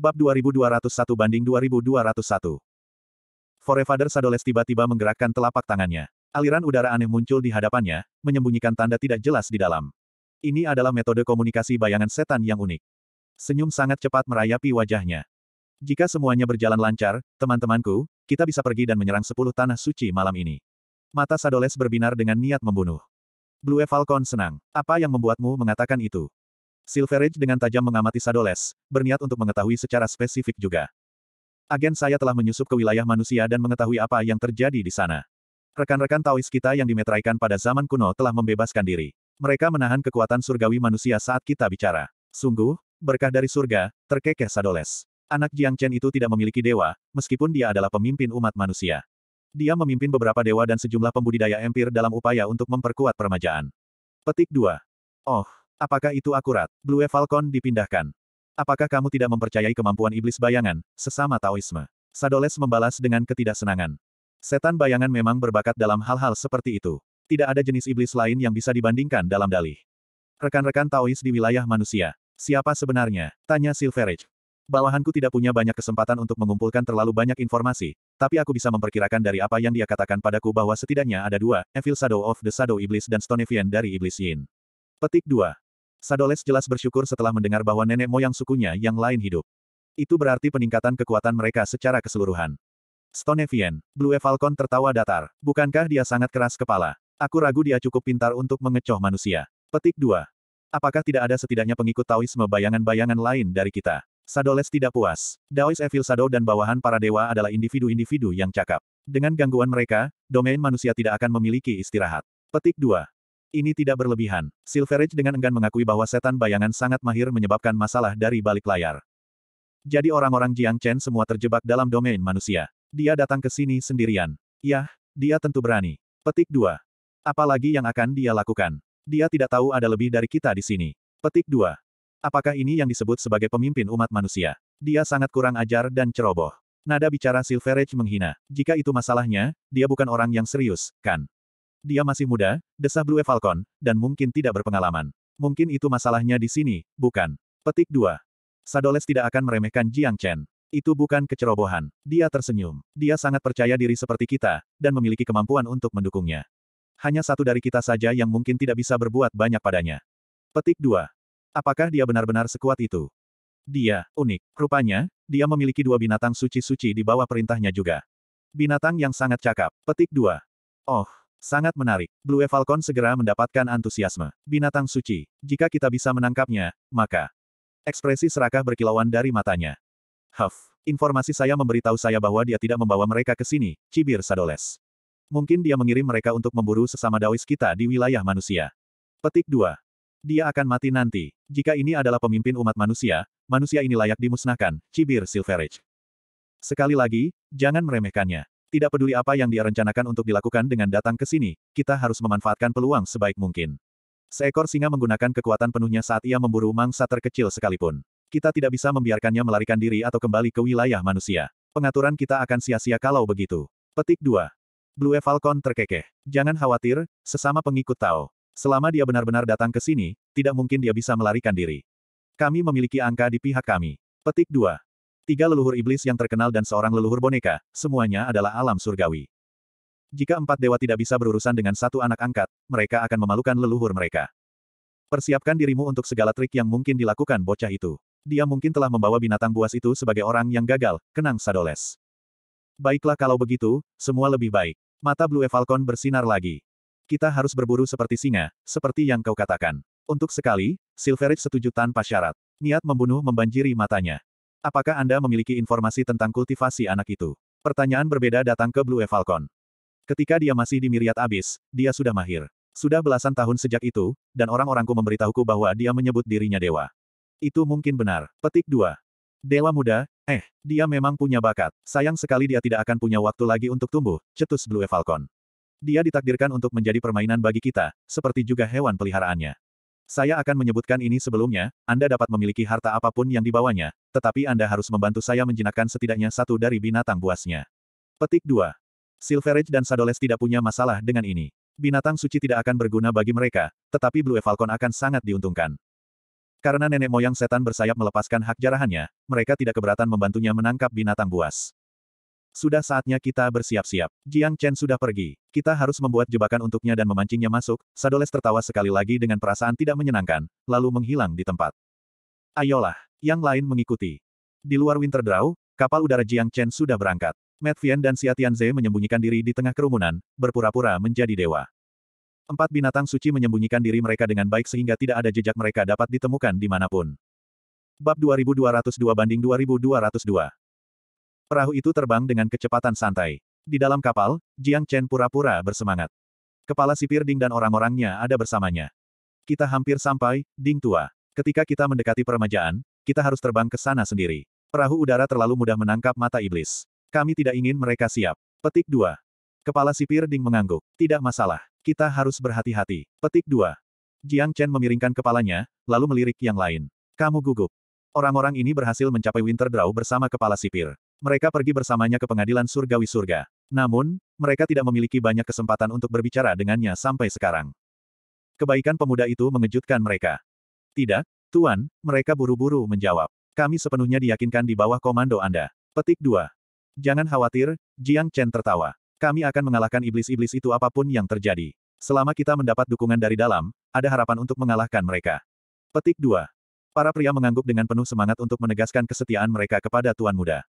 Bab 2201 banding 2201. Forefather Sadoles tiba-tiba menggerakkan telapak tangannya. Aliran udara aneh muncul di hadapannya, menyembunyikan tanda tidak jelas di dalam. Ini adalah metode komunikasi bayangan setan yang unik. Senyum sangat cepat merayapi wajahnya. Jika semuanya berjalan lancar, teman-temanku, kita bisa pergi dan menyerang sepuluh tanah suci malam ini. Mata Sadoles berbinar dengan niat membunuh. Blue Falcon senang. Apa yang membuatmu mengatakan itu? Silverage dengan tajam mengamati Sadoles, berniat untuk mengetahui secara spesifik juga. Agen saya telah menyusup ke wilayah manusia dan mengetahui apa yang terjadi di sana. Rekan-rekan Taois kita yang dimetraikan pada zaman kuno telah membebaskan diri. Mereka menahan kekuatan surgawi manusia saat kita bicara. Sungguh, berkah dari surga, terkekeh Sadoles. Anak Jiang Chen itu tidak memiliki dewa, meskipun dia adalah pemimpin umat manusia. Dia memimpin beberapa dewa dan sejumlah pembudidaya empir dalam upaya untuk memperkuat permajaan. Petik 2. Oh, Apakah itu akurat? Blue Falcon dipindahkan. Apakah kamu tidak mempercayai kemampuan iblis bayangan, sesama Taoisme? Sadoles membalas dengan ketidaksenangan. Setan bayangan memang berbakat dalam hal-hal seperti itu. Tidak ada jenis iblis lain yang bisa dibandingkan dalam dalih. Rekan-rekan Taois di wilayah manusia. Siapa sebenarnya? Tanya Silverage. Bawahanku tidak punya banyak kesempatan untuk mengumpulkan terlalu banyak informasi, tapi aku bisa memperkirakan dari apa yang dia katakan padaku bahwa setidaknya ada dua, Evil Shadow of the Shadow Iblis dan Stonevian dari Iblis Yin. Petik 2. Sadoles jelas bersyukur setelah mendengar bahwa nenek moyang sukunya yang lain hidup. Itu berarti peningkatan kekuatan mereka secara keseluruhan. Stonevian, Blue Falcon tertawa datar. Bukankah dia sangat keras kepala? Aku ragu dia cukup pintar untuk mengecoh manusia. Petik 2. Apakah tidak ada setidaknya pengikut Taoisme bayangan-bayangan lain dari kita? Sadoles tidak puas. Daois Evil Sado dan bawahan para dewa adalah individu-individu yang cakap. Dengan gangguan mereka, domain manusia tidak akan memiliki istirahat. Petik 2. Ini tidak berlebihan. Silverage dengan enggan mengakui bahwa setan bayangan sangat mahir menyebabkan masalah dari balik layar. Jadi orang-orang Jiang Chen semua terjebak dalam domain manusia. Dia datang ke sini sendirian. Yah, dia tentu berani. Petik 2. Apalagi yang akan dia lakukan? Dia tidak tahu ada lebih dari kita di sini. Petik 2. Apakah ini yang disebut sebagai pemimpin umat manusia? Dia sangat kurang ajar dan ceroboh. Nada bicara Silverage menghina. Jika itu masalahnya, dia bukan orang yang serius, kan? Dia masih muda, desa Blue Falcon, dan mungkin tidak berpengalaman. Mungkin itu masalahnya di sini, bukan. Petik 2. Sadoles tidak akan meremehkan Jiang Chen. Itu bukan kecerobohan. Dia tersenyum. Dia sangat percaya diri seperti kita, dan memiliki kemampuan untuk mendukungnya. Hanya satu dari kita saja yang mungkin tidak bisa berbuat banyak padanya. Petik 2. Apakah dia benar-benar sekuat itu? Dia, unik. Rupanya, dia memiliki dua binatang suci-suci di bawah perintahnya juga. Binatang yang sangat cakap. Petik 2. Oh, Sangat menarik. Blue Falcon segera mendapatkan antusiasme. Binatang suci. Jika kita bisa menangkapnya, maka... Ekspresi serakah berkilauan dari matanya. Huff. Informasi saya memberitahu saya bahwa dia tidak membawa mereka ke sini, cibir Sadoles. Mungkin dia mengirim mereka untuk memburu sesama dawis kita di wilayah manusia. Petik 2. Dia akan mati nanti. Jika ini adalah pemimpin umat manusia, manusia ini layak dimusnahkan, cibir Silverage. Sekali lagi, jangan meremehkannya. Tidak peduli apa yang dia rencanakan untuk dilakukan dengan datang ke sini, kita harus memanfaatkan peluang sebaik mungkin. Seekor singa menggunakan kekuatan penuhnya saat ia memburu mangsa terkecil sekalipun. Kita tidak bisa membiarkannya melarikan diri atau kembali ke wilayah manusia. Pengaturan kita akan sia-sia kalau begitu. Petik 2. Blue Falcon terkekeh. Jangan khawatir, sesama pengikut Tao. Selama dia benar-benar datang ke sini, tidak mungkin dia bisa melarikan diri. Kami memiliki angka di pihak kami. Petik 2. Tiga leluhur iblis yang terkenal dan seorang leluhur boneka, semuanya adalah alam surgawi. Jika empat dewa tidak bisa berurusan dengan satu anak angkat, mereka akan memalukan leluhur mereka. Persiapkan dirimu untuk segala trik yang mungkin dilakukan bocah itu. Dia mungkin telah membawa binatang buas itu sebagai orang yang gagal, kenang Sadoles. Baiklah kalau begitu, semua lebih baik. Mata Blue Falcon bersinar lagi. Kita harus berburu seperti singa, seperti yang kau katakan. Untuk sekali, Silverage setuju tanpa syarat. Niat membunuh membanjiri matanya. Apakah Anda memiliki informasi tentang kultivasi anak itu? Pertanyaan berbeda datang ke Blue Falcon. Ketika dia masih di Miriat Abis, dia sudah mahir. Sudah belasan tahun sejak itu, dan orang-orangku memberitahuku bahwa dia menyebut dirinya dewa. Itu mungkin benar. Petik 2. Dewa muda, eh, dia memang punya bakat. Sayang sekali dia tidak akan punya waktu lagi untuk tumbuh, cetus Blue Falcon. Dia ditakdirkan untuk menjadi permainan bagi kita, seperti juga hewan peliharaannya. Saya akan menyebutkan ini sebelumnya, Anda dapat memiliki harta apapun yang dibawanya, tetapi Anda harus membantu saya menjinakkan setidaknya satu dari binatang buasnya. Petik 2. Silverage dan Sadoles tidak punya masalah dengan ini. Binatang suci tidak akan berguna bagi mereka, tetapi Blue Falcon akan sangat diuntungkan. Karena nenek moyang setan bersayap melepaskan hak jarahannya, mereka tidak keberatan membantunya menangkap binatang buas. Sudah saatnya kita bersiap-siap. Jiang Chen sudah pergi. Kita harus membuat jebakan untuknya dan memancingnya masuk. Sadoles tertawa sekali lagi dengan perasaan tidak menyenangkan, lalu menghilang di tempat. Ayolah, yang lain mengikuti. Di luar Winter Draw, kapal udara Jiang Chen sudah berangkat. Matt Vian dan Xia Tianze menyembunyikan diri di tengah kerumunan, berpura-pura menjadi dewa. Empat binatang suci menyembunyikan diri mereka dengan baik sehingga tidak ada jejak mereka dapat ditemukan di dimanapun. Bab 2202 banding 2202 Perahu itu terbang dengan kecepatan santai. Di dalam kapal, Jiang Chen pura-pura bersemangat. Kepala sipir Ding dan orang-orangnya ada bersamanya. Kita hampir sampai, Ding tua. Ketika kita mendekati peremajaan, kita harus terbang ke sana sendiri. Perahu udara terlalu mudah menangkap mata iblis. Kami tidak ingin mereka siap. Petik 2. Kepala sipir Ding mengangguk. Tidak masalah. Kita harus berhati-hati. Petik 2. Jiang Chen memiringkan kepalanya, lalu melirik yang lain. Kamu gugup. Orang-orang ini berhasil mencapai Winter Draw bersama kepala sipir. Mereka pergi bersamanya ke pengadilan surgawi surga. Namun, mereka tidak memiliki banyak kesempatan untuk berbicara dengannya sampai sekarang. Kebaikan pemuda itu mengejutkan mereka. Tidak, Tuan, mereka buru-buru menjawab. Kami sepenuhnya diyakinkan di bawah komando Anda. Petik 2. Jangan khawatir, Jiang Chen tertawa. Kami akan mengalahkan iblis-iblis itu apapun yang terjadi. Selama kita mendapat dukungan dari dalam, ada harapan untuk mengalahkan mereka. Petik 2. Para pria mengangguk dengan penuh semangat untuk menegaskan kesetiaan mereka kepada Tuan Muda.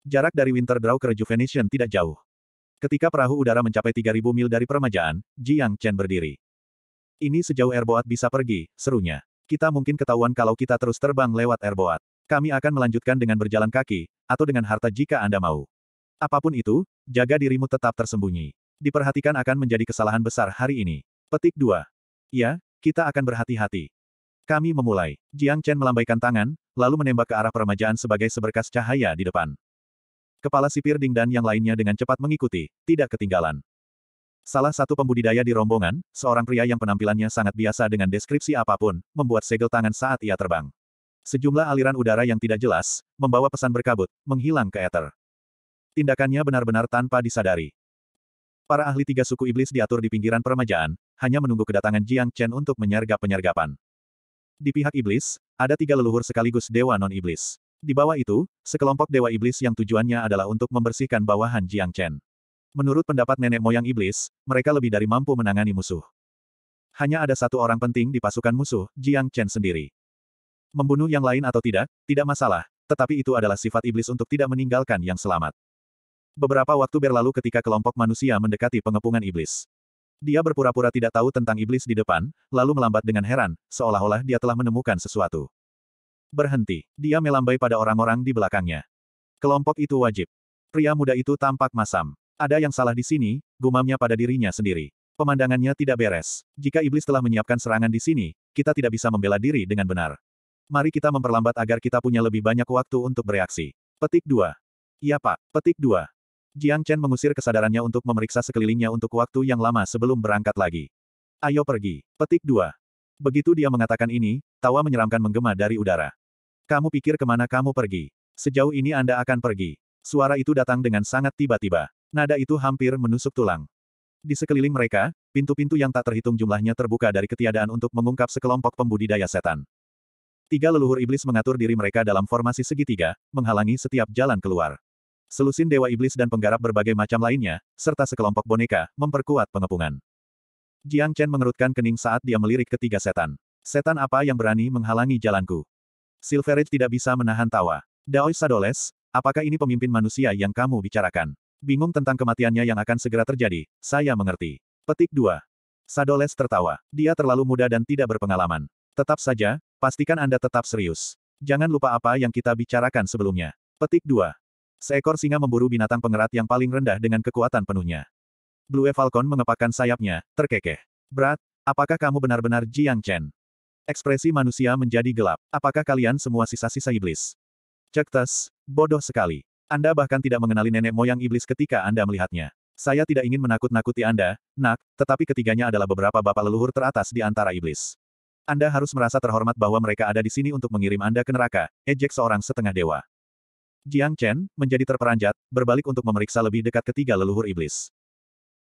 Jarak dari Winter Draw ke Rejuvenation tidak jauh. Ketika perahu udara mencapai 3000 mil dari permajaan, Jiang Chen berdiri. Ini sejauh airboat bisa pergi, serunya. Kita mungkin ketahuan kalau kita terus terbang lewat airboat. Kami akan melanjutkan dengan berjalan kaki, atau dengan harta jika Anda mau. Apapun itu, jaga dirimu tetap tersembunyi. Diperhatikan akan menjadi kesalahan besar hari ini. Petik 2. Ya, kita akan berhati-hati. Kami memulai. Jiang Chen melambaikan tangan, lalu menembak ke arah permajaan sebagai seberkas cahaya di depan. Kepala sipir Ding dan yang lainnya dengan cepat mengikuti, tidak ketinggalan. Salah satu pembudidaya di rombongan, seorang pria yang penampilannya sangat biasa dengan deskripsi apapun, membuat segel tangan saat ia terbang. Sejumlah aliran udara yang tidak jelas, membawa pesan berkabut, menghilang ke ether. Tindakannya benar-benar tanpa disadari. Para ahli tiga suku iblis diatur di pinggiran permajaan, hanya menunggu kedatangan Jiang Chen untuk menyergap penyergapan. Di pihak iblis, ada tiga leluhur sekaligus dewa non-iblis. Di bawah itu, sekelompok dewa iblis yang tujuannya adalah untuk membersihkan bawahan Jiang Chen. Menurut pendapat nenek moyang iblis, mereka lebih dari mampu menangani musuh. Hanya ada satu orang penting di pasukan musuh, Jiang Chen sendiri. Membunuh yang lain atau tidak, tidak masalah, tetapi itu adalah sifat iblis untuk tidak meninggalkan yang selamat. Beberapa waktu berlalu ketika kelompok manusia mendekati pengepungan iblis. Dia berpura-pura tidak tahu tentang iblis di depan, lalu melambat dengan heran, seolah-olah dia telah menemukan sesuatu. Berhenti. Dia melambai pada orang-orang di belakangnya. Kelompok itu wajib. Pria muda itu tampak masam. Ada yang salah di sini, gumamnya pada dirinya sendiri. Pemandangannya tidak beres. Jika iblis telah menyiapkan serangan di sini, kita tidak bisa membela diri dengan benar. Mari kita memperlambat agar kita punya lebih banyak waktu untuk bereaksi. Petik 2. Iya Pak, petik 2. Jiang Chen mengusir kesadarannya untuk memeriksa sekelilingnya untuk waktu yang lama sebelum berangkat lagi. Ayo pergi. Petik 2. Begitu dia mengatakan ini, tawa menyeramkan menggema dari udara. Kamu pikir kemana kamu pergi? Sejauh ini Anda akan pergi. Suara itu datang dengan sangat tiba-tiba. Nada itu hampir menusuk tulang. Di sekeliling mereka, pintu-pintu yang tak terhitung jumlahnya terbuka dari ketiadaan untuk mengungkap sekelompok pembudidaya setan. Tiga leluhur iblis mengatur diri mereka dalam formasi segitiga, menghalangi setiap jalan keluar. Selusin dewa iblis dan penggarap berbagai macam lainnya, serta sekelompok boneka, memperkuat pengepungan. Jiang Chen mengerutkan kening saat dia melirik ketiga setan. Setan apa yang berani menghalangi jalanku? Silverage tidak bisa menahan tawa. Daoi Sadoles, apakah ini pemimpin manusia yang kamu bicarakan? Bingung tentang kematiannya yang akan segera terjadi, saya mengerti. Petik 2. Sadoles tertawa. Dia terlalu muda dan tidak berpengalaman. Tetap saja, pastikan Anda tetap serius. Jangan lupa apa yang kita bicarakan sebelumnya. Petik 2. Seekor singa memburu binatang pengerat yang paling rendah dengan kekuatan penuhnya. Blue Falcon mengepakkan sayapnya, terkekeh. Berat, apakah kamu benar-benar Jiang Chen? Ekspresi manusia menjadi gelap. Apakah kalian semua sisa-sisa iblis? Cektes, bodoh sekali. Anda bahkan tidak mengenali nenek moyang iblis ketika Anda melihatnya. Saya tidak ingin menakut-nakuti Anda, nak, tetapi ketiganya adalah beberapa bapak leluhur teratas di antara iblis. Anda harus merasa terhormat bahwa mereka ada di sini untuk mengirim Anda ke neraka, ejek seorang setengah dewa. Jiang Chen, menjadi terperanjat, berbalik untuk memeriksa lebih dekat ketiga leluhur iblis.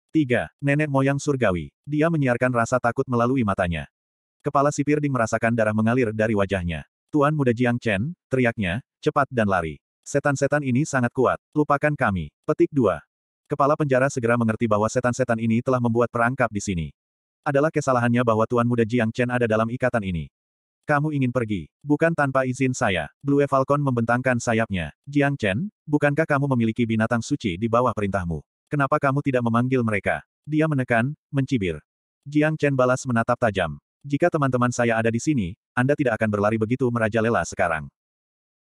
3. Nenek Moyang Surgawi. Dia menyiarkan rasa takut melalui matanya. Kepala sipir Pirding merasakan darah mengalir dari wajahnya. Tuan muda Jiang Chen, teriaknya, cepat dan lari. Setan-setan ini sangat kuat, lupakan kami. Petik 2. Kepala penjara segera mengerti bahwa setan-setan ini telah membuat perangkap di sini. Adalah kesalahannya bahwa Tuan muda Jiang Chen ada dalam ikatan ini. Kamu ingin pergi, bukan tanpa izin saya. Blue Falcon membentangkan sayapnya. Jiang Chen, bukankah kamu memiliki binatang suci di bawah perintahmu? Kenapa kamu tidak memanggil mereka? Dia menekan, mencibir. Jiang Chen balas menatap tajam. Jika teman-teman saya ada di sini, Anda tidak akan berlari begitu merajalela sekarang.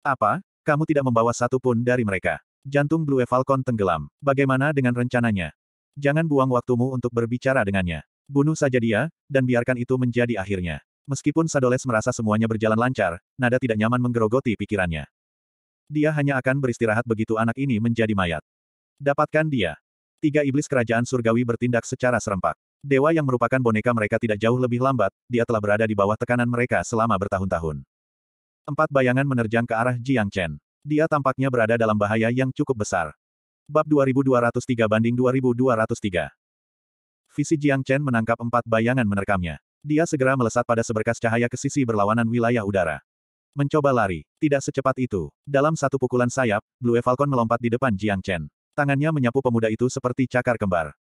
Apa? Kamu tidak membawa satu pun dari mereka. Jantung Blue Falcon tenggelam. Bagaimana dengan rencananya? Jangan buang waktumu untuk berbicara dengannya. Bunuh saja dia, dan biarkan itu menjadi akhirnya. Meskipun Sadoles merasa semuanya berjalan lancar, Nada tidak nyaman menggerogoti pikirannya. Dia hanya akan beristirahat begitu anak ini menjadi mayat. Dapatkan dia. Tiga iblis kerajaan surgawi bertindak secara serempak. Dewa yang merupakan boneka mereka tidak jauh lebih lambat, dia telah berada di bawah tekanan mereka selama bertahun-tahun. Empat bayangan menerjang ke arah Jiang Chen. Dia tampaknya berada dalam bahaya yang cukup besar. Bab 2203 banding 2203. Visi Jiang Chen menangkap empat bayangan menerkamnya. Dia segera melesat pada seberkas cahaya ke sisi berlawanan wilayah udara. Mencoba lari, tidak secepat itu. Dalam satu pukulan sayap, Blue Falcon melompat di depan Jiang Chen. Tangannya menyapu pemuda itu seperti cakar kembar.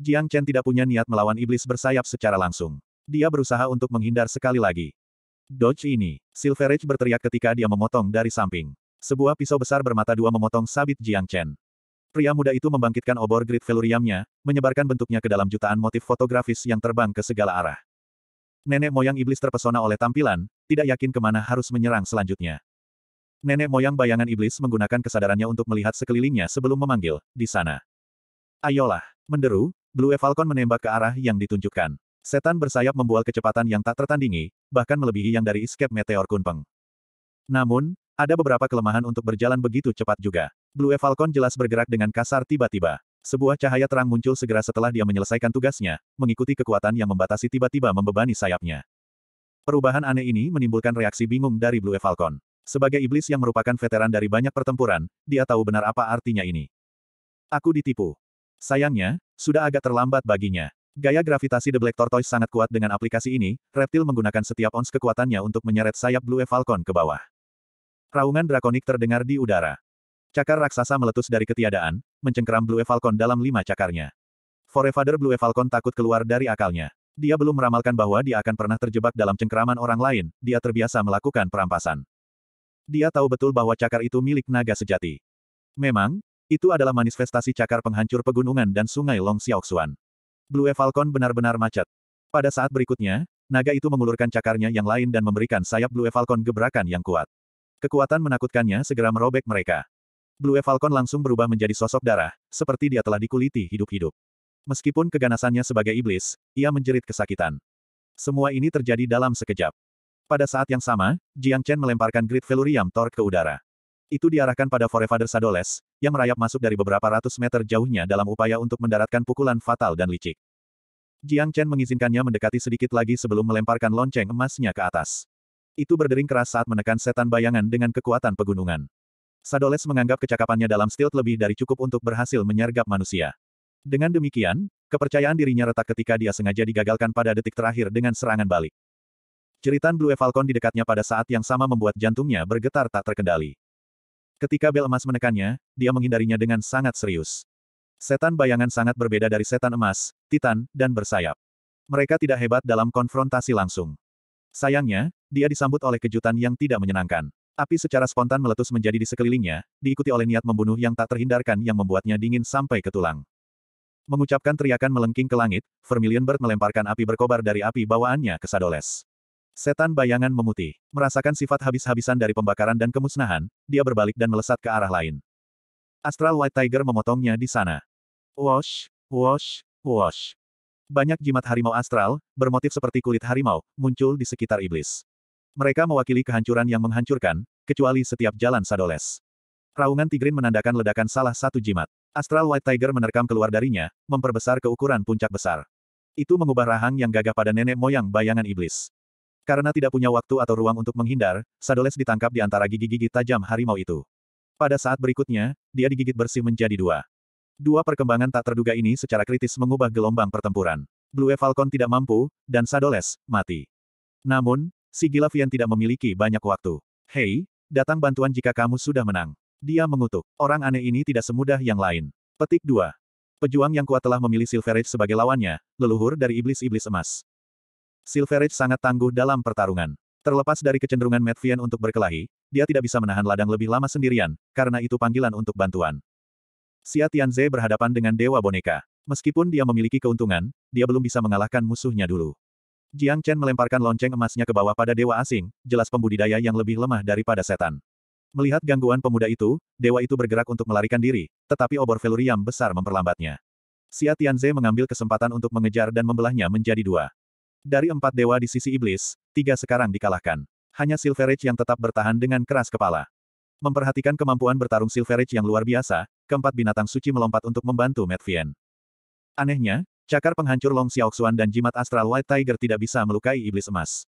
Jiang Chen tidak punya niat melawan iblis bersayap secara langsung. Dia berusaha untuk menghindar sekali lagi. Dodge ini, Silverage berteriak ketika dia memotong dari samping. Sebuah pisau besar bermata dua memotong sabit Jiang Chen. Pria muda itu membangkitkan obor grid veluriamnya, menyebarkan bentuknya ke dalam jutaan motif fotografis yang terbang ke segala arah. Nenek moyang iblis terpesona oleh tampilan, tidak yakin kemana harus menyerang selanjutnya. Nenek moyang bayangan iblis menggunakan kesadarannya untuk melihat sekelilingnya sebelum memanggil, di sana. Ayolah, menderu, Blue Falcon menembak ke arah yang ditunjukkan. Setan bersayap membual kecepatan yang tak tertandingi, bahkan melebihi yang dari escape meteor kunpeng. Namun, ada beberapa kelemahan untuk berjalan begitu cepat juga. Blue Falcon jelas bergerak dengan kasar tiba-tiba. Sebuah cahaya terang muncul segera setelah dia menyelesaikan tugasnya, mengikuti kekuatan yang membatasi tiba-tiba membebani sayapnya. Perubahan aneh ini menimbulkan reaksi bingung dari Blue Falcon. Sebagai iblis yang merupakan veteran dari banyak pertempuran, dia tahu benar apa artinya ini. Aku ditipu. Sayangnya, sudah agak terlambat baginya. Gaya gravitasi The Black Tortoise sangat kuat dengan aplikasi ini, reptil menggunakan setiap ons kekuatannya untuk menyeret sayap Blue Falcon ke bawah. Raungan drakonik terdengar di udara. Cakar raksasa meletus dari ketiadaan, mencengkeram Blue Falcon dalam lima cakarnya. Forefather Blue Falcon takut keluar dari akalnya. Dia belum meramalkan bahwa dia akan pernah terjebak dalam cengkeraman orang lain, dia terbiasa melakukan perampasan. Dia tahu betul bahwa cakar itu milik naga sejati. Memang, itu adalah manifestasi cakar penghancur pegunungan dan sungai Long Xiaoxuan. Blue Falcon benar-benar macet. Pada saat berikutnya, naga itu mengulurkan cakarnya yang lain dan memberikan sayap Blue Falcon gebrakan yang kuat. Kekuatan menakutkannya segera merobek mereka. Blue Falcon langsung berubah menjadi sosok darah, seperti dia telah dikuliti hidup-hidup. Meskipun keganasannya sebagai iblis, ia menjerit kesakitan. Semua ini terjadi dalam sekejap. Pada saat yang sama, Jiang Chen melemparkan Great Velurium Torque ke udara. Itu diarahkan pada Forefather Sadoles, yang merayap masuk dari beberapa ratus meter jauhnya dalam upaya untuk mendaratkan pukulan fatal dan licik. Jiang Chen mengizinkannya mendekati sedikit lagi sebelum melemparkan lonceng emasnya ke atas. Itu berdering keras saat menekan setan bayangan dengan kekuatan pegunungan. Sadoles menganggap kecakapannya dalam stilt lebih dari cukup untuk berhasil menyergap manusia. Dengan demikian, kepercayaan dirinya retak ketika dia sengaja digagalkan pada detik terakhir dengan serangan balik. Ceritan Blue Falcon di dekatnya pada saat yang sama membuat jantungnya bergetar tak terkendali. Ketika bel emas menekannya, dia menghindarinya dengan sangat serius. Setan bayangan sangat berbeda dari setan emas, titan, dan bersayap. Mereka tidak hebat dalam konfrontasi langsung. Sayangnya, dia disambut oleh kejutan yang tidak menyenangkan. Api secara spontan meletus menjadi di sekelilingnya, diikuti oleh niat membunuh yang tak terhindarkan yang membuatnya dingin sampai ke tulang. Mengucapkan teriakan melengking ke langit, Vermilion Bird melemparkan api berkobar dari api bawaannya ke Sadoles. Setan bayangan memutih. Merasakan sifat habis-habisan dari pembakaran dan kemusnahan, dia berbalik dan melesat ke arah lain. Astral White Tiger memotongnya di sana. Wash, wash, wash. Banyak jimat harimau astral, bermotif seperti kulit harimau, muncul di sekitar iblis. Mereka mewakili kehancuran yang menghancurkan, kecuali setiap jalan sadoles. Raungan tigrin menandakan ledakan salah satu jimat. Astral White Tiger menerkam keluar darinya, memperbesar keukuran puncak besar. Itu mengubah rahang yang gagah pada nenek moyang bayangan iblis. Karena tidak punya waktu atau ruang untuk menghindar, Sadoles ditangkap di antara gigi-gigi tajam harimau itu. Pada saat berikutnya, dia digigit bersih menjadi dua. Dua perkembangan tak terduga ini secara kritis mengubah gelombang pertempuran. Blue Falcon tidak mampu, dan Sadoles, mati. Namun, si Gilavian tidak memiliki banyak waktu. Hei, datang bantuan jika kamu sudah menang. Dia mengutuk, orang aneh ini tidak semudah yang lain. Petik 2. Pejuang yang kuat telah memilih Silverage sebagai lawannya, leluhur dari iblis-iblis emas. Silverage sangat tangguh dalam pertarungan. Terlepas dari kecenderungan Medvian untuk berkelahi, dia tidak bisa menahan ladang lebih lama sendirian, karena itu panggilan untuk bantuan. Xia Tianze berhadapan dengan Dewa Boneka. Meskipun dia memiliki keuntungan, dia belum bisa mengalahkan musuhnya dulu. Jiang Chen melemparkan lonceng emasnya ke bawah pada dewa asing, jelas pembudidaya yang lebih lemah daripada setan. Melihat gangguan pemuda itu, dewa itu bergerak untuk melarikan diri, tetapi obor Veluriam besar memperlambatnya. Xia Tianze mengambil kesempatan untuk mengejar dan membelahnya menjadi dua. Dari empat dewa di sisi iblis, tiga sekarang dikalahkan. Hanya Silverage yang tetap bertahan dengan keras kepala. Memperhatikan kemampuan bertarung Silverage yang luar biasa, keempat binatang suci melompat untuk membantu Medvien. Anehnya, cakar penghancur Long Xiaoxuan dan jimat Astral White Tiger tidak bisa melukai iblis emas.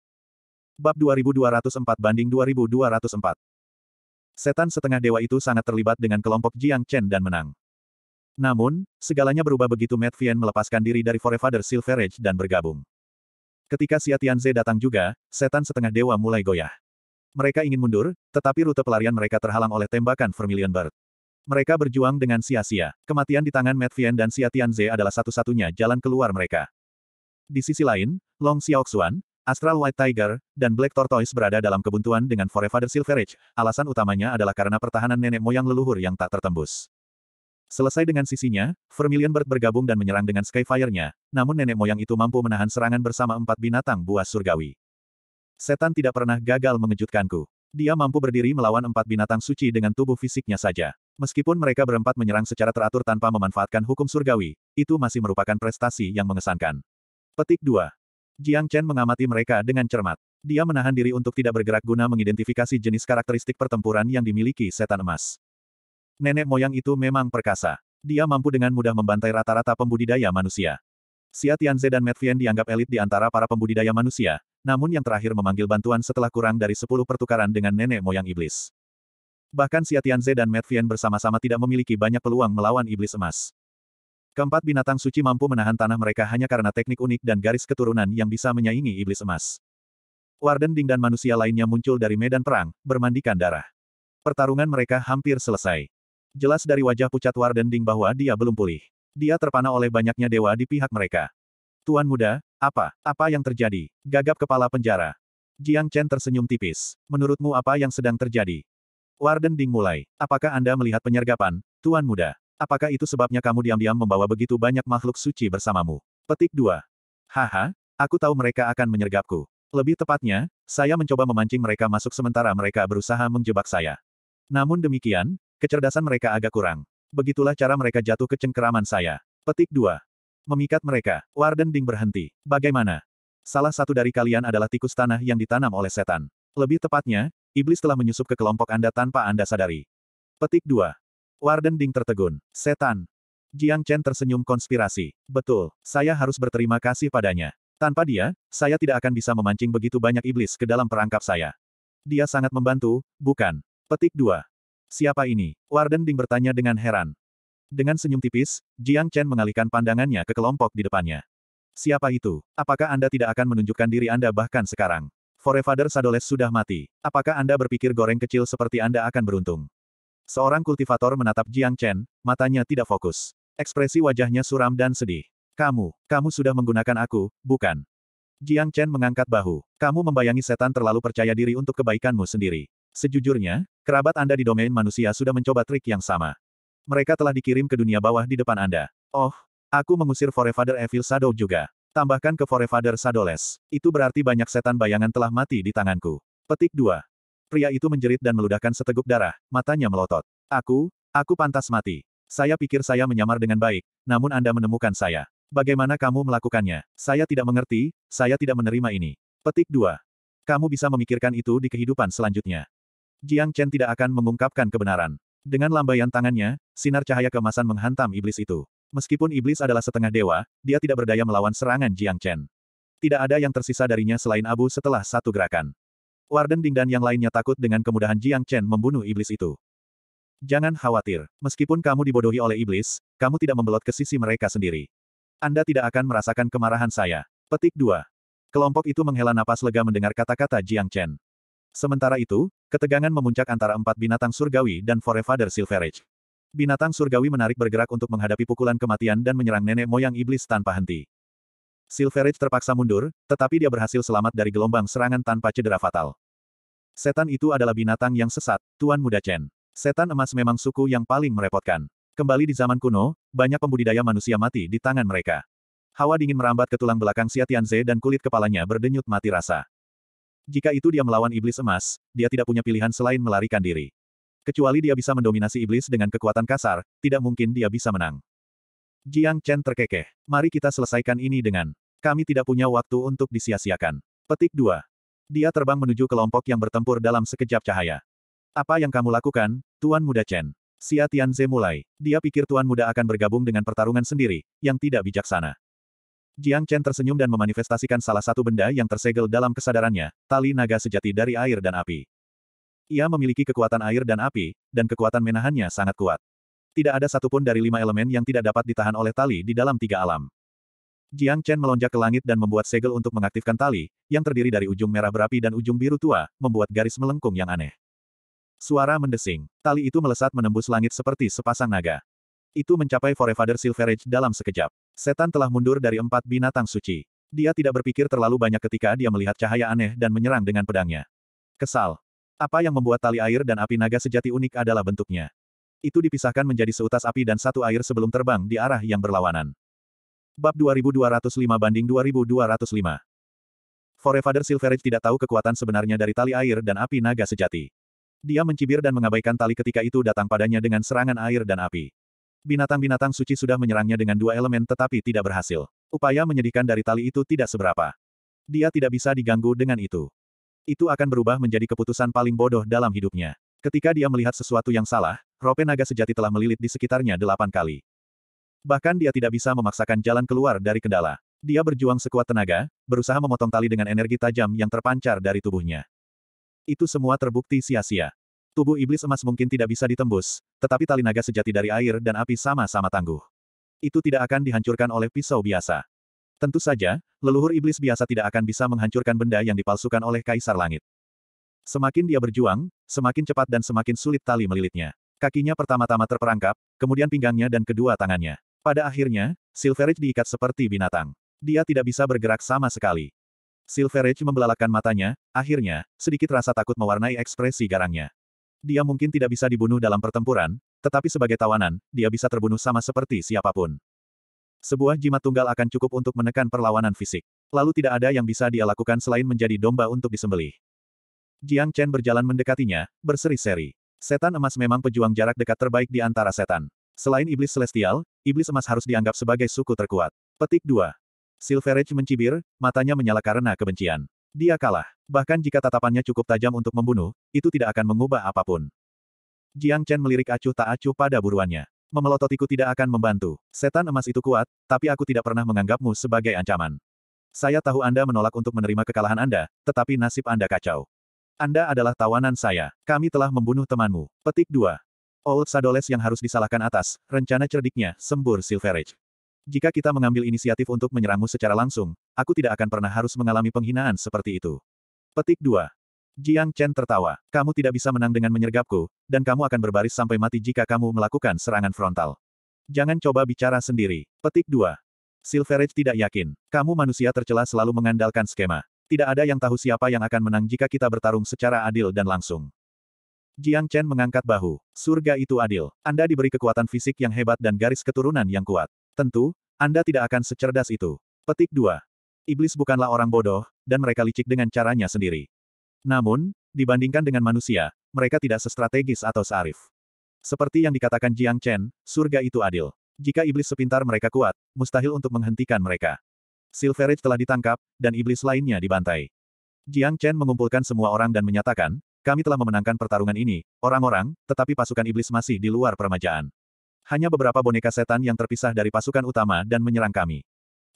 Bab 2204 banding 2204 Setan setengah dewa itu sangat terlibat dengan kelompok Jiang Chen dan menang. Namun, segalanya berubah begitu Medvien melepaskan diri dari Forefather Silver dan bergabung. Ketika Xia Tianze datang juga, setan setengah dewa mulai goyah. Mereka ingin mundur, tetapi rute pelarian mereka terhalang oleh tembakan Vermilion Bird. Mereka berjuang dengan sia-sia. Kematian di tangan Matt Vian dan Xia Tianze adalah satu-satunya jalan keluar mereka. Di sisi lain, Long Xiaoxuan, Astral White Tiger, dan Black Tortoise berada dalam kebuntuan dengan Forefather Silver Alasan utamanya adalah karena pertahanan nenek moyang leluhur yang tak tertembus. Selesai dengan sisinya, Vermilion Bird bergabung dan menyerang dengan Skyfire-nya, namun nenek moyang itu mampu menahan serangan bersama empat binatang buas surgawi. Setan tidak pernah gagal mengejutkanku. Dia mampu berdiri melawan empat binatang suci dengan tubuh fisiknya saja. Meskipun mereka berempat menyerang secara teratur tanpa memanfaatkan hukum surgawi, itu masih merupakan prestasi yang mengesankan. Petik 2. Jiang Chen mengamati mereka dengan cermat. Dia menahan diri untuk tidak bergerak guna mengidentifikasi jenis karakteristik pertempuran yang dimiliki setan emas nenek moyang itu memang perkasa. Dia mampu dengan mudah membantai rata-rata pembudidaya manusia. Xia Tianze dan Medvian dianggap elit di antara para pembudidaya manusia, namun yang terakhir memanggil bantuan setelah kurang dari 10 pertukaran dengan nenek moyang iblis. Bahkan Xia Tianze dan Medvian bersama-sama tidak memiliki banyak peluang melawan iblis emas. Keempat binatang suci mampu menahan tanah mereka hanya karena teknik unik dan garis keturunan yang bisa menyaingi iblis emas. Warden Ding dan manusia lainnya muncul dari medan perang, bermandikan darah. Pertarungan mereka hampir selesai. Jelas dari wajah pucat Warden Ding bahwa dia belum pulih. Dia terpana oleh banyaknya dewa di pihak mereka. Tuan muda, apa? Apa yang terjadi? Gagap kepala penjara. Jiang Chen tersenyum tipis. Menurutmu apa yang sedang terjadi? Warden Ding mulai. Apakah Anda melihat penyergapan, Tuan muda? Apakah itu sebabnya kamu diam-diam membawa begitu banyak makhluk suci bersamamu? Petik 2. Haha, aku tahu mereka akan menyergapku. Lebih tepatnya, saya mencoba memancing mereka masuk sementara mereka berusaha menjebak saya. Namun demikian, Kecerdasan mereka agak kurang. Begitulah cara mereka jatuh ke cengkeraman saya. Petik 2. Memikat mereka. Warden Ding berhenti. Bagaimana? Salah satu dari kalian adalah tikus tanah yang ditanam oleh setan. Lebih tepatnya, iblis telah menyusup ke kelompok Anda tanpa Anda sadari. Petik 2. Warden Ding tertegun. Setan. Jiang Chen tersenyum konspirasi. Betul, saya harus berterima kasih padanya. Tanpa dia, saya tidak akan bisa memancing begitu banyak iblis ke dalam perangkap saya. Dia sangat membantu, bukan? Petik 2. Siapa ini? Warden Ding bertanya dengan heran. Dengan senyum tipis, Jiang Chen mengalihkan pandangannya ke kelompok di depannya. Siapa itu? Apakah Anda tidak akan menunjukkan diri Anda bahkan sekarang? Forefather Sadoles sudah mati. Apakah Anda berpikir goreng kecil seperti Anda akan beruntung? Seorang kultivator menatap Jiang Chen, matanya tidak fokus. Ekspresi wajahnya suram dan sedih. Kamu, kamu sudah menggunakan aku, bukan? Jiang Chen mengangkat bahu. Kamu membayangi setan terlalu percaya diri untuk kebaikanmu sendiri. Sejujurnya, kerabat Anda di domain manusia sudah mencoba trik yang sama. Mereka telah dikirim ke dunia bawah di depan Anda. Oh, aku mengusir Forefather Evil Shadow juga. Tambahkan ke Forefather Shadowless. Itu berarti banyak setan bayangan telah mati di tanganku. Petik 2. Pria itu menjerit dan meludahkan seteguk darah, matanya melotot. Aku, aku pantas mati. Saya pikir saya menyamar dengan baik, namun Anda menemukan saya. Bagaimana kamu melakukannya? Saya tidak mengerti, saya tidak menerima ini. Petik 2. Kamu bisa memikirkan itu di kehidupan selanjutnya. Jiang Chen tidak akan mengungkapkan kebenaran. Dengan lambaian tangannya, sinar cahaya kemasan menghantam iblis itu. Meskipun iblis adalah setengah dewa, dia tidak berdaya melawan serangan Jiang Chen. Tidak ada yang tersisa darinya selain abu setelah satu gerakan. Warden Ding dan yang lainnya takut dengan kemudahan Jiang Chen membunuh iblis itu. Jangan khawatir, meskipun kamu dibodohi oleh iblis, kamu tidak membelot ke sisi mereka sendiri. Anda tidak akan merasakan kemarahan saya. Petik 2. Kelompok itu menghela napas lega mendengar kata-kata Jiang Chen. Sementara itu, ketegangan memuncak antara empat binatang surgawi dan Forefather Silverage. Binatang surgawi menarik bergerak untuk menghadapi pukulan kematian dan menyerang nenek moyang iblis tanpa henti. Silverage terpaksa mundur, tetapi dia berhasil selamat dari gelombang serangan tanpa cedera fatal. Setan itu adalah binatang yang sesat, Tuan Muda Chen. Setan emas memang suku yang paling merepotkan. Kembali di zaman kuno, banyak pembudidaya manusia mati di tangan mereka. Hawa dingin merambat ke tulang belakang Xia Tianze dan kulit kepalanya berdenyut mati rasa. Jika itu dia melawan iblis emas, dia tidak punya pilihan selain melarikan diri. Kecuali dia bisa mendominasi iblis dengan kekuatan kasar, tidak mungkin dia bisa menang. Jiang Chen terkekeh. Mari kita selesaikan ini dengan, kami tidak punya waktu untuk disia-siakan. Petik 2. Dia terbang menuju kelompok yang bertempur dalam sekejap cahaya. Apa yang kamu lakukan, Tuan Muda Chen? Xia Tianze mulai. Dia pikir Tuan Muda akan bergabung dengan pertarungan sendiri, yang tidak bijaksana. Jiang Chen tersenyum dan memanifestasikan salah satu benda yang tersegel dalam kesadarannya, tali naga sejati dari air dan api. Ia memiliki kekuatan air dan api, dan kekuatan menahannya sangat kuat. Tidak ada satupun dari lima elemen yang tidak dapat ditahan oleh tali di dalam tiga alam. Jiang Chen melonjak ke langit dan membuat segel untuk mengaktifkan tali, yang terdiri dari ujung merah berapi dan ujung biru tua, membuat garis melengkung yang aneh. Suara mendesing. Tali itu melesat menembus langit seperti sepasang naga. Itu mencapai Forefather Silverage dalam sekejap. Setan telah mundur dari empat binatang suci. Dia tidak berpikir terlalu banyak ketika dia melihat cahaya aneh dan menyerang dengan pedangnya. Kesal. Apa yang membuat tali air dan api naga sejati unik adalah bentuknya. Itu dipisahkan menjadi seutas api dan satu air sebelum terbang di arah yang berlawanan. Bab 2205 banding 2205 Forefather Silverage tidak tahu kekuatan sebenarnya dari tali air dan api naga sejati. Dia mencibir dan mengabaikan tali ketika itu datang padanya dengan serangan air dan api. Binatang-binatang suci sudah menyerangnya dengan dua elemen tetapi tidak berhasil. Upaya menyedihkan dari tali itu tidak seberapa. Dia tidak bisa diganggu dengan itu. Itu akan berubah menjadi keputusan paling bodoh dalam hidupnya. Ketika dia melihat sesuatu yang salah, rope naga sejati telah melilit di sekitarnya delapan kali. Bahkan dia tidak bisa memaksakan jalan keluar dari kendala. Dia berjuang sekuat tenaga, berusaha memotong tali dengan energi tajam yang terpancar dari tubuhnya. Itu semua terbukti sia-sia. Tubuh iblis emas mungkin tidak bisa ditembus, tetapi tali naga sejati dari air dan api sama-sama tangguh. Itu tidak akan dihancurkan oleh pisau biasa. Tentu saja, leluhur iblis biasa tidak akan bisa menghancurkan benda yang dipalsukan oleh kaisar langit. Semakin dia berjuang, semakin cepat dan semakin sulit tali melilitnya. Kakinya pertama-tama terperangkap, kemudian pinggangnya dan kedua tangannya. Pada akhirnya, Silverage diikat seperti binatang. Dia tidak bisa bergerak sama sekali. Silverage membelalakan matanya, akhirnya, sedikit rasa takut mewarnai ekspresi garangnya. Dia mungkin tidak bisa dibunuh dalam pertempuran, tetapi sebagai tawanan, dia bisa terbunuh sama seperti siapapun. Sebuah jimat tunggal akan cukup untuk menekan perlawanan fisik. Lalu tidak ada yang bisa dia lakukan selain menjadi domba untuk disembelih. Jiang Chen berjalan mendekatinya, berseri-seri. Setan emas memang pejuang jarak dekat terbaik di antara setan. Selain iblis celestial, iblis emas harus dianggap sebagai suku terkuat. Petik 2. Silverage mencibir, matanya menyala karena kebencian. Dia kalah. Bahkan jika tatapannya cukup tajam untuk membunuh, itu tidak akan mengubah apapun. Jiang Chen melirik acuh tak acuh pada buruannya. Memelototiku tidak akan membantu. Setan emas itu kuat, tapi aku tidak pernah menganggapmu sebagai ancaman. Saya tahu Anda menolak untuk menerima kekalahan Anda, tetapi nasib Anda kacau. Anda adalah tawanan saya. Kami telah membunuh temanmu. Petik 2. Old Sadoles yang harus disalahkan atas, rencana cerdiknya, sembur Silverage. Jika kita mengambil inisiatif untuk menyerangmu secara langsung, aku tidak akan pernah harus mengalami penghinaan seperti itu. Petik 2. Jiang Chen tertawa. Kamu tidak bisa menang dengan menyergapku, dan kamu akan berbaris sampai mati jika kamu melakukan serangan frontal. Jangan coba bicara sendiri. Petik 2. Silverage tidak yakin. Kamu manusia tercela selalu mengandalkan skema. Tidak ada yang tahu siapa yang akan menang jika kita bertarung secara adil dan langsung. Jiang Chen mengangkat bahu. Surga itu adil. Anda diberi kekuatan fisik yang hebat dan garis keturunan yang kuat. Tentu, Anda tidak akan secerdas itu. Petik 2. Iblis bukanlah orang bodoh, dan mereka licik dengan caranya sendiri. Namun, dibandingkan dengan manusia, mereka tidak sestrategis atau searif. Seperti yang dikatakan Jiang Chen, surga itu adil. Jika iblis sepintar mereka kuat, mustahil untuk menghentikan mereka. Silverage telah ditangkap, dan iblis lainnya dibantai. Jiang Chen mengumpulkan semua orang dan menyatakan, kami telah memenangkan pertarungan ini, orang-orang, tetapi pasukan iblis masih di luar permajaan. Hanya beberapa boneka setan yang terpisah dari pasukan utama dan menyerang kami.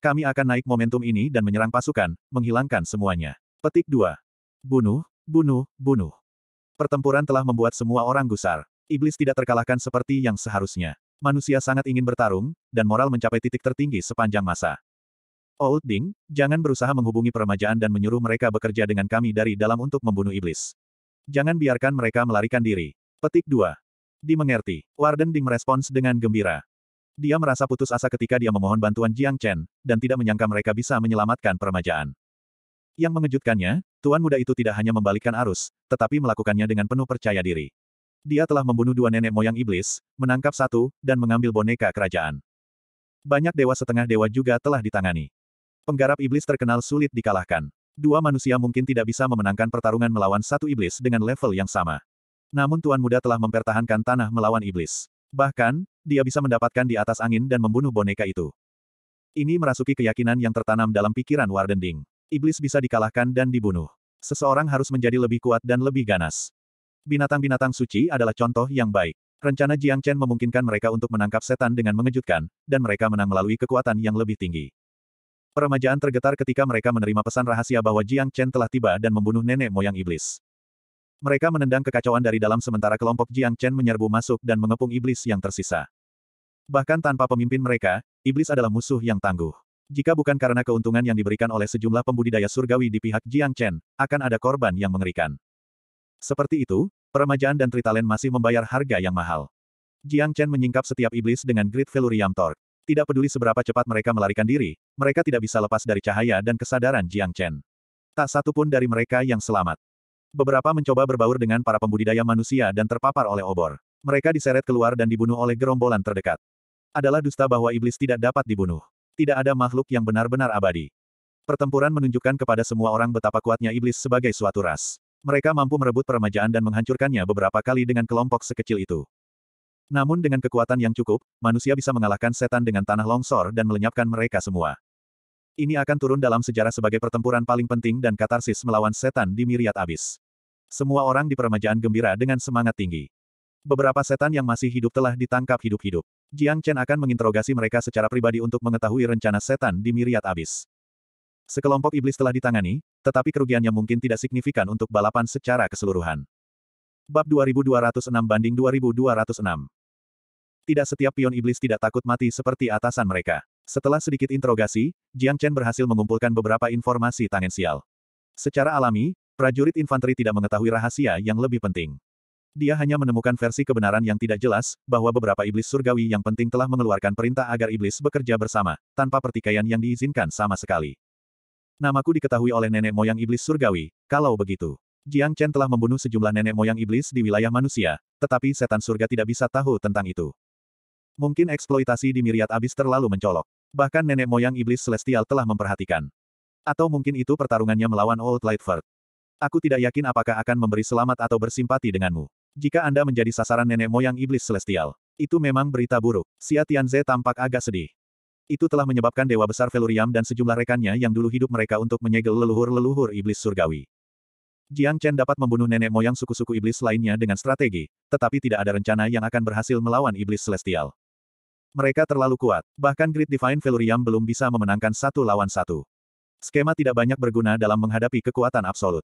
Kami akan naik momentum ini dan menyerang pasukan, menghilangkan semuanya. Petik 2. Bunuh, bunuh, bunuh. Pertempuran telah membuat semua orang gusar. Iblis tidak terkalahkan seperti yang seharusnya. Manusia sangat ingin bertarung, dan moral mencapai titik tertinggi sepanjang masa. Old Ding, jangan berusaha menghubungi peremajaan dan menyuruh mereka bekerja dengan kami dari dalam untuk membunuh iblis. Jangan biarkan mereka melarikan diri. Petik 2. Dimengerti. Warden Ding merespons dengan gembira. Dia merasa putus asa ketika dia memohon bantuan Jiang Chen, dan tidak menyangka mereka bisa menyelamatkan permajaan. Yang mengejutkannya, tuan muda itu tidak hanya membalikkan arus, tetapi melakukannya dengan penuh percaya diri. Dia telah membunuh dua nenek moyang iblis, menangkap satu, dan mengambil boneka kerajaan. Banyak dewa setengah dewa juga telah ditangani. Penggarap iblis terkenal sulit dikalahkan. Dua manusia mungkin tidak bisa memenangkan pertarungan melawan satu iblis dengan level yang sama. Namun Tuan Muda telah mempertahankan tanah melawan iblis. Bahkan, dia bisa mendapatkan di atas angin dan membunuh boneka itu. Ini merasuki keyakinan yang tertanam dalam pikiran Warden Ding. Iblis bisa dikalahkan dan dibunuh. Seseorang harus menjadi lebih kuat dan lebih ganas. Binatang-binatang suci adalah contoh yang baik. Rencana Jiang Chen memungkinkan mereka untuk menangkap setan dengan mengejutkan, dan mereka menang melalui kekuatan yang lebih tinggi. Peremajaan tergetar ketika mereka menerima pesan rahasia bahwa Jiang Chen telah tiba dan membunuh nenek moyang iblis. Mereka menendang kekacauan dari dalam sementara kelompok Jiang Chen menyerbu masuk dan mengepung iblis yang tersisa. Bahkan tanpa pemimpin mereka, iblis adalah musuh yang tangguh. Jika bukan karena keuntungan yang diberikan oleh sejumlah pembudidaya surgawi di pihak Jiang Chen, akan ada korban yang mengerikan. Seperti itu, peremajaan dan Tritalen masih membayar harga yang mahal. Jiang Chen menyingkap setiap iblis dengan Great Velurium Torque. Tidak peduli seberapa cepat mereka melarikan diri, mereka tidak bisa lepas dari cahaya dan kesadaran Jiang Chen. Tak satu pun dari mereka yang selamat. Beberapa mencoba berbaur dengan para pembudidaya manusia dan terpapar oleh obor. Mereka diseret keluar dan dibunuh oleh gerombolan terdekat. Adalah dusta bahwa iblis tidak dapat dibunuh. Tidak ada makhluk yang benar-benar abadi. Pertempuran menunjukkan kepada semua orang betapa kuatnya iblis sebagai suatu ras. Mereka mampu merebut peremajaan dan menghancurkannya beberapa kali dengan kelompok sekecil itu. Namun dengan kekuatan yang cukup, manusia bisa mengalahkan setan dengan tanah longsor dan melenyapkan mereka semua. Ini akan turun dalam sejarah sebagai pertempuran paling penting dan katarsis melawan setan di Miriat Abis. Semua orang di peremajaan gembira dengan semangat tinggi. Beberapa setan yang masih hidup telah ditangkap hidup-hidup. Jiang Chen akan menginterogasi mereka secara pribadi untuk mengetahui rencana setan di Miriat Abis. Sekelompok iblis telah ditangani, tetapi kerugiannya mungkin tidak signifikan untuk balapan secara keseluruhan. Bab 2206 banding 2206 Tidak setiap pion iblis tidak takut mati seperti atasan mereka. Setelah sedikit interogasi, Jiang Chen berhasil mengumpulkan beberapa informasi tangensial. Secara alami, Prajurit infanteri tidak mengetahui rahasia yang lebih penting. Dia hanya menemukan versi kebenaran yang tidak jelas, bahwa beberapa iblis surgawi yang penting telah mengeluarkan perintah agar iblis bekerja bersama, tanpa pertikaian yang diizinkan sama sekali. Namaku diketahui oleh nenek moyang iblis surgawi, kalau begitu. Jiang Chen telah membunuh sejumlah nenek moyang iblis di wilayah manusia, tetapi setan surga tidak bisa tahu tentang itu. Mungkin eksploitasi di miriat abis terlalu mencolok. Bahkan nenek moyang iblis celestial telah memperhatikan. Atau mungkin itu pertarungannya melawan Old Lightford. Aku tidak yakin apakah akan memberi selamat atau bersimpati denganmu. Jika Anda menjadi sasaran nenek moyang iblis celestial, itu memang berita buruk. Xia Tianze tampak agak sedih. Itu telah menyebabkan Dewa Besar Veluriam dan sejumlah rekannya yang dulu hidup mereka untuk menyegel leluhur-leluhur iblis surgawi. Jiang Chen dapat membunuh nenek moyang suku-suku iblis lainnya dengan strategi, tetapi tidak ada rencana yang akan berhasil melawan iblis celestial. Mereka terlalu kuat, bahkan Great Divine Veluriam belum bisa memenangkan satu lawan satu. Skema tidak banyak berguna dalam menghadapi kekuatan absolut.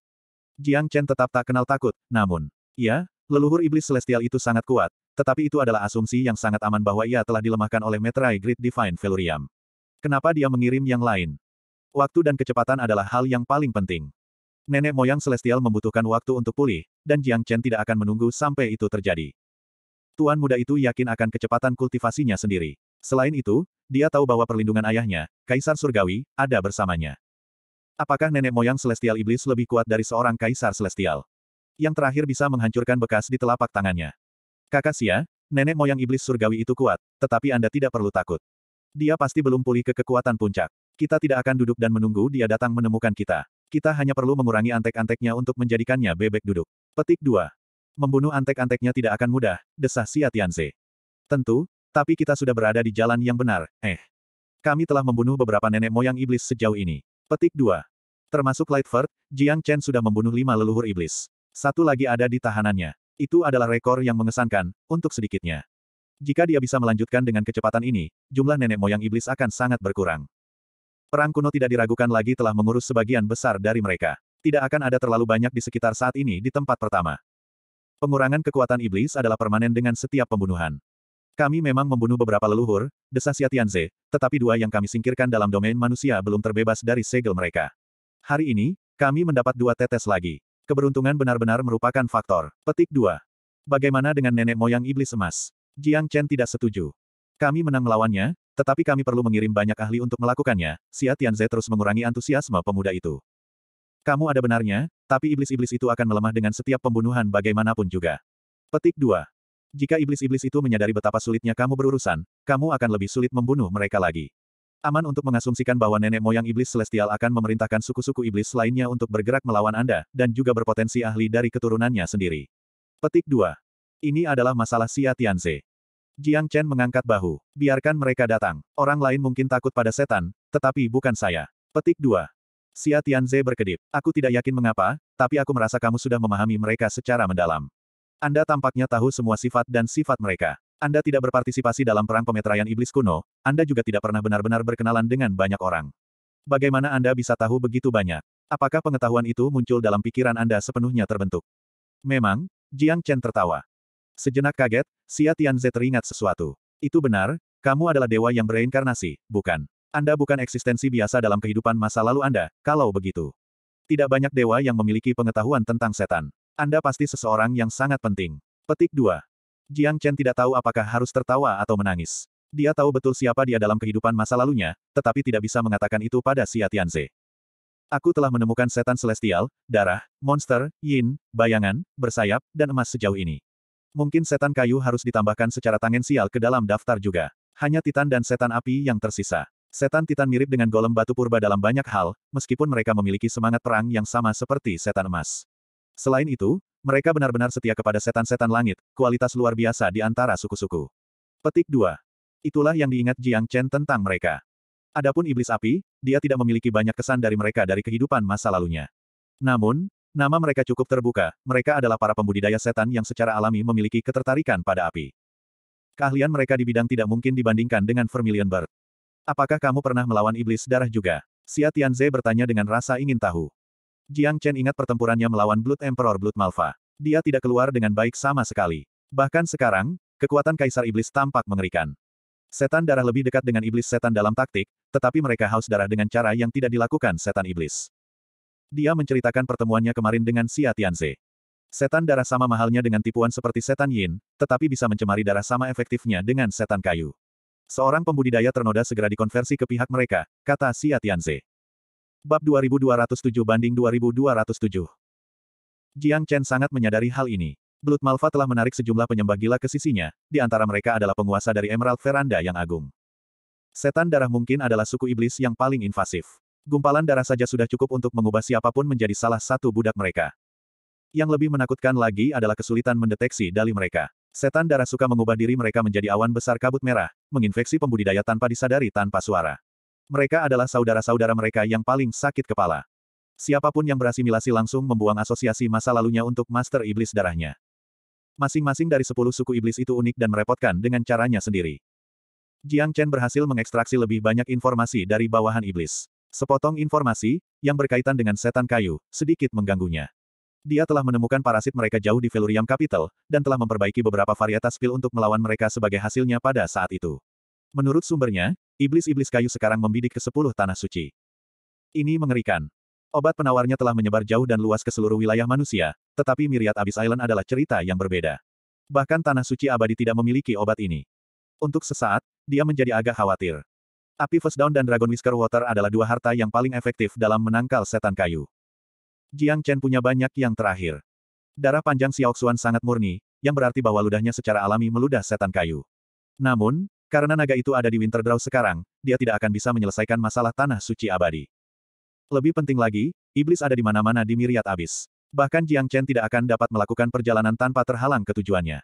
Jiang Chen tetap tak kenal takut, namun, ya, leluhur iblis celestial itu sangat kuat, tetapi itu adalah asumsi yang sangat aman bahwa ia telah dilemahkan oleh meterai Great Divine Velurium. Kenapa dia mengirim yang lain? Waktu dan kecepatan adalah hal yang paling penting. Nenek moyang Celestial membutuhkan waktu untuk pulih, dan Jiang Chen tidak akan menunggu sampai itu terjadi. Tuan muda itu yakin akan kecepatan kultivasinya sendiri. Selain itu, dia tahu bahwa perlindungan ayahnya, Kaisar Surgawi, ada bersamanya. Apakah nenek moyang Celestial Iblis lebih kuat dari seorang kaisar Celestial? Yang terakhir bisa menghancurkan bekas di telapak tangannya. Kakak Sia, nenek moyang Iblis Surgawi itu kuat, tetapi Anda tidak perlu takut. Dia pasti belum pulih ke kekuatan puncak. Kita tidak akan duduk dan menunggu dia datang menemukan kita. Kita hanya perlu mengurangi antek-anteknya untuk menjadikannya bebek duduk. Petik 2. Membunuh antek-anteknya tidak akan mudah, desah Xia Tianze. Tentu, tapi kita sudah berada di jalan yang benar, eh. Kami telah membunuh beberapa nenek moyang iblis sejauh ini. Petik 2. Termasuk Lightford, Jiang Chen sudah membunuh lima leluhur iblis. Satu lagi ada di tahanannya. Itu adalah rekor yang mengesankan, untuk sedikitnya. Jika dia bisa melanjutkan dengan kecepatan ini, jumlah nenek moyang iblis akan sangat berkurang. Perang kuno tidak diragukan lagi telah mengurus sebagian besar dari mereka. Tidak akan ada terlalu banyak di sekitar saat ini di tempat pertama. Pengurangan kekuatan iblis adalah permanen dengan setiap pembunuhan. Kami memang membunuh beberapa leluhur, desah Xiatianze, tetapi dua yang kami singkirkan dalam domain manusia belum terbebas dari segel mereka. Hari ini, kami mendapat dua tetes lagi. Keberuntungan benar-benar merupakan faktor. Petik 2. Bagaimana dengan nenek moyang iblis emas? Jiang Chen tidak setuju. Kami menang melawannya, tetapi kami perlu mengirim banyak ahli untuk melakukannya, Xia Tianze terus mengurangi antusiasme pemuda itu. Kamu ada benarnya, tapi iblis-iblis itu akan melemah dengan setiap pembunuhan bagaimanapun juga. Petik 2. Jika iblis-iblis itu menyadari betapa sulitnya kamu berurusan, kamu akan lebih sulit membunuh mereka lagi. Aman untuk mengasumsikan bahwa nenek moyang iblis celestial akan memerintahkan suku-suku iblis lainnya untuk bergerak melawan Anda, dan juga berpotensi ahli dari keturunannya sendiri. Petik 2. Ini adalah masalah Xia Tianze. Jiang Chen mengangkat bahu. Biarkan mereka datang. Orang lain mungkin takut pada setan, tetapi bukan saya. Petik 2. Xia Tianze berkedip. Aku tidak yakin mengapa, tapi aku merasa kamu sudah memahami mereka secara mendalam. Anda tampaknya tahu semua sifat dan sifat mereka. Anda tidak berpartisipasi dalam perang pemeteraian iblis kuno, Anda juga tidak pernah benar-benar berkenalan dengan banyak orang. Bagaimana Anda bisa tahu begitu banyak? Apakah pengetahuan itu muncul dalam pikiran Anda sepenuhnya terbentuk? Memang, Jiang Chen tertawa. Sejenak kaget, Xia Tianze teringat sesuatu. Itu benar, kamu adalah dewa yang bereinkarnasi, bukan? Anda bukan eksistensi biasa dalam kehidupan masa lalu Anda, kalau begitu. Tidak banyak dewa yang memiliki pengetahuan tentang setan. Anda pasti seseorang yang sangat penting. Petik 2. Jiang Chen tidak tahu apakah harus tertawa atau menangis. Dia tahu betul siapa dia dalam kehidupan masa lalunya, tetapi tidak bisa mengatakan itu pada Xia Tianze. Aku telah menemukan setan celestial, darah, monster, yin, bayangan, bersayap, dan emas sejauh ini. Mungkin setan kayu harus ditambahkan secara tangensial ke dalam daftar juga. Hanya titan dan setan api yang tersisa. Setan Titan mirip dengan golem batu purba dalam banyak hal, meskipun mereka memiliki semangat perang yang sama seperti setan emas. Selain itu, mereka benar-benar setia kepada setan-setan langit, kualitas luar biasa di antara suku-suku. Petik 2. Itulah yang diingat Jiang Chen tentang mereka. Adapun iblis api, dia tidak memiliki banyak kesan dari mereka dari kehidupan masa lalunya. Namun, nama mereka cukup terbuka, mereka adalah para pembudidaya setan yang secara alami memiliki ketertarikan pada api. Keahlian mereka di bidang tidak mungkin dibandingkan dengan Vermilion Bird. Apakah kamu pernah melawan iblis darah juga? Xia Tianze bertanya dengan rasa ingin tahu. Jiang Chen ingat pertempurannya melawan Blood Emperor Blood Malva. Dia tidak keluar dengan baik sama sekali. Bahkan sekarang, kekuatan Kaisar Iblis tampak mengerikan. Setan darah lebih dekat dengan iblis setan dalam taktik, tetapi mereka haus darah dengan cara yang tidak dilakukan setan iblis. Dia menceritakan pertemuannya kemarin dengan Xia Tianze. Setan darah sama mahalnya dengan tipuan seperti setan yin, tetapi bisa mencemari darah sama efektifnya dengan setan kayu. Seorang pembudidaya ternoda segera dikonversi ke pihak mereka, kata Xia Tianze. Bab 2207 banding 2207. Jiang Chen sangat menyadari hal ini. Blood Malva telah menarik sejumlah penyembah gila ke sisinya, di antara mereka adalah penguasa dari Emerald Veranda yang agung. Setan darah mungkin adalah suku iblis yang paling invasif. Gumpalan darah saja sudah cukup untuk mengubah siapapun menjadi salah satu budak mereka. Yang lebih menakutkan lagi adalah kesulitan mendeteksi dali mereka. Setan darah suka mengubah diri mereka menjadi awan besar kabut merah, menginfeksi pembudidaya tanpa disadari tanpa suara. Mereka adalah saudara-saudara mereka yang paling sakit kepala. Siapapun yang berasimilasi langsung membuang asosiasi masa lalunya untuk Master Iblis darahnya. Masing-masing dari sepuluh suku iblis itu unik dan merepotkan dengan caranya sendiri. Jiang Chen berhasil mengekstraksi lebih banyak informasi dari bawahan iblis. Sepotong informasi, yang berkaitan dengan setan kayu, sedikit mengganggunya. Dia telah menemukan parasit mereka jauh di Veluriam Capital, dan telah memperbaiki beberapa varietas pil untuk melawan mereka sebagai hasilnya pada saat itu. Menurut sumbernya, Iblis-iblis kayu sekarang membidik ke sepuluh tanah suci. Ini mengerikan. Obat penawarnya telah menyebar jauh dan luas ke seluruh wilayah manusia, tetapi Miriat Abyss Island adalah cerita yang berbeda. Bahkan Tanah Suci Abadi tidak memiliki obat ini. Untuk sesaat, dia menjadi agak khawatir. Api First Down dan Dragon Whisker Water adalah dua harta yang paling efektif dalam menangkal setan kayu. Jiang Chen punya banyak yang terakhir. Darah panjang Xiao Xuan sangat murni, yang berarti bahwa ludahnya secara alami meludah setan kayu. Namun, karena naga itu ada di Winterdraw sekarang, dia tidak akan bisa menyelesaikan masalah tanah suci abadi. Lebih penting lagi, iblis ada di mana-mana di Miriat Abis. Bahkan Jiang Chen tidak akan dapat melakukan perjalanan tanpa terhalang ke tujuannya.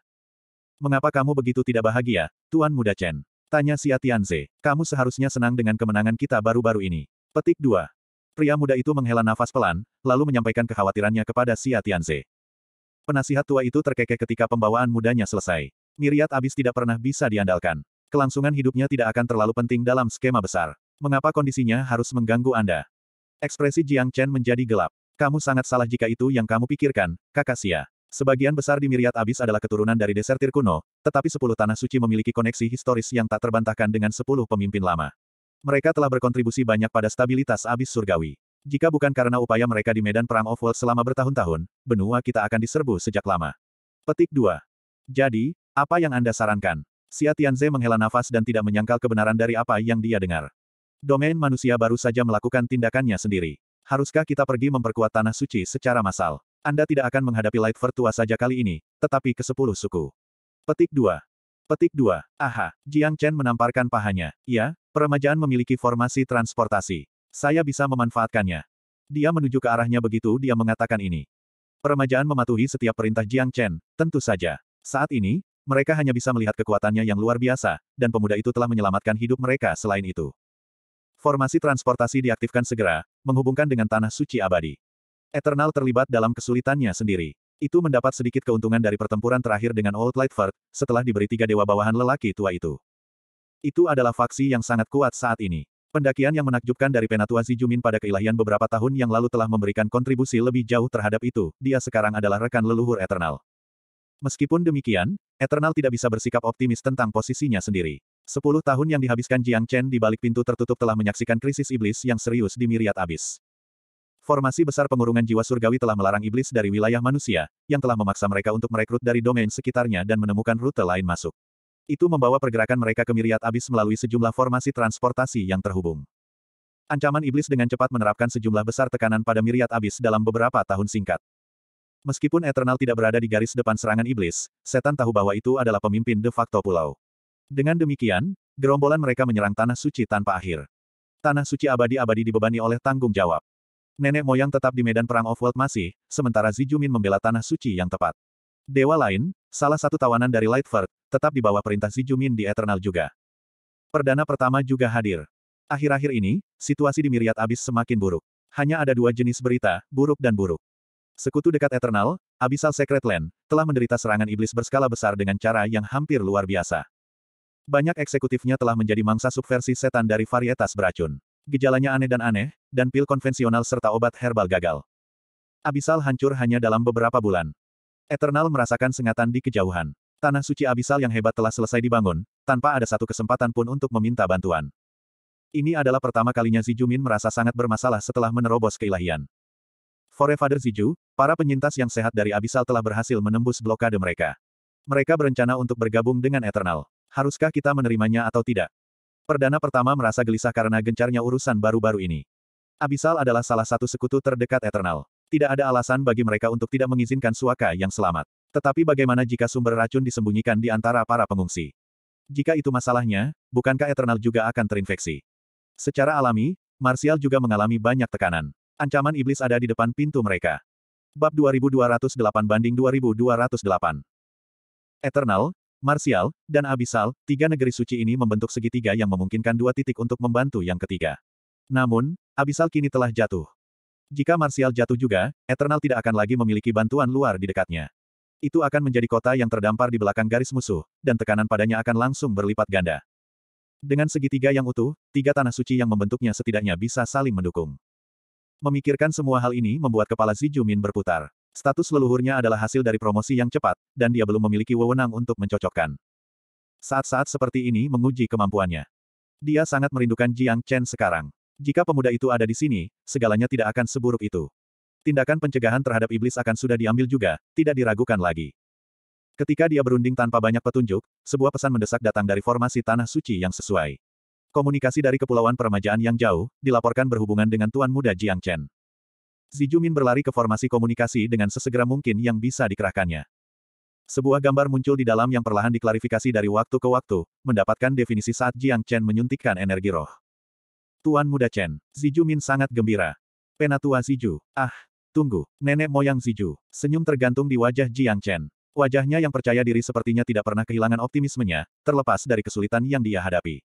Mengapa kamu begitu tidak bahagia, Tuan Muda Chen? Tanya Xia Tianze. Kamu seharusnya senang dengan kemenangan kita baru-baru ini. Petik 2. Pria muda itu menghela nafas pelan, lalu menyampaikan kekhawatirannya kepada Xia Tianze. Penasihat tua itu terkekeh ketika pembawaan mudanya selesai. Miriat abis tidak pernah bisa diandalkan kelangsungan hidupnya tidak akan terlalu penting dalam skema besar. Mengapa kondisinya harus mengganggu Anda? Ekspresi Jiang Chen menjadi gelap. Kamu sangat salah jika itu yang kamu pikirkan, kakak Xia. Sebagian besar di Miriat Abis adalah keturunan dari desertir kuno, tetapi sepuluh tanah suci memiliki koneksi historis yang tak terbantahkan dengan sepuluh pemimpin lama. Mereka telah berkontribusi banyak pada stabilitas Abis Surgawi. Jika bukan karena upaya mereka di medan perang Oval selama bertahun-tahun, benua kita akan diserbu sejak lama. Petik 2. Jadi, apa yang Anda sarankan? Xia Tianze menghela nafas dan tidak menyangkal kebenaran dari apa yang dia dengar. Domain manusia baru saja melakukan tindakannya sendiri. Haruskah kita pergi memperkuat tanah suci secara massal? Anda tidak akan menghadapi Light Vertua saja kali ini, tetapi ke sepuluh suku. Petik 2. Petik 2. Aha, Jiang Chen menamparkan pahanya. Ya, peremajaan memiliki formasi transportasi. Saya bisa memanfaatkannya. Dia menuju ke arahnya begitu dia mengatakan ini. Peremajaan mematuhi setiap perintah Jiang Chen, tentu saja. Saat ini, mereka hanya bisa melihat kekuatannya yang luar biasa, dan pemuda itu telah menyelamatkan hidup mereka selain itu. Formasi transportasi diaktifkan segera, menghubungkan dengan Tanah Suci Abadi. Eternal terlibat dalam kesulitannya sendiri. Itu mendapat sedikit keuntungan dari pertempuran terakhir dengan Old Lightford, setelah diberi tiga dewa bawahan lelaki tua itu. Itu adalah faksi yang sangat kuat saat ini. Pendakian yang menakjubkan dari Penatua Zijumin pada keilahian beberapa tahun yang lalu telah memberikan kontribusi lebih jauh terhadap itu, dia sekarang adalah rekan leluhur Eternal. Meskipun demikian, Eternal tidak bisa bersikap optimis tentang posisinya sendiri. Sepuluh tahun yang dihabiskan Jiang Chen di balik pintu tertutup telah menyaksikan krisis iblis yang serius di Miriat Abis. Formasi besar pengurungan jiwa surgawi telah melarang iblis dari wilayah manusia, yang telah memaksa mereka untuk merekrut dari domain sekitarnya dan menemukan rute lain masuk. Itu membawa pergerakan mereka ke Miriat Abis melalui sejumlah formasi transportasi yang terhubung. Ancaman iblis dengan cepat menerapkan sejumlah besar tekanan pada Miriat Abis dalam beberapa tahun singkat. Meskipun Eternal tidak berada di garis depan serangan iblis, setan tahu bahwa itu adalah pemimpin de facto pulau. Dengan demikian, gerombolan mereka menyerang Tanah Suci tanpa akhir. Tanah Suci abadi-abadi dibebani oleh tanggung jawab. Nenek moyang tetap di medan perang Offworld masih, sementara Zijumin membela Tanah Suci yang tepat. Dewa lain, salah satu tawanan dari Lightford, tetap di bawah perintah Zijumin di Eternal juga. Perdana pertama juga hadir. Akhir-akhir ini, situasi di Miriat Abis semakin buruk. Hanya ada dua jenis berita, buruk dan buruk. Sekutu dekat Eternal, Abyssal Secret Land, telah menderita serangan iblis berskala besar dengan cara yang hampir luar biasa. Banyak eksekutifnya telah menjadi mangsa subversi setan dari varietas beracun. Gejalanya aneh dan aneh, dan pil konvensional serta obat herbal gagal. Abyssal hancur hanya dalam beberapa bulan. Eternal merasakan sengatan di kejauhan. Tanah suci Abyssal yang hebat telah selesai dibangun, tanpa ada satu kesempatan pun untuk meminta bantuan. Ini adalah pertama kalinya Zijumin merasa sangat bermasalah setelah menerobos keilahian. Forefather Ziju, para penyintas yang sehat dari Abisal telah berhasil menembus blokade mereka. Mereka berencana untuk bergabung dengan Eternal. Haruskah kita menerimanya atau tidak? Perdana pertama merasa gelisah karena gencarnya urusan baru-baru ini. Abisal adalah salah satu sekutu terdekat Eternal. Tidak ada alasan bagi mereka untuk tidak mengizinkan Suaka yang selamat. Tetapi bagaimana jika sumber racun disembunyikan di antara para pengungsi? Jika itu masalahnya, bukankah Eternal juga akan terinfeksi? Secara alami, Martial juga mengalami banyak tekanan. Ancaman iblis ada di depan pintu mereka. Bab 2208 banding 2208. Eternal, Martial, dan Abyssal, tiga negeri suci ini membentuk segitiga yang memungkinkan dua titik untuk membantu yang ketiga. Namun, Abyssal kini telah jatuh. Jika Martial jatuh juga, Eternal tidak akan lagi memiliki bantuan luar di dekatnya. Itu akan menjadi kota yang terdampar di belakang garis musuh, dan tekanan padanya akan langsung berlipat ganda. Dengan segitiga yang utuh, tiga tanah suci yang membentuknya setidaknya bisa saling mendukung. Memikirkan semua hal ini membuat kepala Jumin berputar. Status leluhurnya adalah hasil dari promosi yang cepat, dan dia belum memiliki wewenang untuk mencocokkan. Saat-saat seperti ini menguji kemampuannya. Dia sangat merindukan Jiang Chen sekarang. Jika pemuda itu ada di sini, segalanya tidak akan seburuk itu. Tindakan pencegahan terhadap iblis akan sudah diambil juga, tidak diragukan lagi. Ketika dia berunding tanpa banyak petunjuk, sebuah pesan mendesak datang dari formasi Tanah Suci yang sesuai. Komunikasi dari kepulauan peremajaan yang jauh, dilaporkan berhubungan dengan Tuan Muda Jiang Chen. Zijumin berlari ke formasi komunikasi dengan sesegera mungkin yang bisa dikerahkannya. Sebuah gambar muncul di dalam yang perlahan diklarifikasi dari waktu ke waktu, mendapatkan definisi saat Jiang Chen menyuntikkan energi roh. Tuan Muda Chen, Zijumin sangat gembira. Penatua Ziju, ah, tunggu, nenek moyang Ziju, senyum tergantung di wajah Jiang Chen. Wajahnya yang percaya diri sepertinya tidak pernah kehilangan optimismenya, terlepas dari kesulitan yang dia hadapi.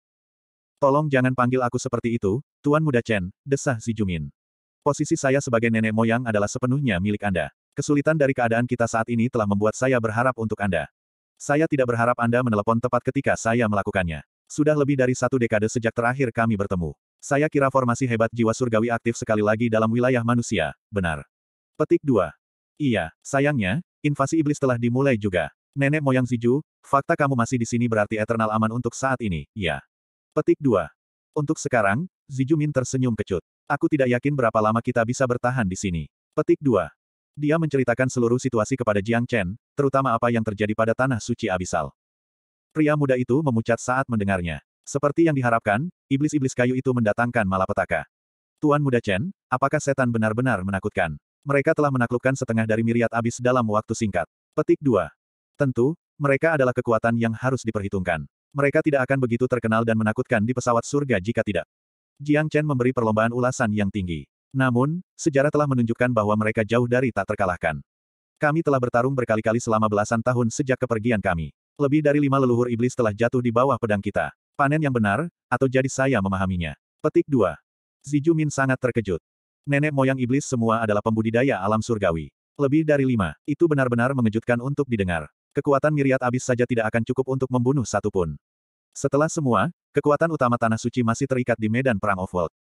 Tolong jangan panggil aku seperti itu, Tuan Muda Chen, desah si Jumin. Posisi saya sebagai nenek moyang adalah sepenuhnya milik Anda. Kesulitan dari keadaan kita saat ini telah membuat saya berharap untuk Anda. Saya tidak berharap Anda menelepon tepat ketika saya melakukannya. Sudah lebih dari satu dekade sejak terakhir kami bertemu. Saya kira formasi hebat jiwa surgawi aktif sekali lagi dalam wilayah manusia, benar. Petik 2. Iya, sayangnya, invasi iblis telah dimulai juga. Nenek moyang Ziju, fakta kamu masih di sini berarti eternal aman untuk saat ini, Iya. Petik 2. Untuk sekarang, Zijumin tersenyum kecut. Aku tidak yakin berapa lama kita bisa bertahan di sini. Petik 2. Dia menceritakan seluruh situasi kepada Jiang Chen, terutama apa yang terjadi pada Tanah Suci Abisal. Pria muda itu memucat saat mendengarnya. Seperti yang diharapkan, iblis-iblis kayu itu mendatangkan malapetaka. Tuan muda Chen, apakah setan benar-benar menakutkan? Mereka telah menaklukkan setengah dari miriat abis dalam waktu singkat. Petik 2. Tentu, mereka adalah kekuatan yang harus diperhitungkan. Mereka tidak akan begitu terkenal dan menakutkan di pesawat surga jika tidak. Jiang Chen memberi perlombaan ulasan yang tinggi. Namun, sejarah telah menunjukkan bahwa mereka jauh dari tak terkalahkan. Kami telah bertarung berkali-kali selama belasan tahun sejak kepergian kami. Lebih dari lima leluhur iblis telah jatuh di bawah pedang kita. Panen yang benar, atau jadi saya memahaminya. Petik 2. Min sangat terkejut. Nenek moyang iblis semua adalah pembudidaya alam surgawi. Lebih dari lima, itu benar-benar mengejutkan untuk didengar kekuatan miriat abis saja tidak akan cukup untuk membunuh satu pun. Setelah semua, kekuatan utama Tanah Suci masih terikat di medan perang of World.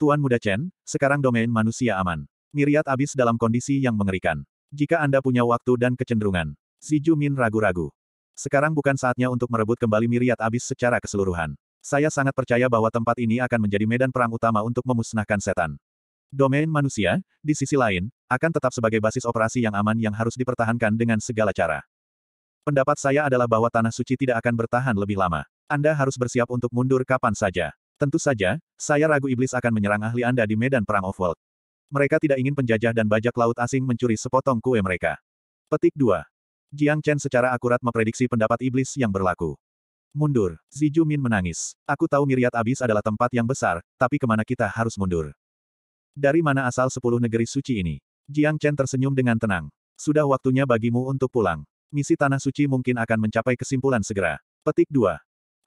Tuan Muda Chen, sekarang domain manusia aman. Miriat abis dalam kondisi yang mengerikan. Jika Anda punya waktu dan kecenderungan, Si Jumin ragu-ragu. Sekarang bukan saatnya untuk merebut kembali miriat abis secara keseluruhan. Saya sangat percaya bahwa tempat ini akan menjadi medan perang utama untuk memusnahkan setan. Domain manusia, di sisi lain, akan tetap sebagai basis operasi yang aman yang harus dipertahankan dengan segala cara. Pendapat saya adalah bahwa Tanah Suci tidak akan bertahan lebih lama. Anda harus bersiap untuk mundur kapan saja. Tentu saja, saya ragu iblis akan menyerang ahli Anda di medan perang Offworld. Mereka tidak ingin penjajah dan bajak laut asing mencuri sepotong kue mereka. Petik 2. Jiang Chen secara akurat memprediksi pendapat iblis yang berlaku. Mundur. Ziju Min menangis. Aku tahu Miriat Abis adalah tempat yang besar, tapi kemana kita harus mundur? Dari mana asal sepuluh negeri suci ini? Jiang Chen tersenyum dengan tenang. Sudah waktunya bagimu untuk pulang. Misi Tanah Suci mungkin akan mencapai kesimpulan segera. Petik 2.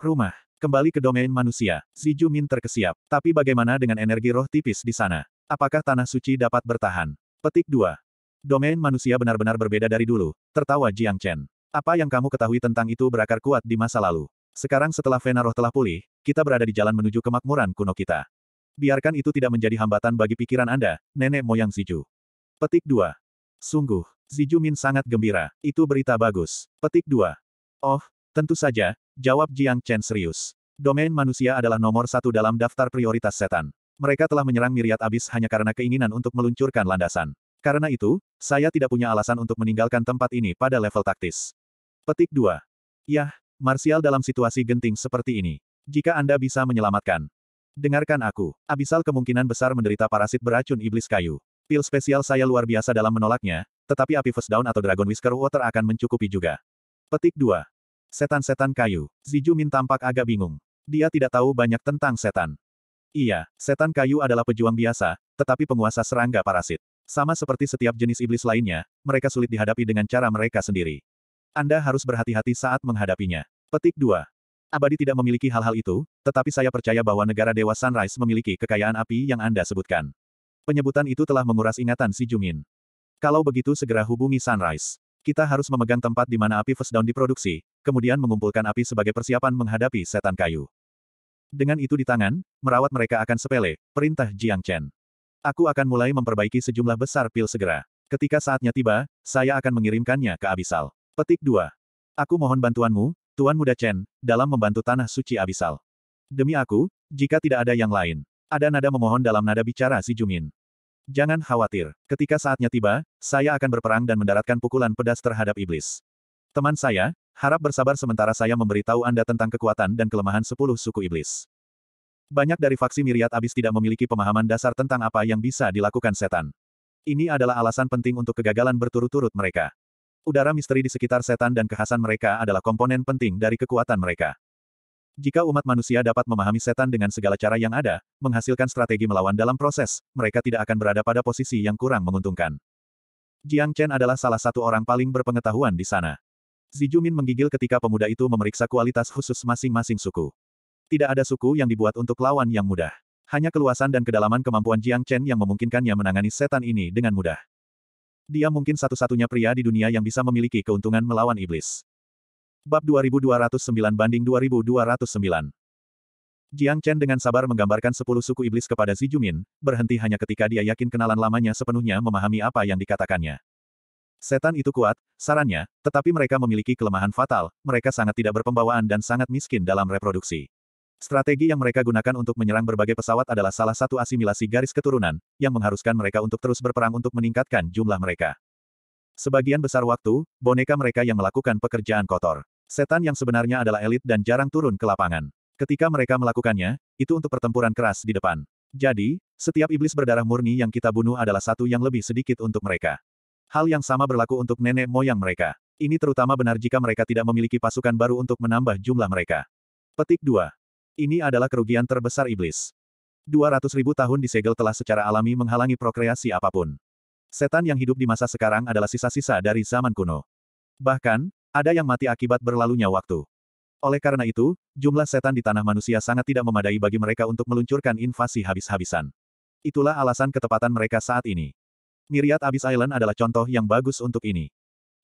Rumah. Kembali ke domain manusia, Ziju Min terkesiap. Tapi bagaimana dengan energi roh tipis di sana? Apakah Tanah Suci dapat bertahan? Petik 2. Domain manusia benar-benar berbeda dari dulu, tertawa Jiang Chen. Apa yang kamu ketahui tentang itu berakar kuat di masa lalu. Sekarang setelah Vena roh telah pulih, kita berada di jalan menuju kemakmuran kuno kita. Biarkan itu tidak menjadi hambatan bagi pikiran Anda, nenek moyang Ziju. Petik 2. Sungguh, Zijumin sangat gembira. Itu berita bagus. Petik 2. Oh, tentu saja, jawab Jiang Chen serius. Domain manusia adalah nomor satu dalam daftar prioritas setan. Mereka telah menyerang Miriat abis hanya karena keinginan untuk meluncurkan landasan. Karena itu, saya tidak punya alasan untuk meninggalkan tempat ini pada level taktis. Petik 2. Yah, Marsial dalam situasi genting seperti ini. Jika Anda bisa menyelamatkan. Dengarkan aku, Abisal kemungkinan besar menderita parasit beracun iblis kayu. Pil spesial saya luar biasa dalam menolaknya, tetapi api first down atau Dragon Whisker Water akan mencukupi juga. Petik 2. Setan-setan kayu. Min tampak agak bingung. Dia tidak tahu banyak tentang setan. Iya, setan kayu adalah pejuang biasa, tetapi penguasa serangga parasit. Sama seperti setiap jenis iblis lainnya, mereka sulit dihadapi dengan cara mereka sendiri. Anda harus berhati-hati saat menghadapinya. Petik 2. Abadi tidak memiliki hal-hal itu, tetapi saya percaya bahwa negara Dewa Sunrise memiliki kekayaan api yang Anda sebutkan. Penyebutan itu telah menguras ingatan si Jumin. Kalau begitu segera hubungi Sunrise. Kita harus memegang tempat di mana api first down diproduksi, kemudian mengumpulkan api sebagai persiapan menghadapi setan kayu. Dengan itu di tangan, merawat mereka akan sepele, perintah Jiang Chen. Aku akan mulai memperbaiki sejumlah besar pil segera. Ketika saatnya tiba, saya akan mengirimkannya ke Abisal. Petik 2. Aku mohon bantuanmu, Tuan Muda Chen, dalam membantu Tanah Suci Abisal. Demi aku, jika tidak ada yang lain. Ada nada memohon dalam nada bicara si Jumin. Jangan khawatir, ketika saatnya tiba, saya akan berperang dan mendaratkan pukulan pedas terhadap iblis. Teman saya, harap bersabar sementara saya memberitahu Anda tentang kekuatan dan kelemahan sepuluh suku iblis. Banyak dari faksi miriat abis tidak memiliki pemahaman dasar tentang apa yang bisa dilakukan setan. Ini adalah alasan penting untuk kegagalan berturut-turut mereka. Udara misteri di sekitar setan dan kekhasan mereka adalah komponen penting dari kekuatan mereka. Jika umat manusia dapat memahami setan dengan segala cara yang ada, menghasilkan strategi melawan dalam proses, mereka tidak akan berada pada posisi yang kurang menguntungkan. Jiang Chen adalah salah satu orang paling berpengetahuan di sana. Zijumin menggigil ketika pemuda itu memeriksa kualitas khusus masing-masing suku. Tidak ada suku yang dibuat untuk lawan yang mudah. Hanya keluasan dan kedalaman kemampuan Jiang Chen yang memungkinkannya menangani setan ini dengan mudah. Dia mungkin satu-satunya pria di dunia yang bisa memiliki keuntungan melawan iblis. Bab 2209 banding 2209 Jiang Chen dengan sabar menggambarkan sepuluh suku iblis kepada Xi Jumin, berhenti hanya ketika dia yakin kenalan lamanya sepenuhnya memahami apa yang dikatakannya. Setan itu kuat, sarannya, tetapi mereka memiliki kelemahan fatal, mereka sangat tidak berpembawaan dan sangat miskin dalam reproduksi. Strategi yang mereka gunakan untuk menyerang berbagai pesawat adalah salah satu asimilasi garis keturunan, yang mengharuskan mereka untuk terus berperang untuk meningkatkan jumlah mereka. Sebagian besar waktu, boneka mereka yang melakukan pekerjaan kotor. Setan yang sebenarnya adalah elit dan jarang turun ke lapangan. Ketika mereka melakukannya, itu untuk pertempuran keras di depan. Jadi, setiap iblis berdarah murni yang kita bunuh adalah satu yang lebih sedikit untuk mereka. Hal yang sama berlaku untuk nenek moyang mereka. Ini terutama benar jika mereka tidak memiliki pasukan baru untuk menambah jumlah mereka. Petik 2. Ini adalah kerugian terbesar iblis. 200 ribu tahun disegel telah secara alami menghalangi prokreasi apapun. Setan yang hidup di masa sekarang adalah sisa-sisa dari zaman kuno. Bahkan, ada yang mati akibat berlalunya waktu. Oleh karena itu, jumlah setan di tanah manusia sangat tidak memadai bagi mereka untuk meluncurkan invasi habis-habisan. Itulah alasan ketepatan mereka saat ini. Miriat Abyss Island adalah contoh yang bagus untuk ini.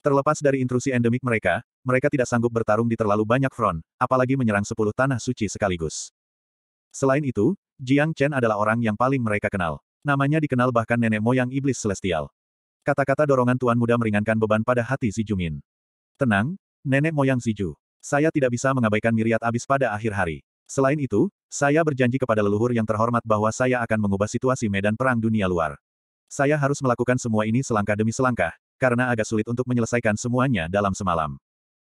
Terlepas dari intrusi endemik mereka, mereka tidak sanggup bertarung di terlalu banyak front, apalagi menyerang sepuluh tanah suci sekaligus. Selain itu, Jiang Chen adalah orang yang paling mereka kenal. Namanya dikenal bahkan nenek moyang iblis celestial. Kata-kata dorongan tuan muda meringankan beban pada hati Si Jumin. Tenang, nenek moyang Si Ju. Saya tidak bisa mengabaikan miriat abis pada akhir hari. Selain itu, saya berjanji kepada leluhur yang terhormat bahwa saya akan mengubah situasi medan perang dunia luar. Saya harus melakukan semua ini selangkah demi selangkah, karena agak sulit untuk menyelesaikan semuanya dalam semalam.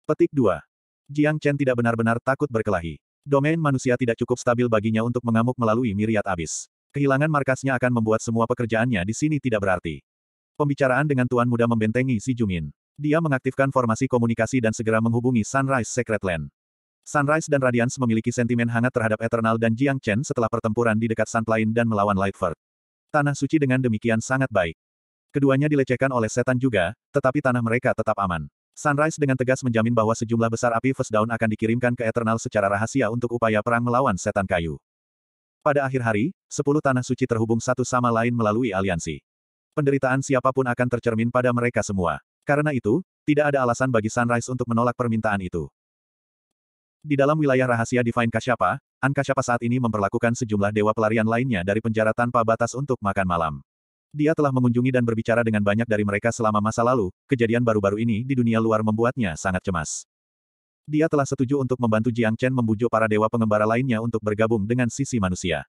Petik 2. Jiang Chen tidak benar-benar takut berkelahi. Domain manusia tidak cukup stabil baginya untuk mengamuk melalui miriat abis. Kehilangan markasnya akan membuat semua pekerjaannya di sini tidak berarti. Pembicaraan dengan Tuan Muda membentengi Si Jumin. Dia mengaktifkan formasi komunikasi dan segera menghubungi Sunrise Secret Land. Sunrise dan Radiance memiliki sentimen hangat terhadap Eternal dan Jiang Chen setelah pertempuran di dekat Sunplain dan melawan Lightford. Tanah suci dengan demikian sangat baik. Keduanya dilecehkan oleh setan juga, tetapi tanah mereka tetap aman. Sunrise dengan tegas menjamin bahwa sejumlah besar api First akan dikirimkan ke Eternal secara rahasia untuk upaya perang melawan setan kayu. Pada akhir hari, sepuluh tanah suci terhubung satu sama lain melalui aliansi. Penderitaan siapapun akan tercermin pada mereka semua. Karena itu, tidak ada alasan bagi Sunrise untuk menolak permintaan itu. Di dalam wilayah rahasia Divine Kasyapa, Ankashapa saat ini memperlakukan sejumlah dewa pelarian lainnya dari penjara tanpa batas untuk makan malam. Dia telah mengunjungi dan berbicara dengan banyak dari mereka selama masa lalu, kejadian baru-baru ini di dunia luar membuatnya sangat cemas. Dia telah setuju untuk membantu Jiang Chen membujuk para dewa pengembara lainnya untuk bergabung dengan sisi manusia.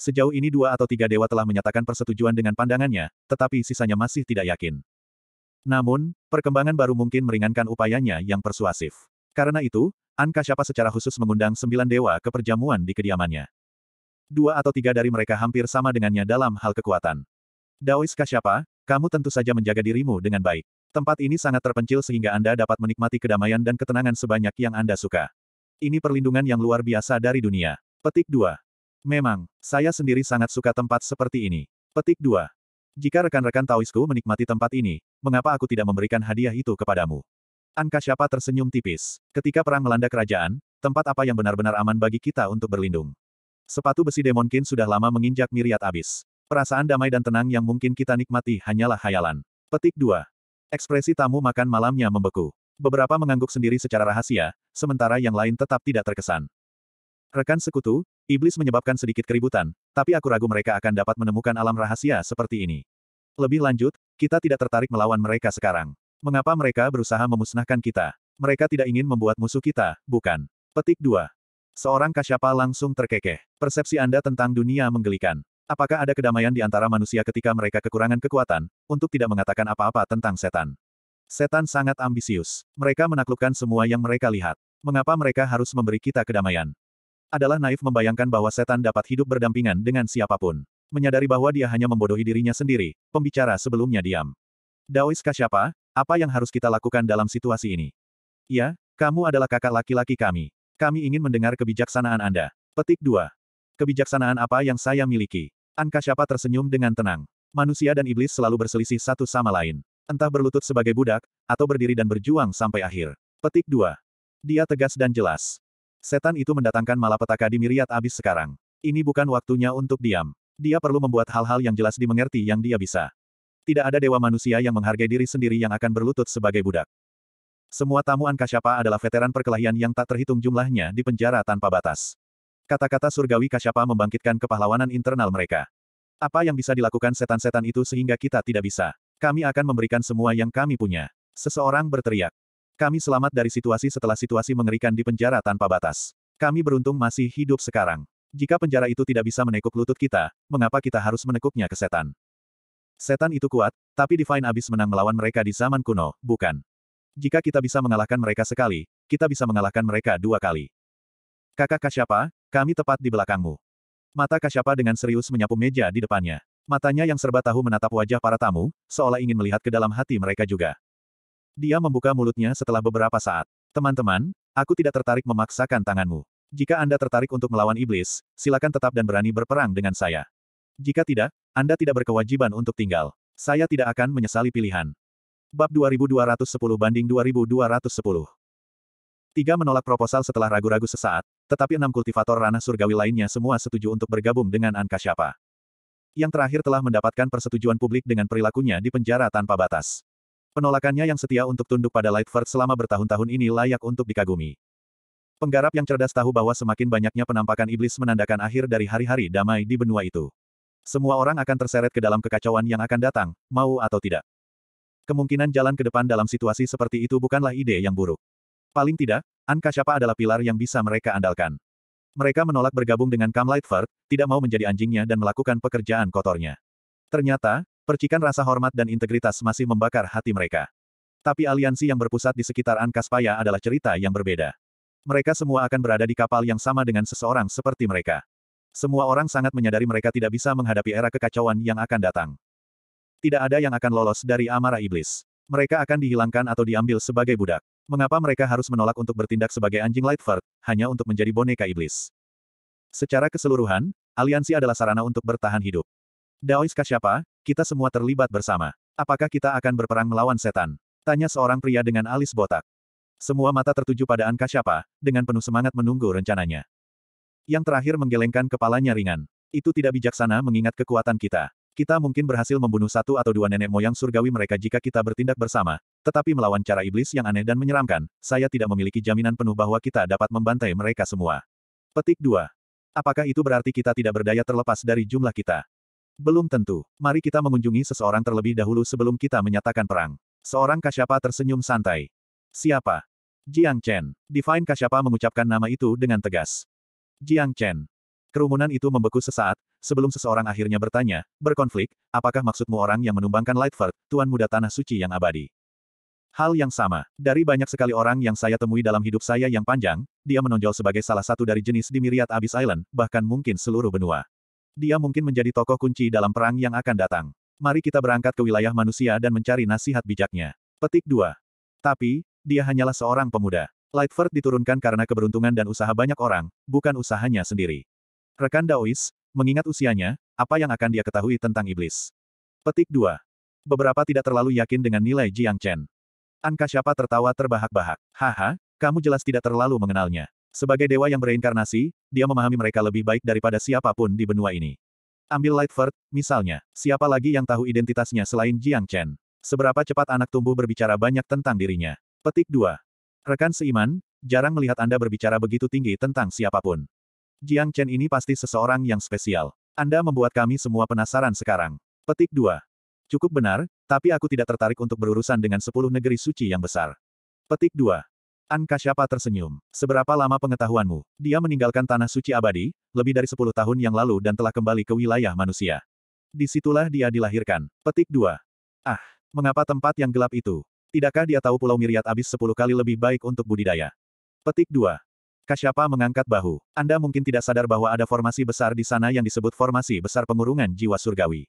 Sejauh ini dua atau tiga dewa telah menyatakan persetujuan dengan pandangannya, tetapi sisanya masih tidak yakin. Namun, perkembangan baru mungkin meringankan upayanya yang persuasif. Karena itu, An Kasyapa secara khusus mengundang sembilan dewa ke perjamuan di kediamannya. Dua atau tiga dari mereka hampir sama dengannya dalam hal kekuatan. Daois Kasyapa, kamu tentu saja menjaga dirimu dengan baik. Tempat ini sangat terpencil sehingga Anda dapat menikmati kedamaian dan ketenangan sebanyak yang Anda suka. Ini perlindungan yang luar biasa dari dunia. Petik 2. Memang, saya sendiri sangat suka tempat seperti ini. Petik 2. Jika rekan-rekan Taoisku menikmati tempat ini, mengapa aku tidak memberikan hadiah itu kepadamu? Angka siapa tersenyum tipis. Ketika perang melanda kerajaan, tempat apa yang benar-benar aman bagi kita untuk berlindung? Sepatu besi demonkin sudah lama menginjak miriat abis. Perasaan damai dan tenang yang mungkin kita nikmati hanyalah khayalan. Petik 2. Ekspresi tamu makan malamnya membeku. Beberapa mengangguk sendiri secara rahasia, sementara yang lain tetap tidak terkesan. Rekan sekutu, iblis menyebabkan sedikit keributan, tapi aku ragu mereka akan dapat menemukan alam rahasia seperti ini. Lebih lanjut, kita tidak tertarik melawan mereka sekarang. Mengapa mereka berusaha memusnahkan kita? Mereka tidak ingin membuat musuh kita, bukan? Petik 2. Seorang kasyapa langsung terkekeh. Persepsi Anda tentang dunia menggelikan. Apakah ada kedamaian di antara manusia ketika mereka kekurangan kekuatan, untuk tidak mengatakan apa-apa tentang setan? Setan sangat ambisius. Mereka menaklukkan semua yang mereka lihat. Mengapa mereka harus memberi kita kedamaian? Adalah naif membayangkan bahwa setan dapat hidup berdampingan dengan siapapun. Menyadari bahwa dia hanya membodohi dirinya sendiri, pembicara sebelumnya diam. Daois siapa? apa yang harus kita lakukan dalam situasi ini? Ya, kamu adalah kakak laki-laki kami. Kami ingin mendengar kebijaksanaan Anda. Petik 2. Kebijaksanaan apa yang saya miliki? siapa tersenyum dengan tenang. Manusia dan iblis selalu berselisih satu sama lain. Entah berlutut sebagai budak, atau berdiri dan berjuang sampai akhir. Petik 2. Dia tegas dan jelas. Setan itu mendatangkan malapetaka di miriat abis sekarang. Ini bukan waktunya untuk diam. Dia perlu membuat hal-hal yang jelas dimengerti yang dia bisa. Tidak ada dewa manusia yang menghargai diri sendiri yang akan berlutut sebagai budak. Semua tamu siapa adalah veteran perkelahian yang tak terhitung jumlahnya di penjara tanpa batas. Kata-kata surgawi Kasyapa membangkitkan kepahlawanan internal mereka. Apa yang bisa dilakukan setan-setan itu sehingga kita tidak bisa? Kami akan memberikan semua yang kami punya. Seseorang berteriak. Kami selamat dari situasi setelah situasi mengerikan di penjara tanpa batas. Kami beruntung masih hidup sekarang. Jika penjara itu tidak bisa menekuk lutut kita, mengapa kita harus menekuknya ke setan? Setan itu kuat, tapi Divine Abyss menang melawan mereka di zaman kuno, bukan? Jika kita bisa mengalahkan mereka sekali, kita bisa mengalahkan mereka dua kali. Kakak Kasyapa, kami tepat di belakangmu. Mata Kasyapa dengan serius menyapu meja di depannya. Matanya yang serba tahu menatap wajah para tamu, seolah ingin melihat ke dalam hati mereka juga. Dia membuka mulutnya setelah beberapa saat. Teman-teman, aku tidak tertarik memaksakan tanganmu. Jika Anda tertarik untuk melawan iblis, silakan tetap dan berani berperang dengan saya. Jika tidak, Anda tidak berkewajiban untuk tinggal. Saya tidak akan menyesali pilihan. Bab 2210 banding 2210 Tiga menolak proposal setelah ragu-ragu sesaat, tetapi enam kultivator ranah surgawi lainnya semua setuju untuk bergabung dengan Ankasyapa. Yang terakhir telah mendapatkan persetujuan publik dengan perilakunya di penjara tanpa batas. Penolakannya yang setia untuk tunduk pada Lightford selama bertahun-tahun ini layak untuk dikagumi. Penggarap yang cerdas tahu bahwa semakin banyaknya penampakan iblis menandakan akhir dari hari-hari damai di benua itu. Semua orang akan terseret ke dalam kekacauan yang akan datang, mau atau tidak. Kemungkinan jalan ke depan dalam situasi seperti itu bukanlah ide yang buruk. Paling tidak, Anka siapa adalah pilar yang bisa mereka andalkan. Mereka menolak bergabung dengan Kam Lightford, tidak mau menjadi anjingnya dan melakukan pekerjaan kotornya. Ternyata, percikan rasa hormat dan integritas masih membakar hati mereka. Tapi aliansi yang berpusat di sekitar Anka Spaya adalah cerita yang berbeda. Mereka semua akan berada di kapal yang sama dengan seseorang seperti mereka. Semua orang sangat menyadari mereka tidak bisa menghadapi era kekacauan yang akan datang. Tidak ada yang akan lolos dari amarah iblis. Mereka akan dihilangkan atau diambil sebagai budak. Mengapa mereka harus menolak untuk bertindak sebagai anjing Lightford, hanya untuk menjadi boneka iblis? Secara keseluruhan, aliansi adalah sarana untuk bertahan hidup. Daois Kasyapa, kita semua terlibat bersama. Apakah kita akan berperang melawan setan? Tanya seorang pria dengan alis botak. Semua mata tertuju pada An Kasyapa, dengan penuh semangat menunggu rencananya. Yang terakhir menggelengkan kepalanya ringan. Itu tidak bijaksana mengingat kekuatan kita. Kita mungkin berhasil membunuh satu atau dua nenek moyang surgawi mereka jika kita bertindak bersama, tetapi melawan cara iblis yang aneh dan menyeramkan, saya tidak memiliki jaminan penuh bahwa kita dapat membantai mereka semua. Petik 2. Apakah itu berarti kita tidak berdaya terlepas dari jumlah kita? Belum tentu. Mari kita mengunjungi seseorang terlebih dahulu sebelum kita menyatakan perang. Seorang kasyapa tersenyum santai. Siapa? Jiang Chen. Divine kasyapa mengucapkan nama itu dengan tegas. Jiang Chen. Kerumunan itu membeku sesaat, sebelum seseorang akhirnya bertanya, berkonflik, apakah maksudmu orang yang menumbangkan Lightford, tuan muda tanah suci yang abadi? Hal yang sama. Dari banyak sekali orang yang saya temui dalam hidup saya yang panjang, dia menonjol sebagai salah satu dari jenis di Myriad Abyss Island, bahkan mungkin seluruh benua. Dia mungkin menjadi tokoh kunci dalam perang yang akan datang. Mari kita berangkat ke wilayah manusia dan mencari nasihat bijaknya. Petik 2. Tapi, dia hanyalah seorang pemuda. Lightford diturunkan karena keberuntungan dan usaha banyak orang, bukan usahanya sendiri. Rekan Daois, mengingat usianya, apa yang akan dia ketahui tentang iblis? Petik 2. Beberapa tidak terlalu yakin dengan nilai Jiang Chen siapa tertawa terbahak-bahak. Haha, kamu jelas tidak terlalu mengenalnya. Sebagai dewa yang bereinkarnasi, dia memahami mereka lebih baik daripada siapapun di benua ini. Ambil Lightford, misalnya, siapa lagi yang tahu identitasnya selain Jiang Chen? Seberapa cepat anak tumbuh berbicara banyak tentang dirinya? Petik 2. Rekan seiman, jarang melihat Anda berbicara begitu tinggi tentang siapapun. Jiang Chen ini pasti seseorang yang spesial. Anda membuat kami semua penasaran sekarang. Petik 2. Cukup benar, tapi aku tidak tertarik untuk berurusan dengan sepuluh negeri suci yang besar. Petik 2. Angkasyapa tersenyum. Seberapa lama pengetahuanmu? Dia meninggalkan tanah suci abadi, lebih dari sepuluh tahun yang lalu dan telah kembali ke wilayah manusia. Disitulah dia dilahirkan. Petik 2. Ah, mengapa tempat yang gelap itu? Tidakkah dia tahu Pulau Miriat abis sepuluh kali lebih baik untuk budidaya? Petik 2. Kasyapa mengangkat bahu. Anda mungkin tidak sadar bahwa ada formasi besar di sana yang disebut formasi besar pengurungan jiwa surgawi.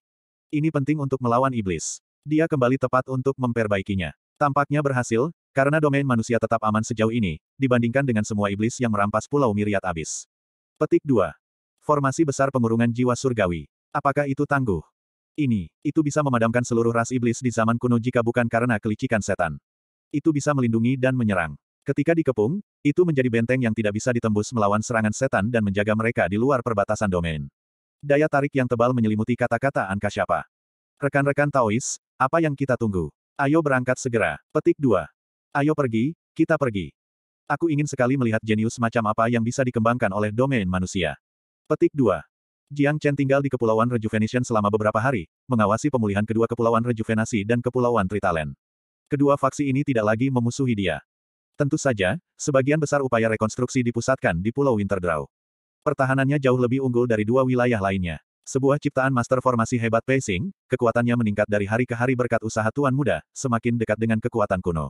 Ini penting untuk melawan iblis. Dia kembali tepat untuk memperbaikinya. Tampaknya berhasil, karena domain manusia tetap aman sejauh ini, dibandingkan dengan semua iblis yang merampas pulau Miriat Abis. Petik 2. Formasi besar pengurungan jiwa surgawi. Apakah itu tangguh? Ini, itu bisa memadamkan seluruh ras iblis di zaman kuno jika bukan karena kelicikan setan. Itu bisa melindungi dan menyerang. Ketika dikepung, itu menjadi benteng yang tidak bisa ditembus melawan serangan setan dan menjaga mereka di luar perbatasan domain. Daya tarik yang tebal menyelimuti kata-kata Angkasyapa. Rekan-rekan Taois, apa yang kita tunggu? Ayo berangkat segera. Petik 2. Ayo pergi, kita pergi. Aku ingin sekali melihat jenius macam apa yang bisa dikembangkan oleh domain manusia. Petik 2. Jiang Chen tinggal di Kepulauan Rejuvenation selama beberapa hari, mengawasi pemulihan kedua Kepulauan Rejuvenasi dan Kepulauan Tritalen. Kedua faksi ini tidak lagi memusuhi dia. Tentu saja, sebagian besar upaya rekonstruksi dipusatkan di Pulau Winterdraw. Pertahanannya jauh lebih unggul dari dua wilayah lainnya. Sebuah ciptaan master formasi hebat Pacing, kekuatannya meningkat dari hari ke hari berkat usaha tuan muda, semakin dekat dengan kekuatan kuno.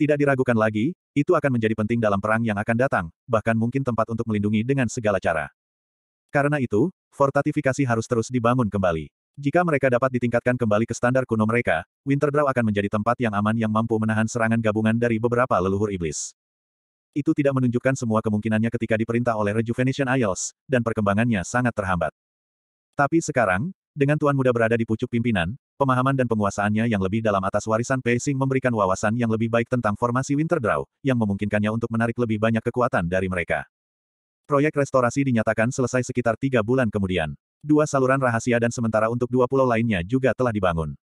Tidak diragukan lagi, itu akan menjadi penting dalam perang yang akan datang, bahkan mungkin tempat untuk melindungi dengan segala cara. Karena itu, fortifikasi harus terus dibangun kembali. Jika mereka dapat ditingkatkan kembali ke standar kuno mereka, Winterdraw akan menjadi tempat yang aman yang mampu menahan serangan gabungan dari beberapa leluhur iblis itu tidak menunjukkan semua kemungkinannya ketika diperintah oleh Rejuvenation Isles, dan perkembangannya sangat terhambat. Tapi sekarang, dengan Tuan Muda berada di pucuk pimpinan, pemahaman dan penguasaannya yang lebih dalam atas warisan Pacing memberikan wawasan yang lebih baik tentang formasi Winterdraw, yang memungkinkannya untuk menarik lebih banyak kekuatan dari mereka. Proyek restorasi dinyatakan selesai sekitar tiga bulan kemudian. Dua saluran rahasia dan sementara untuk dua pulau lainnya juga telah dibangun.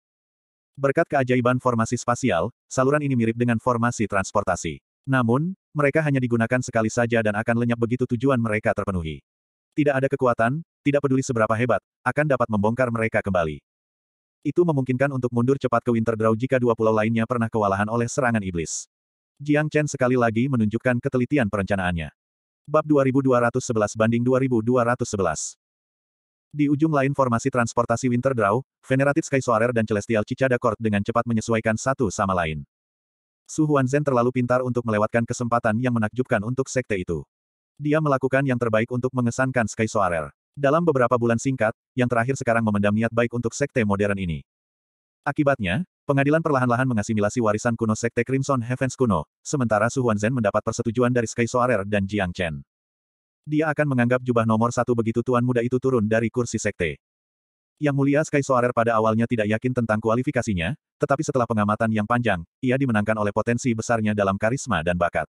Berkat keajaiban formasi spasial, saluran ini mirip dengan formasi transportasi. Namun, mereka hanya digunakan sekali saja dan akan lenyap begitu tujuan mereka terpenuhi. Tidak ada kekuatan, tidak peduli seberapa hebat, akan dapat membongkar mereka kembali. Itu memungkinkan untuk mundur cepat ke Winterdraw jika dua pulau lainnya pernah kewalahan oleh serangan iblis. Jiang Chen sekali lagi menunjukkan ketelitian perencanaannya. Bab 2211 banding 2211 di ujung lain formasi transportasi Winterdraw, Venerated Sky Soarer dan Celestial Cicada Court dengan cepat menyesuaikan satu sama lain. Su Zen terlalu pintar untuk melewatkan kesempatan yang menakjubkan untuk sekte itu. Dia melakukan yang terbaik untuk mengesankan Sky Soarer. Dalam beberapa bulan singkat, yang terakhir sekarang memendam niat baik untuk sekte modern ini. Akibatnya, pengadilan perlahan-lahan mengasimilasi warisan kuno sekte Crimson Heavens kuno, sementara Su Zen mendapat persetujuan dari Sky Soarer dan Jiang Chen. Dia akan menganggap jubah nomor satu begitu tuan muda itu turun dari kursi sekte. Yang mulia Sky Soarer pada awalnya tidak yakin tentang kualifikasinya, tetapi setelah pengamatan yang panjang, ia dimenangkan oleh potensi besarnya dalam karisma dan bakat.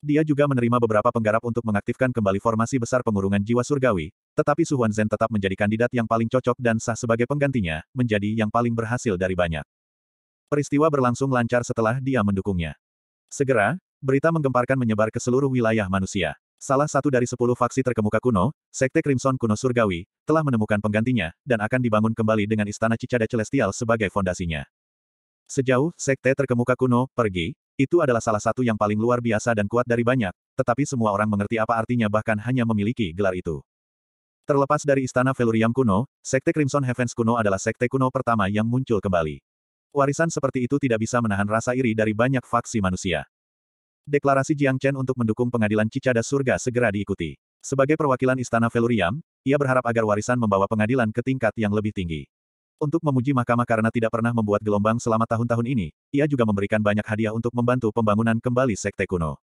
Dia juga menerima beberapa penggarap untuk mengaktifkan kembali formasi besar pengurungan jiwa surgawi, tetapi Su Zen tetap menjadi kandidat yang paling cocok dan sah sebagai penggantinya, menjadi yang paling berhasil dari banyak. Peristiwa berlangsung lancar setelah dia mendukungnya. Segera, berita menggemparkan menyebar ke seluruh wilayah manusia. Salah satu dari sepuluh faksi terkemuka kuno, Sekte Crimson Kuno Surgawi, telah menemukan penggantinya, dan akan dibangun kembali dengan Istana Cicada Celestial sebagai fondasinya. Sejauh, Sekte terkemuka kuno, pergi, itu adalah salah satu yang paling luar biasa dan kuat dari banyak, tetapi semua orang mengerti apa artinya bahkan hanya memiliki gelar itu. Terlepas dari Istana Velurium kuno, Sekte Crimson Heavens kuno adalah sekte kuno pertama yang muncul kembali. Warisan seperti itu tidak bisa menahan rasa iri dari banyak faksi manusia. Deklarasi Jiang Chen untuk mendukung pengadilan Cicada Surga segera diikuti. Sebagai perwakilan Istana Veluriam, ia berharap agar warisan membawa pengadilan ke tingkat yang lebih tinggi. Untuk memuji mahkamah karena tidak pernah membuat gelombang selama tahun-tahun ini, ia juga memberikan banyak hadiah untuk membantu pembangunan kembali sekte kuno.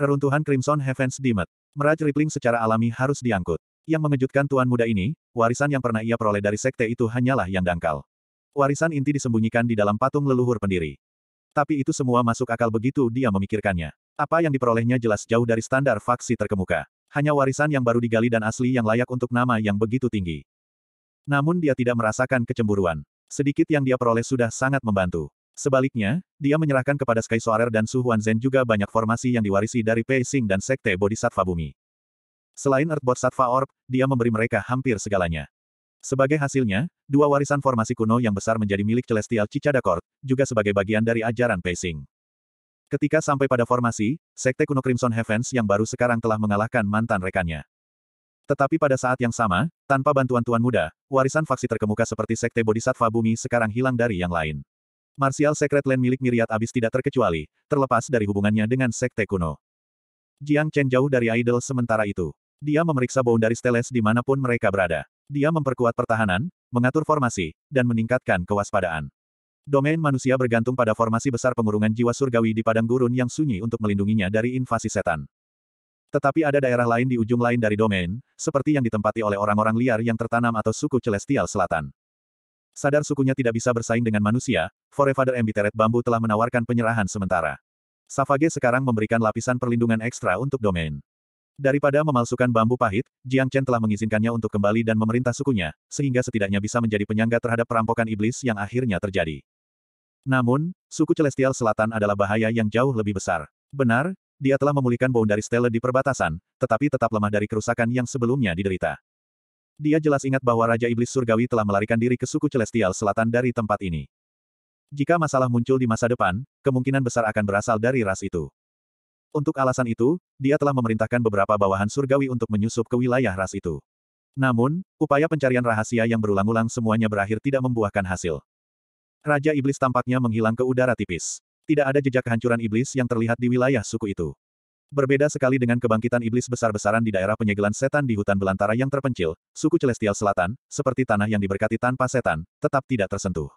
Reruntuhan Crimson Heavens Dimet Meraj Rippling secara alami harus diangkut. Yang mengejutkan tuan muda ini, warisan yang pernah ia peroleh dari sekte itu hanyalah yang dangkal. Warisan inti disembunyikan di dalam patung leluhur pendiri. Tapi itu semua masuk akal begitu dia memikirkannya. Apa yang diperolehnya jelas jauh dari standar faksi terkemuka. Hanya warisan yang baru digali dan asli yang layak untuk nama yang begitu tinggi. Namun dia tidak merasakan kecemburuan. Sedikit yang dia peroleh sudah sangat membantu. Sebaliknya, dia menyerahkan kepada Sky Soarer dan Su Zen juga banyak formasi yang diwarisi dari Pei Xing dan Sekte Bodhisattva Bumi. Selain Earthbot Satva Orb, dia memberi mereka hampir segalanya. Sebagai hasilnya, dua warisan formasi kuno yang besar menjadi milik Celestial Cicada Court, juga sebagai bagian dari ajaran Pacing. Ketika sampai pada formasi, Sekte Kuno Crimson Heavens yang baru sekarang telah mengalahkan mantan rekannya. Tetapi pada saat yang sama, tanpa bantuan Tuan Muda, warisan faksi terkemuka seperti Sekte Bodhisattva Bumi sekarang hilang dari yang lain. Martial Secret Land milik Miriat Abis tidak terkecuali, terlepas dari hubungannya dengan Sekte Kuno. Jiang Chen jauh dari idol sementara itu. Dia memeriksa boundary steles dimanapun mereka berada. Dia memperkuat pertahanan, mengatur formasi, dan meningkatkan kewaspadaan. Domain manusia bergantung pada formasi besar pengurungan jiwa surgawi di padang gurun yang sunyi untuk melindunginya dari invasi setan. Tetapi ada daerah lain di ujung lain dari domain, seperti yang ditempati oleh orang-orang liar yang tertanam atau suku celestial selatan. Sadar sukunya tidak bisa bersaing dengan manusia, Forefather Embiteret Bambu telah menawarkan penyerahan sementara. Savage sekarang memberikan lapisan perlindungan ekstra untuk domain. Daripada memalsukan bambu pahit, Jiang Chen telah mengizinkannya untuk kembali dan memerintah sukunya, sehingga setidaknya bisa menjadi penyangga terhadap perampokan iblis yang akhirnya terjadi. Namun, suku Celestial Selatan adalah bahaya yang jauh lebih besar. Benar, dia telah memulihkan Bone dari Stella di perbatasan, tetapi tetap lemah dari kerusakan yang sebelumnya diderita. Dia jelas ingat bahwa Raja Iblis Surgawi telah melarikan diri ke suku Celestial Selatan dari tempat ini. Jika masalah muncul di masa depan, kemungkinan besar akan berasal dari ras itu. Untuk alasan itu, dia telah memerintahkan beberapa bawahan surgawi untuk menyusup ke wilayah ras itu. Namun, upaya pencarian rahasia yang berulang-ulang semuanya berakhir tidak membuahkan hasil. Raja Iblis tampaknya menghilang ke udara tipis. Tidak ada jejak kehancuran iblis yang terlihat di wilayah suku itu. Berbeda sekali dengan kebangkitan iblis besar-besaran di daerah penyegelan setan di hutan belantara yang terpencil, suku Celestial Selatan, seperti tanah yang diberkati tanpa setan, tetap tidak tersentuh.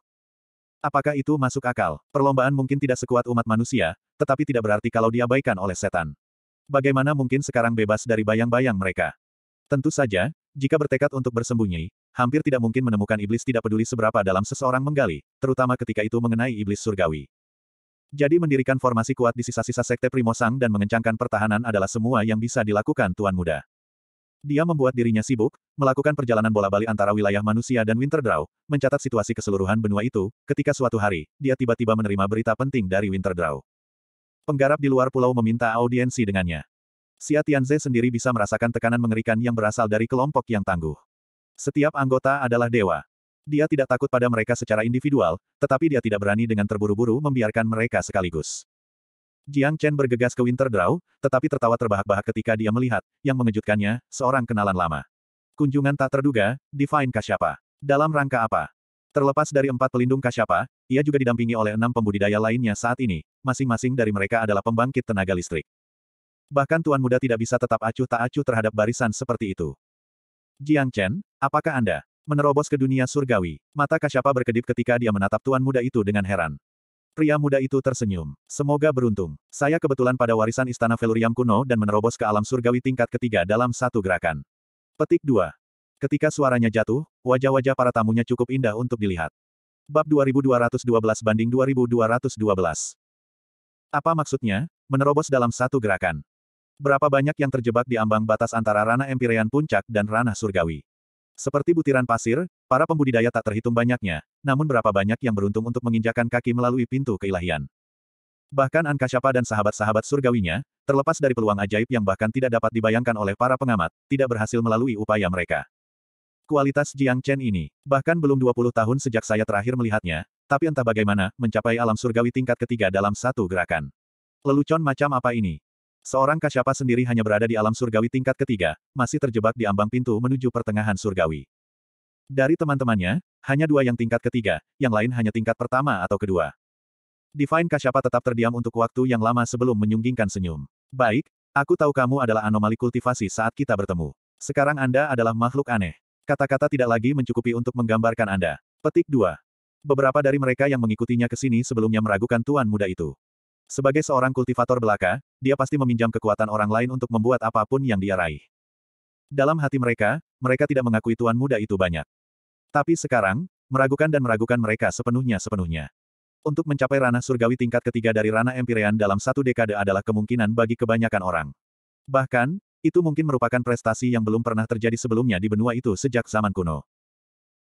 Apakah itu masuk akal? Perlombaan mungkin tidak sekuat umat manusia, tetapi tidak berarti kalau diabaikan oleh setan. Bagaimana mungkin sekarang bebas dari bayang-bayang mereka? Tentu saja, jika bertekad untuk bersembunyi, hampir tidak mungkin menemukan iblis tidak peduli seberapa dalam seseorang menggali, terutama ketika itu mengenai iblis surgawi. Jadi mendirikan formasi kuat di sisa-sisa sekte Primosang dan mengencangkan pertahanan adalah semua yang bisa dilakukan Tuan Muda. Dia membuat dirinya sibuk, melakukan perjalanan bola-balik antara wilayah manusia dan Winterdraw, mencatat situasi keseluruhan benua itu, ketika suatu hari, dia tiba-tiba menerima berita penting dari Winterdraw. Penggarap di luar pulau meminta audiensi dengannya. Xia Tianze sendiri bisa merasakan tekanan mengerikan yang berasal dari kelompok yang tangguh. Setiap anggota adalah dewa. Dia tidak takut pada mereka secara individual, tetapi dia tidak berani dengan terburu-buru membiarkan mereka sekaligus. Jiang Chen bergegas ke Winter Draw, tetapi tertawa terbahak-bahak ketika dia melihat, yang mengejutkannya, seorang kenalan lama. Kunjungan tak terduga, Divine Kasyapa. Dalam rangka apa? Terlepas dari empat pelindung Kasyapa, ia juga didampingi oleh enam pembudidaya lainnya saat ini, masing-masing dari mereka adalah pembangkit tenaga listrik. Bahkan Tuan Muda tidak bisa tetap acuh tak acuh terhadap barisan seperti itu. Jiang Chen, apakah Anda menerobos ke dunia surgawi? Mata Kasyapa berkedip ketika dia menatap Tuan Muda itu dengan heran. Pria muda itu tersenyum. Semoga beruntung. Saya kebetulan pada warisan Istana Veluriam kuno dan menerobos ke alam surgawi tingkat ketiga dalam satu gerakan. Petik 2. Ketika suaranya jatuh, wajah-wajah para tamunya cukup indah untuk dilihat. Bab 2212 banding 2212. Apa maksudnya? Menerobos dalam satu gerakan. Berapa banyak yang terjebak di ambang batas antara ranah Empyrean Puncak dan ranah surgawi? Seperti butiran pasir, para pembudidaya tak terhitung banyaknya, namun berapa banyak yang beruntung untuk menginjakan kaki melalui pintu keilahian. Bahkan Ankashapa dan sahabat-sahabat surgawinya, terlepas dari peluang ajaib yang bahkan tidak dapat dibayangkan oleh para pengamat, tidak berhasil melalui upaya mereka. Kualitas Jiang Chen ini, bahkan belum 20 tahun sejak saya terakhir melihatnya, tapi entah bagaimana, mencapai alam surgawi tingkat ketiga dalam satu gerakan. Lelucon macam apa ini? Seorang kasyapa sendiri hanya berada di alam surgawi tingkat ketiga, masih terjebak di ambang pintu menuju pertengahan surgawi. Dari teman-temannya, hanya dua yang tingkat ketiga, yang lain hanya tingkat pertama atau kedua. Divine Kasyapa tetap terdiam untuk waktu yang lama sebelum menyunggingkan senyum. Baik, aku tahu kamu adalah anomali kultivasi saat kita bertemu. Sekarang Anda adalah makhluk aneh. Kata-kata tidak lagi mencukupi untuk menggambarkan Anda. Petik 2. Beberapa dari mereka yang mengikutinya ke sini sebelumnya meragukan tuan muda itu. Sebagai seorang kultivator belaka, dia pasti meminjam kekuatan orang lain untuk membuat apapun yang dia raih. Dalam hati mereka, mereka tidak mengakui tuan muda itu banyak. Tapi sekarang, meragukan dan meragukan mereka sepenuhnya-sepenuhnya. Untuk mencapai ranah surgawi tingkat ketiga dari ranah Empyrean dalam satu dekade adalah kemungkinan bagi kebanyakan orang. Bahkan, itu mungkin merupakan prestasi yang belum pernah terjadi sebelumnya di benua itu sejak zaman kuno.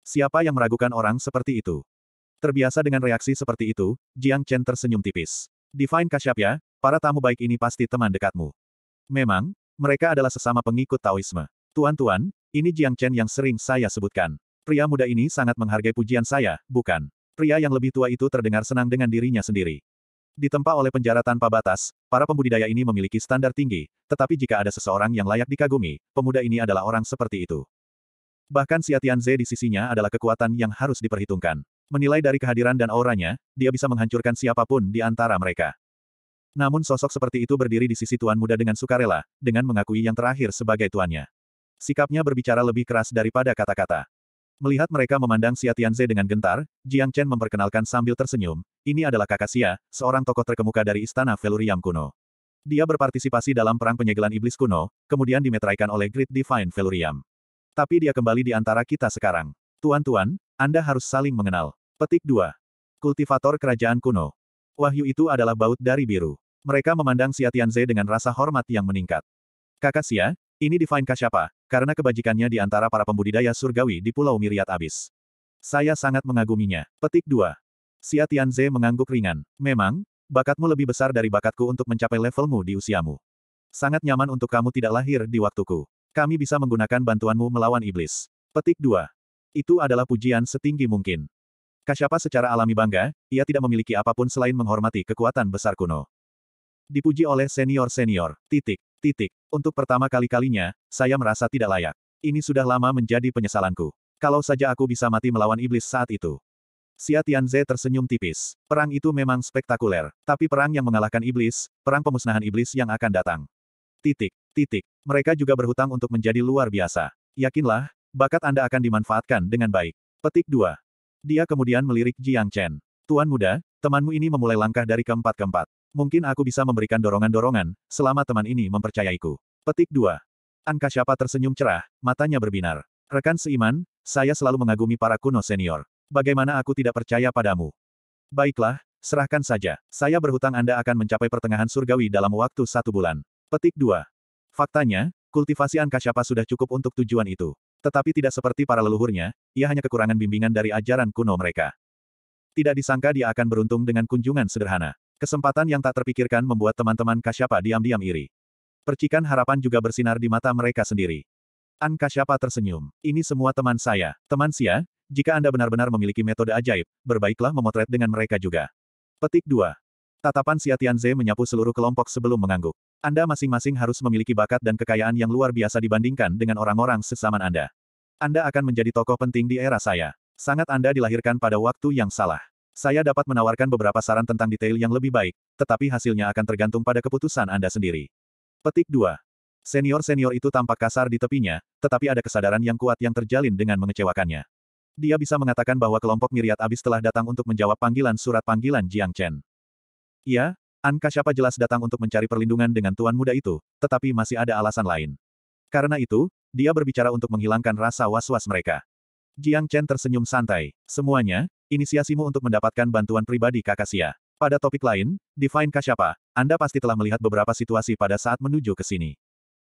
Siapa yang meragukan orang seperti itu? Terbiasa dengan reaksi seperti itu, Jiang Chen tersenyum tipis. Divine Kasyapya, para tamu baik ini pasti teman dekatmu. Memang, mereka adalah sesama pengikut Taoisme. Tuan-tuan, ini Jiang Chen yang sering saya sebutkan. Pria muda ini sangat menghargai pujian saya, bukan? Pria yang lebih tua itu terdengar senang dengan dirinya sendiri. Ditempa oleh penjara tanpa batas, para pembudidaya ini memiliki standar tinggi, tetapi jika ada seseorang yang layak dikagumi, pemuda ini adalah orang seperti itu. Bahkan Xia Tianze di sisinya adalah kekuatan yang harus diperhitungkan. Menilai dari kehadiran dan auranya, dia bisa menghancurkan siapapun di antara mereka. Namun sosok seperti itu berdiri di sisi tuan muda dengan sukarela, dengan mengakui yang terakhir sebagai tuannya. Sikapnya berbicara lebih keras daripada kata-kata. Melihat mereka memandang Xia Tianze dengan gentar, Jiang Chen memperkenalkan sambil tersenyum, ini adalah kakak Xia, seorang tokoh terkemuka dari Istana Veluriam kuno. Dia berpartisipasi dalam perang penyegelan iblis kuno, kemudian dimeteraikan oleh Great Divine Veluriam. Tapi dia kembali di antara kita sekarang. Tuan-tuan, anda harus saling mengenal. Petik 2. Kultivator Kerajaan Kuno. Wahyu itu adalah baut dari biru. Mereka memandang Xia Tianze dengan rasa hormat yang meningkat. Kakak Xia, ini Divine Kasyapa, karena kebajikannya di antara para pembudidaya surgawi di Pulau Miriat Abis. Saya sangat mengaguminya. Petik 2. Xia Tianze mengangguk ringan. Memang, bakatmu lebih besar dari bakatku untuk mencapai levelmu di usiamu. Sangat nyaman untuk kamu tidak lahir di waktuku. Kami bisa menggunakan bantuanmu melawan iblis. Petik 2. Itu adalah pujian setinggi mungkin. Kasyapa secara alami bangga, ia tidak memiliki apapun selain menghormati kekuatan besar kuno. Dipuji oleh senior-senior, titik, titik. Untuk pertama kali-kalinya, saya merasa tidak layak. Ini sudah lama menjadi penyesalanku. Kalau saja aku bisa mati melawan iblis saat itu. Xia Tianze tersenyum tipis. Perang itu memang spektakuler, tapi perang yang mengalahkan iblis, perang pemusnahan iblis yang akan datang. Titik, titik. Mereka juga berhutang untuk menjadi luar biasa. Yakinlah, bakat Anda akan dimanfaatkan dengan baik. Petik 2. Dia kemudian melirik Jiang Chen. Tuan muda, temanmu ini memulai langkah dari keempat-keempat. Mungkin aku bisa memberikan dorongan-dorongan, selama teman ini mempercayaiku. Petik 2. Angka siapa tersenyum cerah, matanya berbinar. Rekan seiman, saya selalu mengagumi para kuno senior. Bagaimana aku tidak percaya padamu? Baiklah, serahkan saja. Saya berhutang Anda akan mencapai pertengahan surgawi dalam waktu satu bulan. Petik 2. Faktanya, Kultivasi Angkasyapa sudah cukup untuk tujuan itu. Tetapi tidak seperti para leluhurnya, ia hanya kekurangan bimbingan dari ajaran kuno mereka. Tidak disangka dia akan beruntung dengan kunjungan sederhana. Kesempatan yang tak terpikirkan membuat teman-teman Kasyapa diam-diam iri. Percikan harapan juga bersinar di mata mereka sendiri. Kasyapa tersenyum. Ini semua teman saya. Teman Sia, jika Anda benar-benar memiliki metode ajaib, berbaiklah memotret dengan mereka juga. Petik 2. Tatapan Xia Tianze menyapu seluruh kelompok sebelum mengangguk. Anda masing-masing harus memiliki bakat dan kekayaan yang luar biasa dibandingkan dengan orang-orang sesaman Anda. Anda akan menjadi tokoh penting di era saya. Sangat Anda dilahirkan pada waktu yang salah. Saya dapat menawarkan beberapa saran tentang detail yang lebih baik, tetapi hasilnya akan tergantung pada keputusan Anda sendiri. Petik 2. Senior-senior itu tampak kasar di tepinya, tetapi ada kesadaran yang kuat yang terjalin dengan mengecewakannya. Dia bisa mengatakan bahwa kelompok miriat abis telah datang untuk menjawab panggilan surat panggilan Jiang Chen. Iya, siapa jelas datang untuk mencari perlindungan dengan tuan muda itu, tetapi masih ada alasan lain. Karena itu, dia berbicara untuk menghilangkan rasa was-was mereka. Jiang Chen tersenyum santai. Semuanya, inisiasimu untuk mendapatkan bantuan pribadi kakak Sia. Pada topik lain, Divine Kasyapa, Anda pasti telah melihat beberapa situasi pada saat menuju ke sini.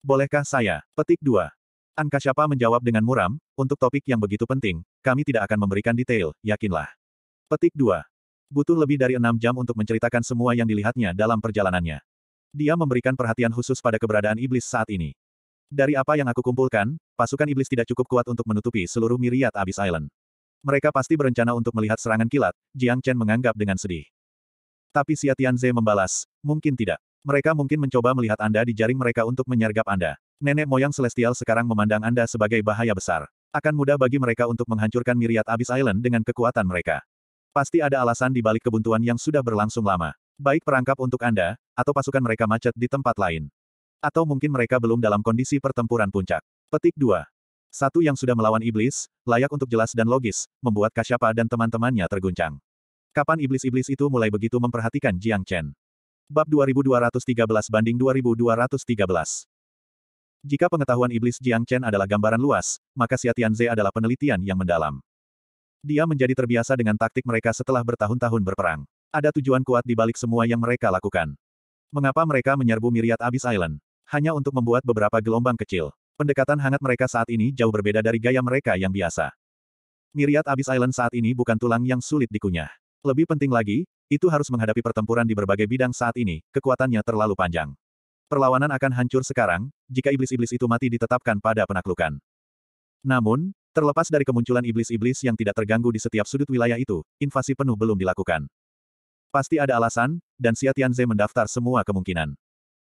Bolehkah saya? Petik 2. Ankasyapa menjawab dengan muram, untuk topik yang begitu penting, kami tidak akan memberikan detail, yakinlah. Petik 2 butuh lebih dari enam jam untuk menceritakan semua yang dilihatnya dalam perjalanannya. Dia memberikan perhatian khusus pada keberadaan iblis saat ini. Dari apa yang aku kumpulkan, pasukan iblis tidak cukup kuat untuk menutupi seluruh miriat Abyss Island. Mereka pasti berencana untuk melihat serangan kilat, Jiang Chen menganggap dengan sedih. Tapi Xia Tianze membalas, mungkin tidak. Mereka mungkin mencoba melihat Anda di jaring mereka untuk menyergap Anda. Nenek moyang Celestial sekarang memandang Anda sebagai bahaya besar. Akan mudah bagi mereka untuk menghancurkan miriat Abyss Island dengan kekuatan mereka. Pasti ada alasan di balik kebuntuan yang sudah berlangsung lama. Baik perangkap untuk Anda, atau pasukan mereka macet di tempat lain. Atau mungkin mereka belum dalam kondisi pertempuran puncak. Petik 2. Satu yang sudah melawan iblis, layak untuk jelas dan logis, membuat Kasyapa dan teman-temannya terguncang. Kapan iblis-iblis itu mulai begitu memperhatikan Jiang Chen? Bab 2213 banding 2213. Jika pengetahuan iblis Jiang Chen adalah gambaran luas, maka Xia Tianze adalah penelitian yang mendalam. Dia menjadi terbiasa dengan taktik mereka setelah bertahun-tahun berperang. Ada tujuan kuat di balik semua yang mereka lakukan. Mengapa mereka menyerbu Myriad Abyss Island? Hanya untuk membuat beberapa gelombang kecil. Pendekatan hangat mereka saat ini jauh berbeda dari gaya mereka yang biasa. Myriad Abyss Island saat ini bukan tulang yang sulit dikunyah. Lebih penting lagi, itu harus menghadapi pertempuran di berbagai bidang saat ini, kekuatannya terlalu panjang. Perlawanan akan hancur sekarang, jika iblis-iblis itu mati ditetapkan pada penaklukan. Namun, Terlepas dari kemunculan iblis-iblis yang tidak terganggu di setiap sudut wilayah itu, invasi penuh belum dilakukan. Pasti ada alasan, dan Xia Tianze mendaftar semua kemungkinan.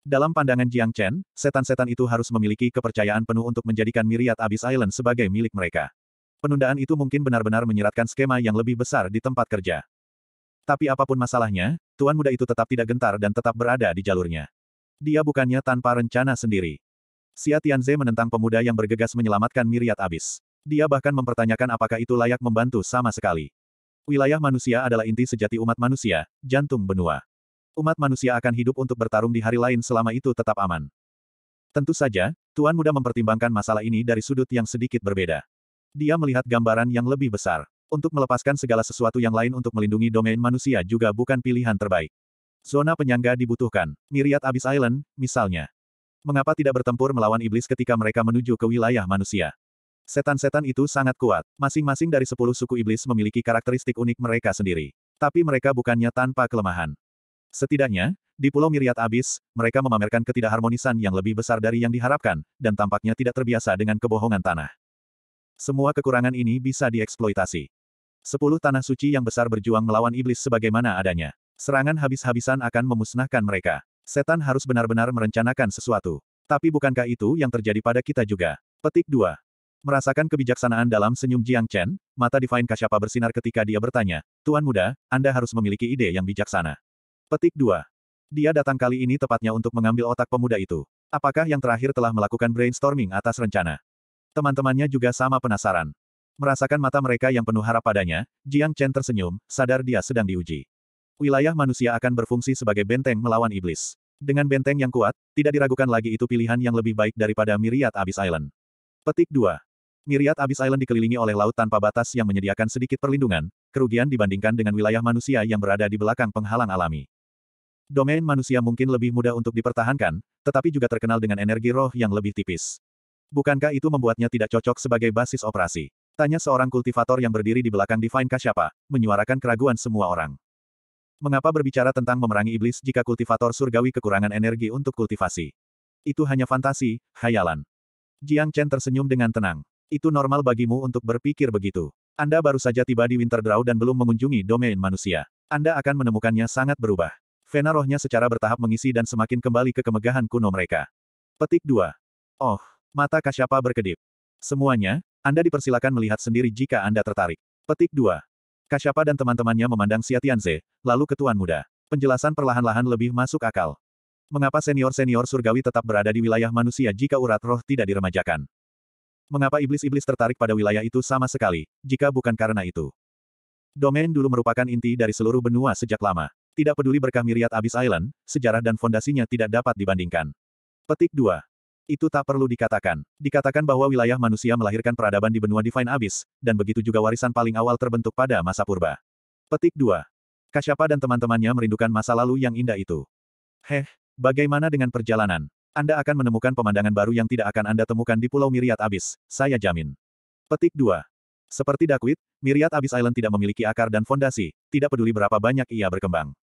Dalam pandangan Jiang Chen, setan-setan itu harus memiliki kepercayaan penuh untuk menjadikan Myriad Abyss Island sebagai milik mereka. Penundaan itu mungkin benar-benar menyeratkan skema yang lebih besar di tempat kerja. Tapi apapun masalahnya, tuan muda itu tetap tidak gentar dan tetap berada di jalurnya. Dia bukannya tanpa rencana sendiri. Xia Tianze menentang pemuda yang bergegas menyelamatkan Myriad Abyss. Dia bahkan mempertanyakan apakah itu layak membantu sama sekali. Wilayah manusia adalah inti sejati umat manusia, jantung benua. Umat manusia akan hidup untuk bertarung di hari lain selama itu tetap aman. Tentu saja, Tuan Muda mempertimbangkan masalah ini dari sudut yang sedikit berbeda. Dia melihat gambaran yang lebih besar. Untuk melepaskan segala sesuatu yang lain untuk melindungi domain manusia juga bukan pilihan terbaik. Zona penyangga dibutuhkan. Miriat Abyss Island, misalnya. Mengapa tidak bertempur melawan iblis ketika mereka menuju ke wilayah manusia? Setan-setan itu sangat kuat. Masing-masing dari sepuluh suku iblis memiliki karakteristik unik mereka sendiri. Tapi mereka bukannya tanpa kelemahan. Setidaknya, di Pulau Miriat Abis, mereka memamerkan ketidakharmonisan yang lebih besar dari yang diharapkan, dan tampaknya tidak terbiasa dengan kebohongan tanah. Semua kekurangan ini bisa dieksploitasi. Sepuluh tanah suci yang besar berjuang melawan iblis sebagaimana adanya. Serangan habis-habisan akan memusnahkan mereka. Setan harus benar-benar merencanakan sesuatu. Tapi bukankah itu yang terjadi pada kita juga? Petik 2. Merasakan kebijaksanaan dalam senyum Jiang Chen, mata Divine Kasyapa bersinar ketika dia bertanya, Tuan muda, Anda harus memiliki ide yang bijaksana. Petik 2. Dia datang kali ini tepatnya untuk mengambil otak pemuda itu. Apakah yang terakhir telah melakukan brainstorming atas rencana? Teman-temannya juga sama penasaran. Merasakan mata mereka yang penuh harap padanya, Jiang Chen tersenyum, sadar dia sedang diuji. Wilayah manusia akan berfungsi sebagai benteng melawan iblis. Dengan benteng yang kuat, tidak diragukan lagi itu pilihan yang lebih baik daripada Miriat Abyss Island. Petik 2. Miriat Abyss Island dikelilingi oleh laut tanpa batas yang menyediakan sedikit perlindungan, kerugian dibandingkan dengan wilayah manusia yang berada di belakang penghalang alami. Domain manusia mungkin lebih mudah untuk dipertahankan, tetapi juga terkenal dengan energi roh yang lebih tipis. Bukankah itu membuatnya tidak cocok sebagai basis operasi? Tanya seorang kultivator yang berdiri di belakang Divine Kasyapa, menyuarakan keraguan semua orang. Mengapa berbicara tentang memerangi iblis jika kultivator surgawi kekurangan energi untuk kultivasi? Itu hanya fantasi, khayalan. Jiang Chen tersenyum dengan tenang. Itu normal bagimu untuk berpikir begitu. Anda baru saja tiba di Winterdraw dan belum mengunjungi domain manusia. Anda akan menemukannya sangat berubah. Vena rohnya secara bertahap mengisi dan semakin kembali ke kemegahan kuno mereka. Petik 2. Oh, mata Kasyapa berkedip. Semuanya, Anda dipersilakan melihat sendiri jika Anda tertarik. Petik 2. Kasyapa dan teman-temannya memandang Xiatianze, lalu ke Muda. Penjelasan perlahan-lahan lebih masuk akal. Mengapa senior-senior surgawi tetap berada di wilayah manusia jika urat roh tidak diremajakan? mengapa iblis-iblis tertarik pada wilayah itu sama sekali, jika bukan karena itu. Domain dulu merupakan inti dari seluruh benua sejak lama. Tidak peduli berkah miriat Abyss Island, sejarah dan fondasinya tidak dapat dibandingkan. Petik 2. Itu tak perlu dikatakan. Dikatakan bahwa wilayah manusia melahirkan peradaban di benua Divine Abyss, dan begitu juga warisan paling awal terbentuk pada masa purba. Petik 2. Kasyapa dan teman-temannya merindukan masa lalu yang indah itu. Heh, bagaimana dengan perjalanan? Anda akan menemukan pemandangan baru yang tidak akan Anda temukan di Pulau Miriat Abis, saya jamin. Petik 2. Seperti Dakwit, Miriat Abis Island tidak memiliki akar dan fondasi, tidak peduli berapa banyak ia berkembang.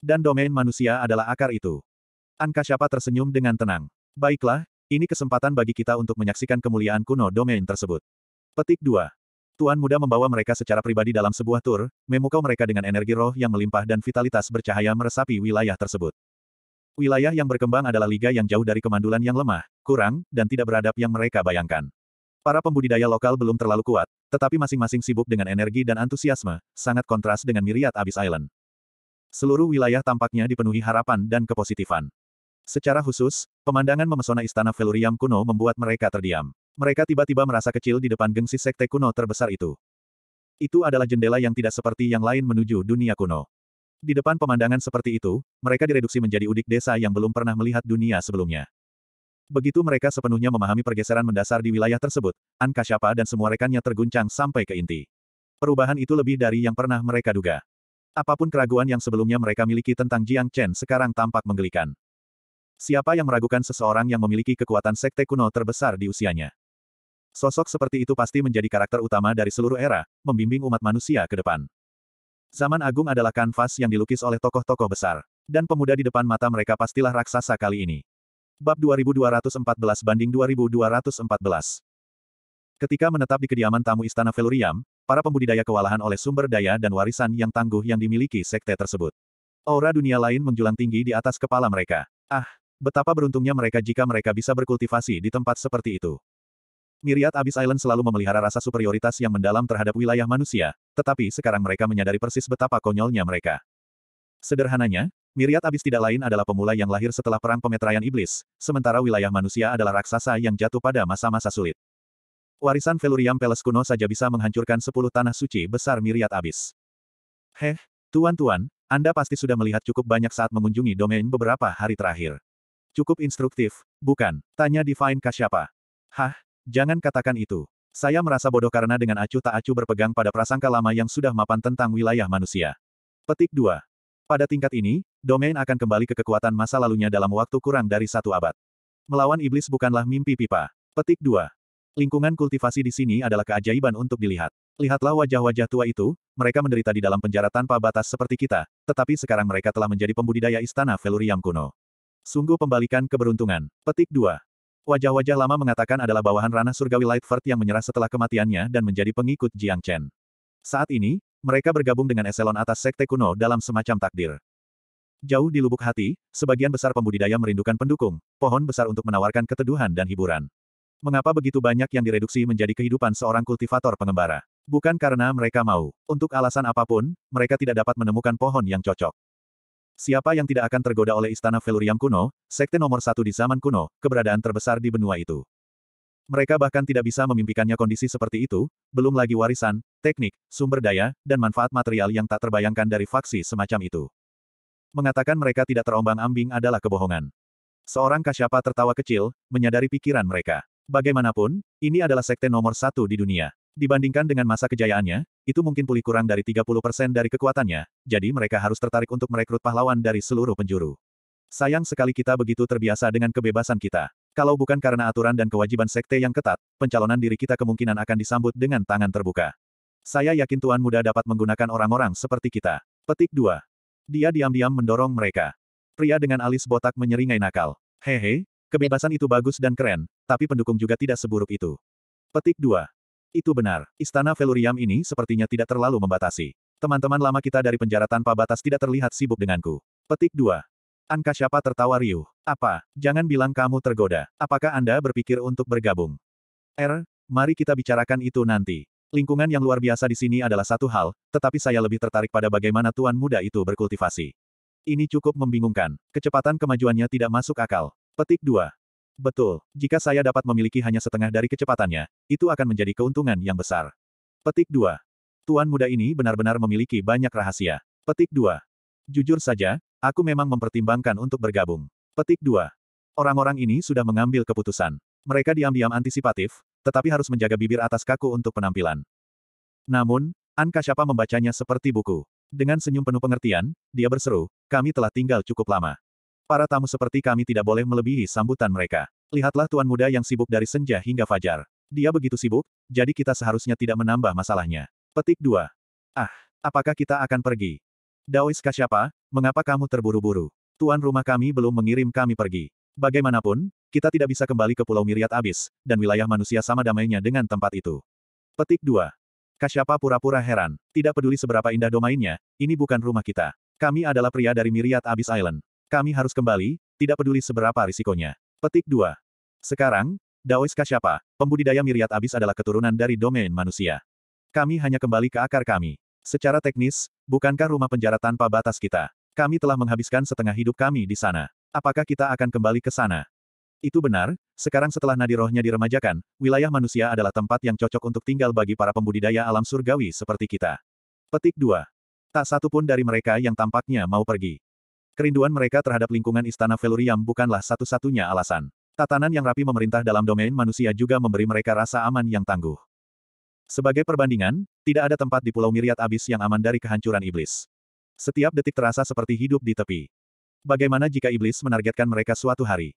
Dan domain manusia adalah akar itu. Angka siapa tersenyum dengan tenang. Baiklah, ini kesempatan bagi kita untuk menyaksikan kemuliaan kuno domain tersebut. Petik 2. Tuan muda membawa mereka secara pribadi dalam sebuah tur, memukau mereka dengan energi roh yang melimpah dan vitalitas bercahaya meresapi wilayah tersebut. Wilayah yang berkembang adalah liga yang jauh dari kemandulan yang lemah, kurang, dan tidak beradab yang mereka bayangkan. Para pembudidaya lokal belum terlalu kuat, tetapi masing-masing sibuk dengan energi dan antusiasme, sangat kontras dengan Miriat Abyss Island. Seluruh wilayah tampaknya dipenuhi harapan dan kepositifan. Secara khusus, pemandangan memesona istana Velurium kuno membuat mereka terdiam. Mereka tiba-tiba merasa kecil di depan gengsi sekte kuno terbesar itu. Itu adalah jendela yang tidak seperti yang lain menuju dunia kuno. Di depan pemandangan seperti itu, mereka direduksi menjadi udik desa yang belum pernah melihat dunia sebelumnya. Begitu mereka sepenuhnya memahami pergeseran mendasar di wilayah tersebut, An Kasyapa dan semua rekannya terguncang sampai ke inti. Perubahan itu lebih dari yang pernah mereka duga. Apapun keraguan yang sebelumnya mereka miliki tentang Jiang Chen sekarang tampak menggelikan. Siapa yang meragukan seseorang yang memiliki kekuatan sekte kuno terbesar di usianya? Sosok seperti itu pasti menjadi karakter utama dari seluruh era, membimbing umat manusia ke depan. Zaman Agung adalah kanvas yang dilukis oleh tokoh-tokoh besar. Dan pemuda di depan mata mereka pastilah raksasa kali ini. Bab 2214 banding 2214 Ketika menetap di kediaman tamu Istana Veluriam, para pembudidaya kewalahan oleh sumber daya dan warisan yang tangguh yang dimiliki sekte tersebut. Aura dunia lain menjulang tinggi di atas kepala mereka. Ah, betapa beruntungnya mereka jika mereka bisa berkultivasi di tempat seperti itu. Miriat Abyss Island selalu memelihara rasa superioritas yang mendalam terhadap wilayah manusia, tetapi sekarang mereka menyadari persis betapa konyolnya mereka. Sederhananya, Miriat Abyss tidak lain adalah pemula yang lahir setelah perang pemetraian iblis, sementara wilayah manusia adalah raksasa yang jatuh pada masa-masa sulit. Warisan Velurium Peles kuno saja bisa menghancurkan sepuluh tanah suci besar Miriat Abyss. Heh, tuan-tuan, Anda pasti sudah melihat cukup banyak saat mengunjungi domain beberapa hari terakhir. Cukup instruktif, bukan? Tanya Divine Kasyapa. Hah, Jangan katakan itu. Saya merasa bodoh karena dengan acuh tak acuh berpegang pada prasangka lama yang sudah mapan tentang wilayah manusia. Petik 2. Pada tingkat ini, domain akan kembali ke kekuatan masa lalunya dalam waktu kurang dari satu abad. Melawan iblis bukanlah mimpi pipa. Petik 2. Lingkungan kultivasi di sini adalah keajaiban untuk dilihat. Lihatlah wajah-wajah tua itu, mereka menderita di dalam penjara tanpa batas seperti kita, tetapi sekarang mereka telah menjadi pembudidaya istana Velurium kuno. Sungguh pembalikan keberuntungan. Petik 2. Wajah-wajah lama mengatakan adalah bawahan ranah surgawi Lightford yang menyerah setelah kematiannya dan menjadi pengikut Jiang Chen. Saat ini, mereka bergabung dengan eselon atas sekte kuno dalam semacam takdir. Jauh di lubuk hati, sebagian besar pembudidaya merindukan pendukung, pohon besar untuk menawarkan keteduhan dan hiburan. Mengapa begitu banyak yang direduksi menjadi kehidupan seorang kultivator pengembara? Bukan karena mereka mau. Untuk alasan apapun, mereka tidak dapat menemukan pohon yang cocok. Siapa yang tidak akan tergoda oleh istana Velurium kuno, sekte nomor satu di zaman kuno, keberadaan terbesar di benua itu. Mereka bahkan tidak bisa memimpikannya kondisi seperti itu, belum lagi warisan, teknik, sumber daya, dan manfaat material yang tak terbayangkan dari faksi semacam itu. Mengatakan mereka tidak terombang-ambing adalah kebohongan. Seorang kasyapa tertawa kecil, menyadari pikiran mereka. Bagaimanapun, ini adalah sekte nomor satu di dunia. Dibandingkan dengan masa kejayaannya, itu mungkin pulih kurang dari 30% dari kekuatannya, jadi mereka harus tertarik untuk merekrut pahlawan dari seluruh penjuru. Sayang sekali kita begitu terbiasa dengan kebebasan kita. Kalau bukan karena aturan dan kewajiban sekte yang ketat, pencalonan diri kita kemungkinan akan disambut dengan tangan terbuka. Saya yakin Tuan Muda dapat menggunakan orang-orang seperti kita. Petik 2. Dia diam-diam mendorong mereka. Pria dengan alis botak menyeringai nakal. Hehe, kebebasan itu bagus dan keren, tapi pendukung juga tidak seburuk itu. Petik 2. Itu benar, istana Velurium ini sepertinya tidak terlalu membatasi. Teman-teman lama kita dari penjara tanpa batas tidak terlihat sibuk denganku. Petik 2. siapa tertawa riuh. Apa, jangan bilang kamu tergoda. Apakah Anda berpikir untuk bergabung? Er, mari kita bicarakan itu nanti. Lingkungan yang luar biasa di sini adalah satu hal, tetapi saya lebih tertarik pada bagaimana tuan muda itu berkultivasi. Ini cukup membingungkan. Kecepatan kemajuannya tidak masuk akal. Petik 2. Betul, jika saya dapat memiliki hanya setengah dari kecepatannya, itu akan menjadi keuntungan yang besar. Petik 2. Tuan muda ini benar-benar memiliki banyak rahasia. Petik 2. Jujur saja, aku memang mempertimbangkan untuk bergabung. Petik 2. Orang-orang ini sudah mengambil keputusan. Mereka diam-diam antisipatif, tetapi harus menjaga bibir atas kaku untuk penampilan. Namun, Anka siapa membacanya seperti buku. Dengan senyum penuh pengertian, dia berseru, kami telah tinggal cukup lama. Para tamu seperti kami tidak boleh melebihi sambutan mereka. Lihatlah tuan muda yang sibuk dari senja hingga fajar. Dia begitu sibuk, jadi kita seharusnya tidak menambah masalahnya. Petik 2. Ah, apakah kita akan pergi? Daois Kasyapa, mengapa kamu terburu-buru? Tuan rumah kami belum mengirim kami pergi. Bagaimanapun, kita tidak bisa kembali ke Pulau Miriat Abis, dan wilayah manusia sama damainya dengan tempat itu. Petik 2. Kasyapa pura-pura heran. Tidak peduli seberapa indah domainnya, ini bukan rumah kita. Kami adalah pria dari Miriat Abis Island. Kami harus kembali, tidak peduli seberapa risikonya. Petik 2. Sekarang, Daois Kasyapa, pembudidaya miriat abis adalah keturunan dari domain manusia. Kami hanya kembali ke akar kami. Secara teknis, bukankah rumah penjara tanpa batas kita? Kami telah menghabiskan setengah hidup kami di sana. Apakah kita akan kembali ke sana? Itu benar, sekarang setelah nadi rohnya diremajakan, wilayah manusia adalah tempat yang cocok untuk tinggal bagi para pembudidaya alam surgawi seperti kita. Petik 2. Tak satu pun dari mereka yang tampaknya mau pergi. Kerinduan mereka terhadap lingkungan istana Velurium bukanlah satu-satunya alasan. Tatanan yang rapi memerintah dalam domain manusia juga memberi mereka rasa aman yang tangguh. Sebagai perbandingan, tidak ada tempat di Pulau Miriat Abis yang aman dari kehancuran iblis. Setiap detik terasa seperti hidup di tepi. Bagaimana jika iblis menargetkan mereka suatu hari?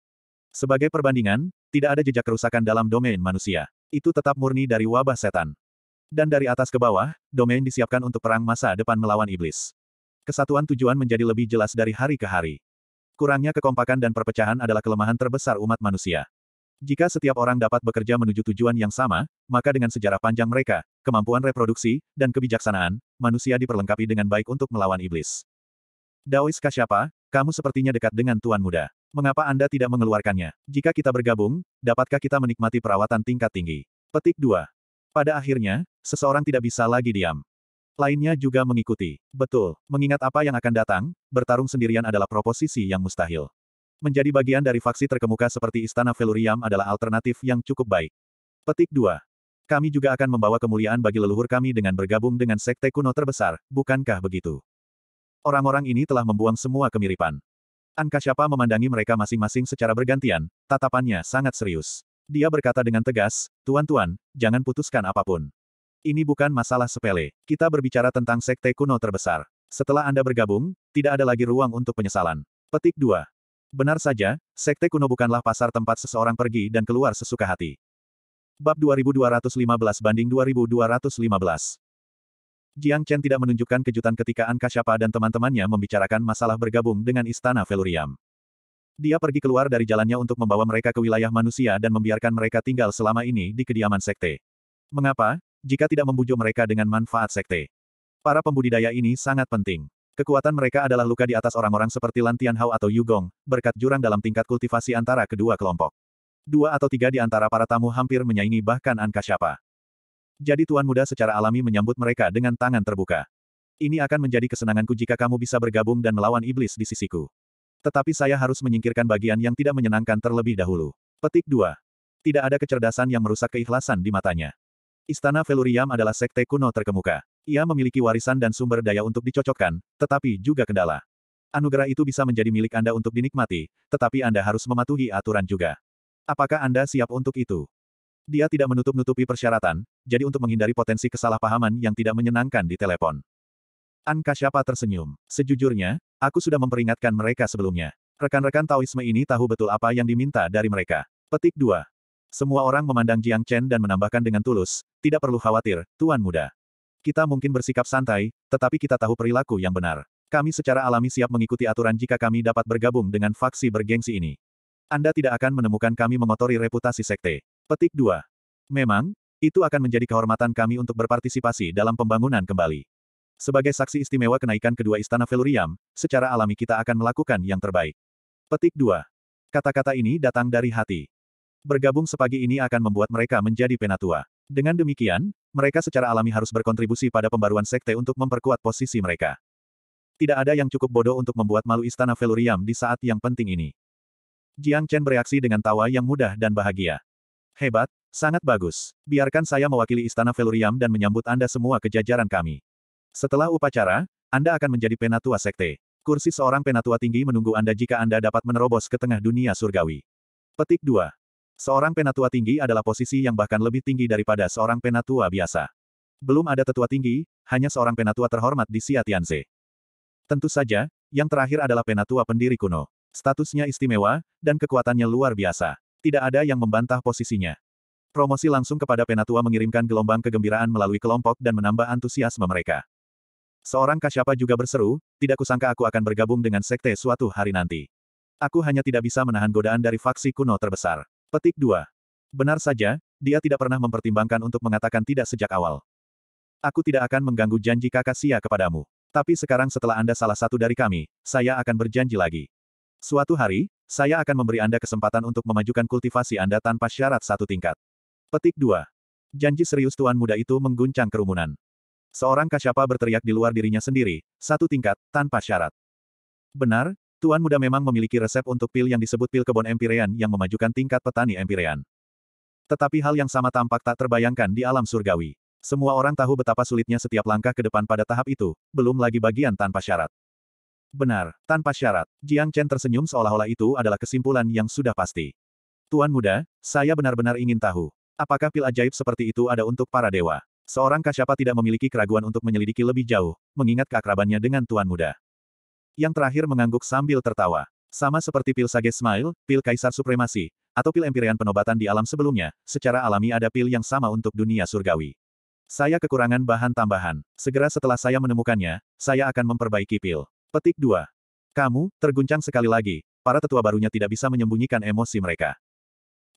Sebagai perbandingan, tidak ada jejak kerusakan dalam domain manusia. Itu tetap murni dari wabah setan. Dan dari atas ke bawah, domain disiapkan untuk perang masa depan melawan iblis. Kesatuan tujuan menjadi lebih jelas dari hari ke hari. Kurangnya kekompakan dan perpecahan adalah kelemahan terbesar umat manusia. Jika setiap orang dapat bekerja menuju tujuan yang sama, maka dengan sejarah panjang mereka, kemampuan reproduksi, dan kebijaksanaan, manusia diperlengkapi dengan baik untuk melawan iblis. Daois Kasyapa, kamu sepertinya dekat dengan Tuan Muda. Mengapa Anda tidak mengeluarkannya? Jika kita bergabung, dapatkah kita menikmati perawatan tingkat tinggi? Petik 2. Pada akhirnya, seseorang tidak bisa lagi diam. Lainnya juga mengikuti. Betul, mengingat apa yang akan datang, bertarung sendirian adalah proposisi yang mustahil. Menjadi bagian dari faksi terkemuka seperti Istana Veluriam adalah alternatif yang cukup baik. Petik 2. Kami juga akan membawa kemuliaan bagi leluhur kami dengan bergabung dengan sekte kuno terbesar, bukankah begitu? Orang-orang ini telah membuang semua kemiripan. Angka siapa memandangi mereka masing-masing secara bergantian, tatapannya sangat serius. Dia berkata dengan tegas, Tuan-tuan, jangan putuskan apapun. Ini bukan masalah sepele. Kita berbicara tentang sekte kuno terbesar. Setelah Anda bergabung, tidak ada lagi ruang untuk penyesalan. Petik 2. Benar saja, sekte kuno bukanlah pasar tempat seseorang pergi dan keluar sesuka hati. Bab 2215 banding 2215. Jiang Chen tidak menunjukkan kejutan ketika An Kasyapa dan teman-temannya membicarakan masalah bergabung dengan Istana Veluriam. Dia pergi keluar dari jalannya untuk membawa mereka ke wilayah manusia dan membiarkan mereka tinggal selama ini di kediaman sekte. Mengapa? jika tidak membujuk mereka dengan manfaat sekte. Para pembudidaya ini sangat penting. Kekuatan mereka adalah luka di atas orang-orang seperti Lantian Hao atau Yugong, berkat jurang dalam tingkat kultivasi antara kedua kelompok. Dua atau tiga di antara para tamu hampir menyaingi bahkan angka siapa. Jadi Tuan Muda secara alami menyambut mereka dengan tangan terbuka. Ini akan menjadi kesenanganku jika kamu bisa bergabung dan melawan iblis di sisiku. Tetapi saya harus menyingkirkan bagian yang tidak menyenangkan terlebih dahulu. Petik 2. Tidak ada kecerdasan yang merusak keikhlasan di matanya. Istana Velurium adalah sekte kuno terkemuka. Ia memiliki warisan dan sumber daya untuk dicocokkan, tetapi juga kendala. Anugerah itu bisa menjadi milik Anda untuk dinikmati, tetapi Anda harus mematuhi aturan juga. Apakah Anda siap untuk itu? Dia tidak menutup-nutupi persyaratan, jadi untuk menghindari potensi kesalahpahaman yang tidak menyenangkan di telepon. siapa tersenyum. Sejujurnya, aku sudah memperingatkan mereka sebelumnya. Rekan-rekan Taoisme ini tahu betul apa yang diminta dari mereka. Petik 2. Semua orang memandang Jiang Chen dan menambahkan dengan tulus, tidak perlu khawatir, Tuan Muda. Kita mungkin bersikap santai, tetapi kita tahu perilaku yang benar. Kami secara alami siap mengikuti aturan jika kami dapat bergabung dengan faksi bergengsi ini. Anda tidak akan menemukan kami mengotori reputasi sekte. Petik 2. Memang, itu akan menjadi kehormatan kami untuk berpartisipasi dalam pembangunan kembali. Sebagai saksi istimewa kenaikan kedua istana Veluriam, secara alami kita akan melakukan yang terbaik. Petik 2. Kata-kata ini datang dari hati. Bergabung sepagi ini akan membuat mereka menjadi penatua. Dengan demikian, mereka secara alami harus berkontribusi pada pembaruan sekte untuk memperkuat posisi mereka. Tidak ada yang cukup bodoh untuk membuat malu istana Velurium di saat yang penting ini. Jiang Chen bereaksi dengan tawa yang mudah dan bahagia. Hebat, sangat bagus. Biarkan saya mewakili istana Velurium dan menyambut Anda semua ke jajaran kami. Setelah upacara, Anda akan menjadi penatua sekte. Kursi seorang penatua tinggi menunggu Anda jika Anda dapat menerobos ke tengah dunia surgawi. Petik 2. Seorang penatua tinggi adalah posisi yang bahkan lebih tinggi daripada seorang penatua biasa. Belum ada tetua tinggi, hanya seorang penatua terhormat di Xia Tianze. Tentu saja, yang terakhir adalah penatua pendiri kuno. Statusnya istimewa, dan kekuatannya luar biasa. Tidak ada yang membantah posisinya. Promosi langsung kepada penatua mengirimkan gelombang kegembiraan melalui kelompok dan menambah antusiasme mereka. Seorang kasyapa juga berseru, tidak kusangka aku akan bergabung dengan sekte suatu hari nanti. Aku hanya tidak bisa menahan godaan dari faksi kuno terbesar. Petik 2. Benar saja, dia tidak pernah mempertimbangkan untuk mengatakan tidak sejak awal. Aku tidak akan mengganggu janji kakak Sia kepadamu. Tapi sekarang setelah Anda salah satu dari kami, saya akan berjanji lagi. Suatu hari, saya akan memberi Anda kesempatan untuk memajukan kultivasi Anda tanpa syarat satu tingkat. Petik 2. Janji serius tuan muda itu mengguncang kerumunan. Seorang kasyapa berteriak di luar dirinya sendiri, satu tingkat, tanpa syarat. Benar, Tuan muda memang memiliki resep untuk pil yang disebut pil kebon empirean yang memajukan tingkat petani empirean. Tetapi hal yang sama tampak tak terbayangkan di alam surgawi. Semua orang tahu betapa sulitnya setiap langkah ke depan pada tahap itu, belum lagi bagian tanpa syarat. Benar, tanpa syarat. Jiang Chen tersenyum seolah-olah itu adalah kesimpulan yang sudah pasti. Tuan muda, saya benar-benar ingin tahu. Apakah pil ajaib seperti itu ada untuk para dewa? Seorang kasyapa tidak memiliki keraguan untuk menyelidiki lebih jauh, mengingat keakrabannya dengan Tuan Muda yang terakhir mengangguk sambil tertawa. Sama seperti pil Sage Smile, pil Kaisar Supremasi, atau pil Empirian Penobatan di alam sebelumnya, secara alami ada pil yang sama untuk dunia surgawi. Saya kekurangan bahan tambahan. Segera setelah saya menemukannya, saya akan memperbaiki pil. Petik 2. Kamu, terguncang sekali lagi, para tetua barunya tidak bisa menyembunyikan emosi mereka.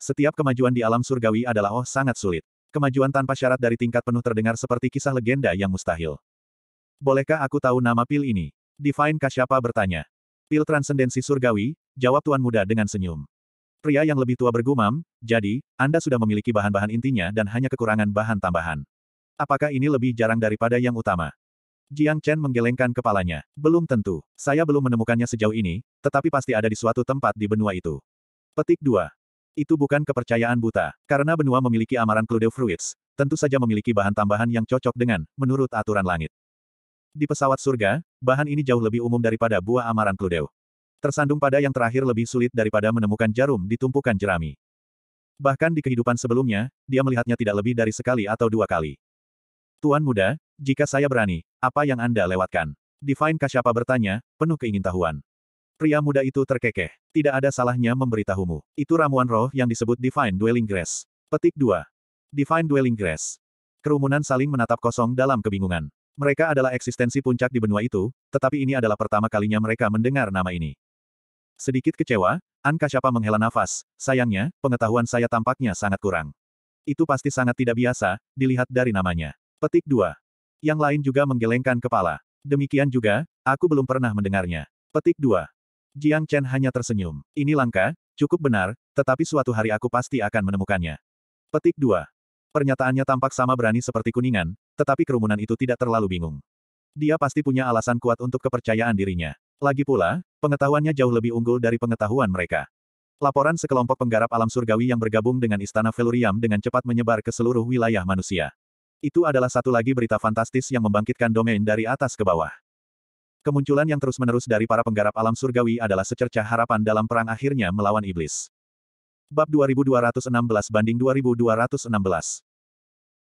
Setiap kemajuan di alam surgawi adalah oh sangat sulit. Kemajuan tanpa syarat dari tingkat penuh terdengar seperti kisah legenda yang mustahil. Bolehkah aku tahu nama pil ini? Divine Kasyapa bertanya. Pil transendensi surgawi, jawab tuan muda dengan senyum. Pria yang lebih tua bergumam, jadi, Anda sudah memiliki bahan-bahan intinya dan hanya kekurangan bahan tambahan. Apakah ini lebih jarang daripada yang utama? Jiang Chen menggelengkan kepalanya. Belum tentu. Saya belum menemukannya sejauh ini, tetapi pasti ada di suatu tempat di benua itu. Petik 2. Itu bukan kepercayaan buta. Karena benua memiliki amaran Cluedo Fruits, tentu saja memiliki bahan tambahan yang cocok dengan, menurut aturan langit. Di pesawat surga, bahan ini jauh lebih umum daripada buah amaran kludeu. Tersandung pada yang terakhir lebih sulit daripada menemukan jarum di tumpukan jerami. Bahkan di kehidupan sebelumnya, dia melihatnya tidak lebih dari sekali atau dua kali. Tuan muda, jika saya berani, apa yang Anda lewatkan? Divine Kasyapa bertanya, penuh keingintahuan. Pria muda itu terkekeh. Tidak ada salahnya memberitahumu. Itu ramuan roh yang disebut Divine Dwelling Grass. Petik 2. Divine Dwelling Grass. Kerumunan saling menatap kosong dalam kebingungan. Mereka adalah eksistensi puncak di benua itu, tetapi ini adalah pertama kalinya mereka mendengar nama ini. Sedikit kecewa, Anka siapa menghela nafas. Sayangnya, pengetahuan saya tampaknya sangat kurang. Itu pasti sangat tidak biasa, dilihat dari namanya. Petik 2. Yang lain juga menggelengkan kepala. Demikian juga, aku belum pernah mendengarnya. Petik 2. Jiang Chen hanya tersenyum. Ini langka, cukup benar, tetapi suatu hari aku pasti akan menemukannya. Petik 2. Pernyataannya tampak sama berani seperti kuningan, tetapi kerumunan itu tidak terlalu bingung. Dia pasti punya alasan kuat untuk kepercayaan dirinya. Lagi pula, pengetahuannya jauh lebih unggul dari pengetahuan mereka. Laporan sekelompok penggarap alam surgawi yang bergabung dengan Istana Veluriam dengan cepat menyebar ke seluruh wilayah manusia. Itu adalah satu lagi berita fantastis yang membangkitkan domain dari atas ke bawah. Kemunculan yang terus-menerus dari para penggarap alam surgawi adalah secercah harapan dalam perang akhirnya melawan iblis. Bab 2216 banding 2216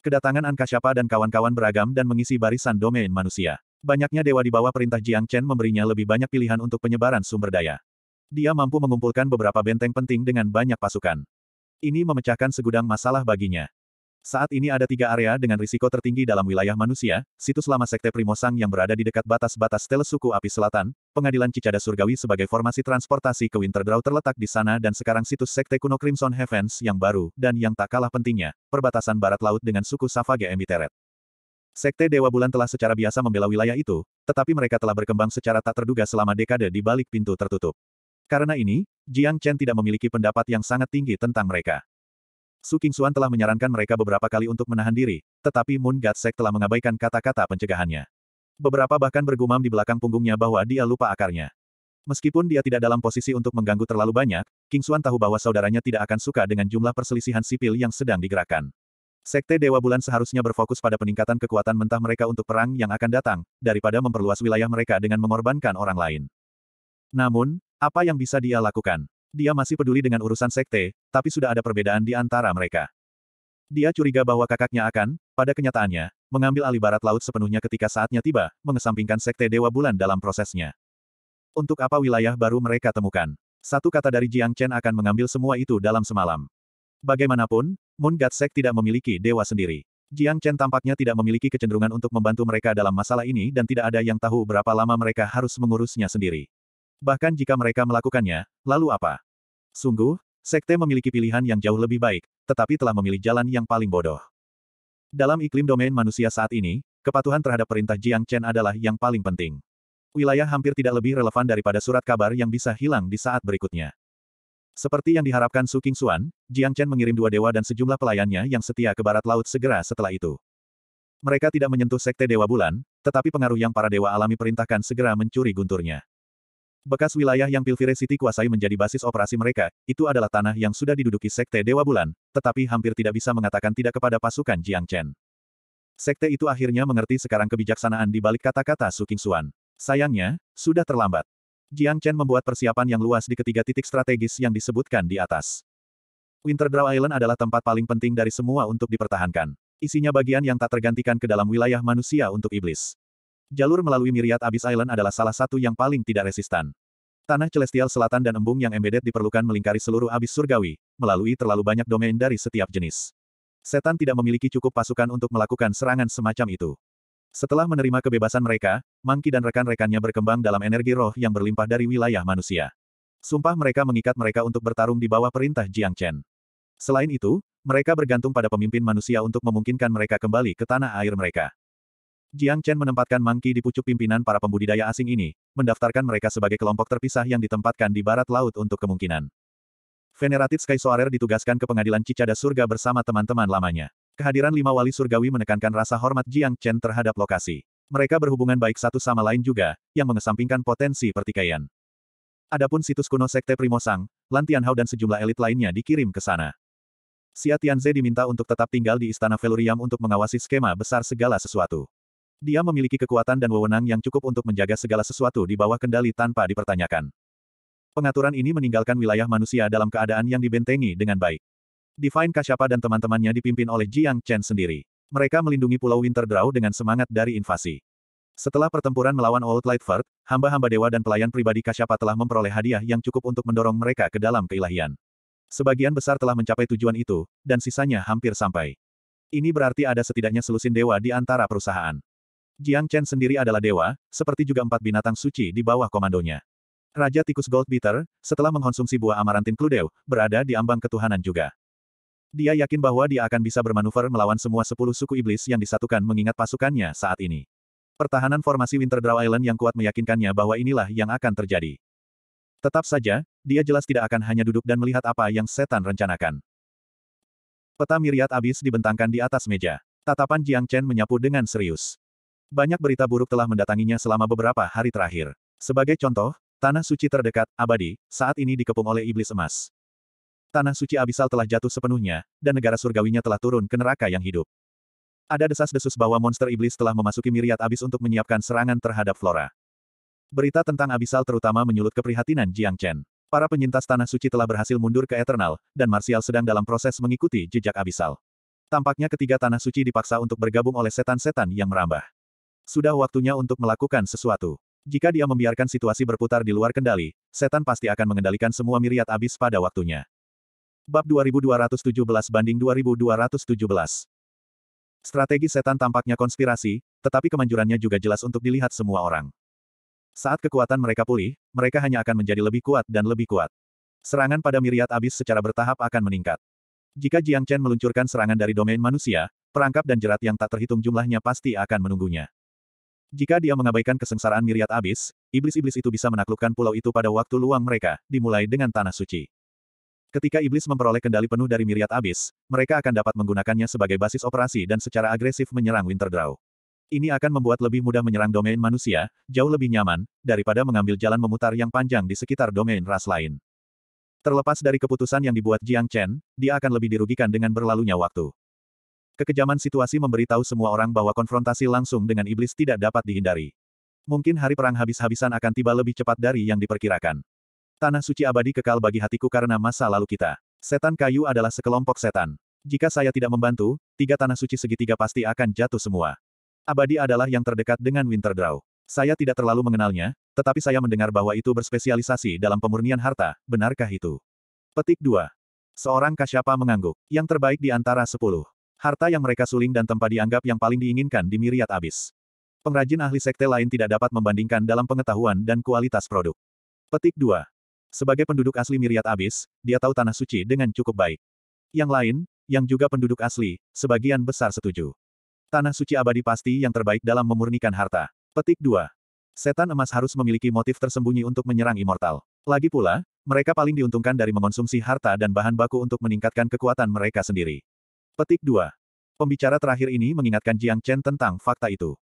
Kedatangan siapa dan kawan-kawan beragam dan mengisi barisan domain manusia. Banyaknya dewa di bawah perintah Jiang Chen memberinya lebih banyak pilihan untuk penyebaran sumber daya. Dia mampu mengumpulkan beberapa benteng penting dengan banyak pasukan. Ini memecahkan segudang masalah baginya. Saat ini ada tiga area dengan risiko tertinggi dalam wilayah manusia, situs lama Sekte Primosang yang berada di dekat batas-batas Telesuku Api Selatan, pengadilan Cicada Surgawi sebagai formasi transportasi ke Winterdraw terletak di sana dan sekarang situs Sekte Kuno Crimson Heavens yang baru, dan yang tak kalah pentingnya, perbatasan barat laut dengan suku Savage Emiteret. Sekte Dewa Bulan telah secara biasa membela wilayah itu, tetapi mereka telah berkembang secara tak terduga selama dekade di balik pintu tertutup. Karena ini, Jiang Chen tidak memiliki pendapat yang sangat tinggi tentang mereka. Su Qingxuan telah menyarankan mereka beberapa kali untuk menahan diri, tetapi Moon God telah mengabaikan kata-kata pencegahannya. Beberapa bahkan bergumam di belakang punggungnya bahwa dia lupa akarnya. Meskipun dia tidak dalam posisi untuk mengganggu terlalu banyak, Qingxuan tahu bahwa saudaranya tidak akan suka dengan jumlah perselisihan sipil yang sedang digerakkan. Sekte Dewa Bulan seharusnya berfokus pada peningkatan kekuatan mentah mereka untuk perang yang akan datang, daripada memperluas wilayah mereka dengan mengorbankan orang lain. Namun, apa yang bisa dia lakukan? Dia masih peduli dengan urusan sekte, tapi sudah ada perbedaan di antara mereka. Dia curiga bahwa kakaknya akan, pada kenyataannya, mengambil alih barat laut sepenuhnya ketika saatnya tiba, mengesampingkan sekte Dewa Bulan dalam prosesnya. Untuk apa wilayah baru mereka temukan? Satu kata dari Jiang Chen akan mengambil semua itu dalam semalam. Bagaimanapun, Moon God Sek tidak memiliki dewa sendiri. Jiang Chen tampaknya tidak memiliki kecenderungan untuk membantu mereka dalam masalah ini dan tidak ada yang tahu berapa lama mereka harus mengurusnya sendiri. Bahkan jika mereka melakukannya, lalu apa? Sungguh, sekte memiliki pilihan yang jauh lebih baik, tetapi telah memilih jalan yang paling bodoh. Dalam iklim domain manusia saat ini, kepatuhan terhadap perintah Jiang Chen adalah yang paling penting. Wilayah hampir tidak lebih relevan daripada surat kabar yang bisa hilang di saat berikutnya. Seperti yang diharapkan Su King Xuan, Jiang Chen mengirim dua dewa dan sejumlah pelayannya yang setia ke barat laut segera setelah itu. Mereka tidak menyentuh sekte Dewa Bulan, tetapi pengaruh yang para dewa alami perintahkan segera mencuri gunturnya. Bekas wilayah yang Pilvire City kuasai menjadi basis operasi mereka, itu adalah tanah yang sudah diduduki Sekte Dewa Bulan, tetapi hampir tidak bisa mengatakan tidak kepada pasukan Jiang Chen. Sekte itu akhirnya mengerti sekarang kebijaksanaan di balik kata-kata Su Qingxuan. Sayangnya, sudah terlambat. Jiang Chen membuat persiapan yang luas di ketiga titik strategis yang disebutkan di atas. Winterdraw Island adalah tempat paling penting dari semua untuk dipertahankan. Isinya bagian yang tak tergantikan ke dalam wilayah manusia untuk iblis. Jalur melalui Myriad Abyss Island adalah salah satu yang paling tidak resistan. Tanah celestial selatan dan embung yang embedded diperlukan melingkari seluruh abis surgawi, melalui terlalu banyak domain dari setiap jenis. Setan tidak memiliki cukup pasukan untuk melakukan serangan semacam itu. Setelah menerima kebebasan mereka, Mangki dan rekan-rekannya berkembang dalam energi roh yang berlimpah dari wilayah manusia. Sumpah mereka mengikat mereka untuk bertarung di bawah perintah Jiang Chen. Selain itu, mereka bergantung pada pemimpin manusia untuk memungkinkan mereka kembali ke tanah air mereka. Jiang Chen menempatkan Mangki di pucuk pimpinan para pembudidaya asing ini, mendaftarkan mereka sebagai kelompok terpisah yang ditempatkan di barat laut untuk kemungkinan. Veneratit Sky Soarer ditugaskan ke pengadilan Cicada Surga bersama teman-teman lamanya. Kehadiran lima wali surgawi menekankan rasa hormat Jiang Chen terhadap lokasi. Mereka berhubungan baik satu sama lain juga, yang mengesampingkan potensi pertikaian. Adapun situs kuno Sekte Primosang, Lantian Hao dan sejumlah elit lainnya dikirim ke sana. Xia Tianze diminta untuk tetap tinggal di Istana Velurium untuk mengawasi skema besar segala sesuatu. Dia memiliki kekuatan dan wewenang yang cukup untuk menjaga segala sesuatu di bawah kendali tanpa dipertanyakan. Pengaturan ini meninggalkan wilayah manusia dalam keadaan yang dibentengi dengan baik. Divine Kasyapa dan teman-temannya dipimpin oleh Jiang Chen sendiri. Mereka melindungi Pulau Winterdrow dengan semangat dari invasi. Setelah pertempuran melawan Old Lightford, hamba-hamba dewa dan pelayan pribadi Kasyapa telah memperoleh hadiah yang cukup untuk mendorong mereka ke dalam keilahian. Sebagian besar telah mencapai tujuan itu, dan sisanya hampir sampai. Ini berarti ada setidaknya selusin dewa di antara perusahaan. Jiang Chen sendiri adalah dewa, seperti juga empat binatang suci di bawah komandonya. Raja tikus Gold Goldbeater, setelah mengkonsumsi buah amarantin kludeu, berada di ambang ketuhanan juga. Dia yakin bahwa dia akan bisa bermanuver melawan semua sepuluh suku iblis yang disatukan mengingat pasukannya saat ini. Pertahanan formasi Winterdraw Island yang kuat meyakinkannya bahwa inilah yang akan terjadi. Tetap saja, dia jelas tidak akan hanya duduk dan melihat apa yang setan rencanakan. Peta miriat abis dibentangkan di atas meja. Tatapan Jiang Chen menyapu dengan serius. Banyak berita buruk telah mendatanginya selama beberapa hari terakhir. Sebagai contoh, tanah suci terdekat, abadi, saat ini dikepung oleh iblis emas. Tanah suci abisal telah jatuh sepenuhnya, dan negara surgawinya telah turun ke neraka yang hidup. Ada desas-desus bahwa monster iblis telah memasuki miriat abis untuk menyiapkan serangan terhadap Flora. Berita tentang Abisal terutama menyulut keprihatinan Jiang Chen. Para penyintas Tanah Suci telah berhasil mundur ke Eternal, dan Martial sedang dalam proses mengikuti jejak Abisal. Tampaknya ketiga Tanah Suci dipaksa untuk bergabung oleh setan-setan yang merambah. Sudah waktunya untuk melakukan sesuatu. Jika dia membiarkan situasi berputar di luar kendali, setan pasti akan mengendalikan semua miriat abis pada waktunya. Bab 2217 banding 2217 Strategi setan tampaknya konspirasi, tetapi kemanjurannya juga jelas untuk dilihat semua orang. Saat kekuatan mereka pulih, mereka hanya akan menjadi lebih kuat dan lebih kuat. Serangan pada miriat abis secara bertahap akan meningkat. Jika Jiang Chen meluncurkan serangan dari domain manusia, perangkap dan jerat yang tak terhitung jumlahnya pasti akan menunggunya. Jika dia mengabaikan kesengsaraan miriat abis, iblis-iblis itu bisa menaklukkan pulau itu pada waktu luang mereka, dimulai dengan tanah suci. Ketika iblis memperoleh kendali penuh dari miriat abis, mereka akan dapat menggunakannya sebagai basis operasi dan secara agresif menyerang Winterdraw. Ini akan membuat lebih mudah menyerang domain manusia, jauh lebih nyaman, daripada mengambil jalan memutar yang panjang di sekitar domain ras lain. Terlepas dari keputusan yang dibuat Jiang Chen, dia akan lebih dirugikan dengan berlalunya waktu. Kekejaman situasi memberitahu semua orang bahwa konfrontasi langsung dengan iblis tidak dapat dihindari. Mungkin hari perang habis-habisan akan tiba lebih cepat dari yang diperkirakan. Tanah suci abadi kekal bagi hatiku karena masa lalu kita. Setan kayu adalah sekelompok setan. Jika saya tidak membantu, tiga tanah suci segitiga pasti akan jatuh semua. Abadi adalah yang terdekat dengan Winterdraw. Saya tidak terlalu mengenalnya, tetapi saya mendengar bahwa itu berspesialisasi dalam pemurnian harta, benarkah itu? Petik 2. Seorang kasyapa mengangguk, yang terbaik di antara sepuluh. Harta yang mereka suling dan tempat dianggap yang paling diinginkan di miriat abis. Pengrajin ahli sekte lain tidak dapat membandingkan dalam pengetahuan dan kualitas produk. Petik 2. Sebagai penduduk asli miriat abis, dia tahu tanah suci dengan cukup baik. Yang lain, yang juga penduduk asli, sebagian besar setuju. Tanah suci abadi pasti yang terbaik dalam memurnikan harta. Petik 2. Setan emas harus memiliki motif tersembunyi untuk menyerang immortal. Lagi pula, mereka paling diuntungkan dari mengonsumsi harta dan bahan baku untuk meningkatkan kekuatan mereka sendiri. Petik 2. Pembicara terakhir ini mengingatkan Jiang Chen tentang fakta itu.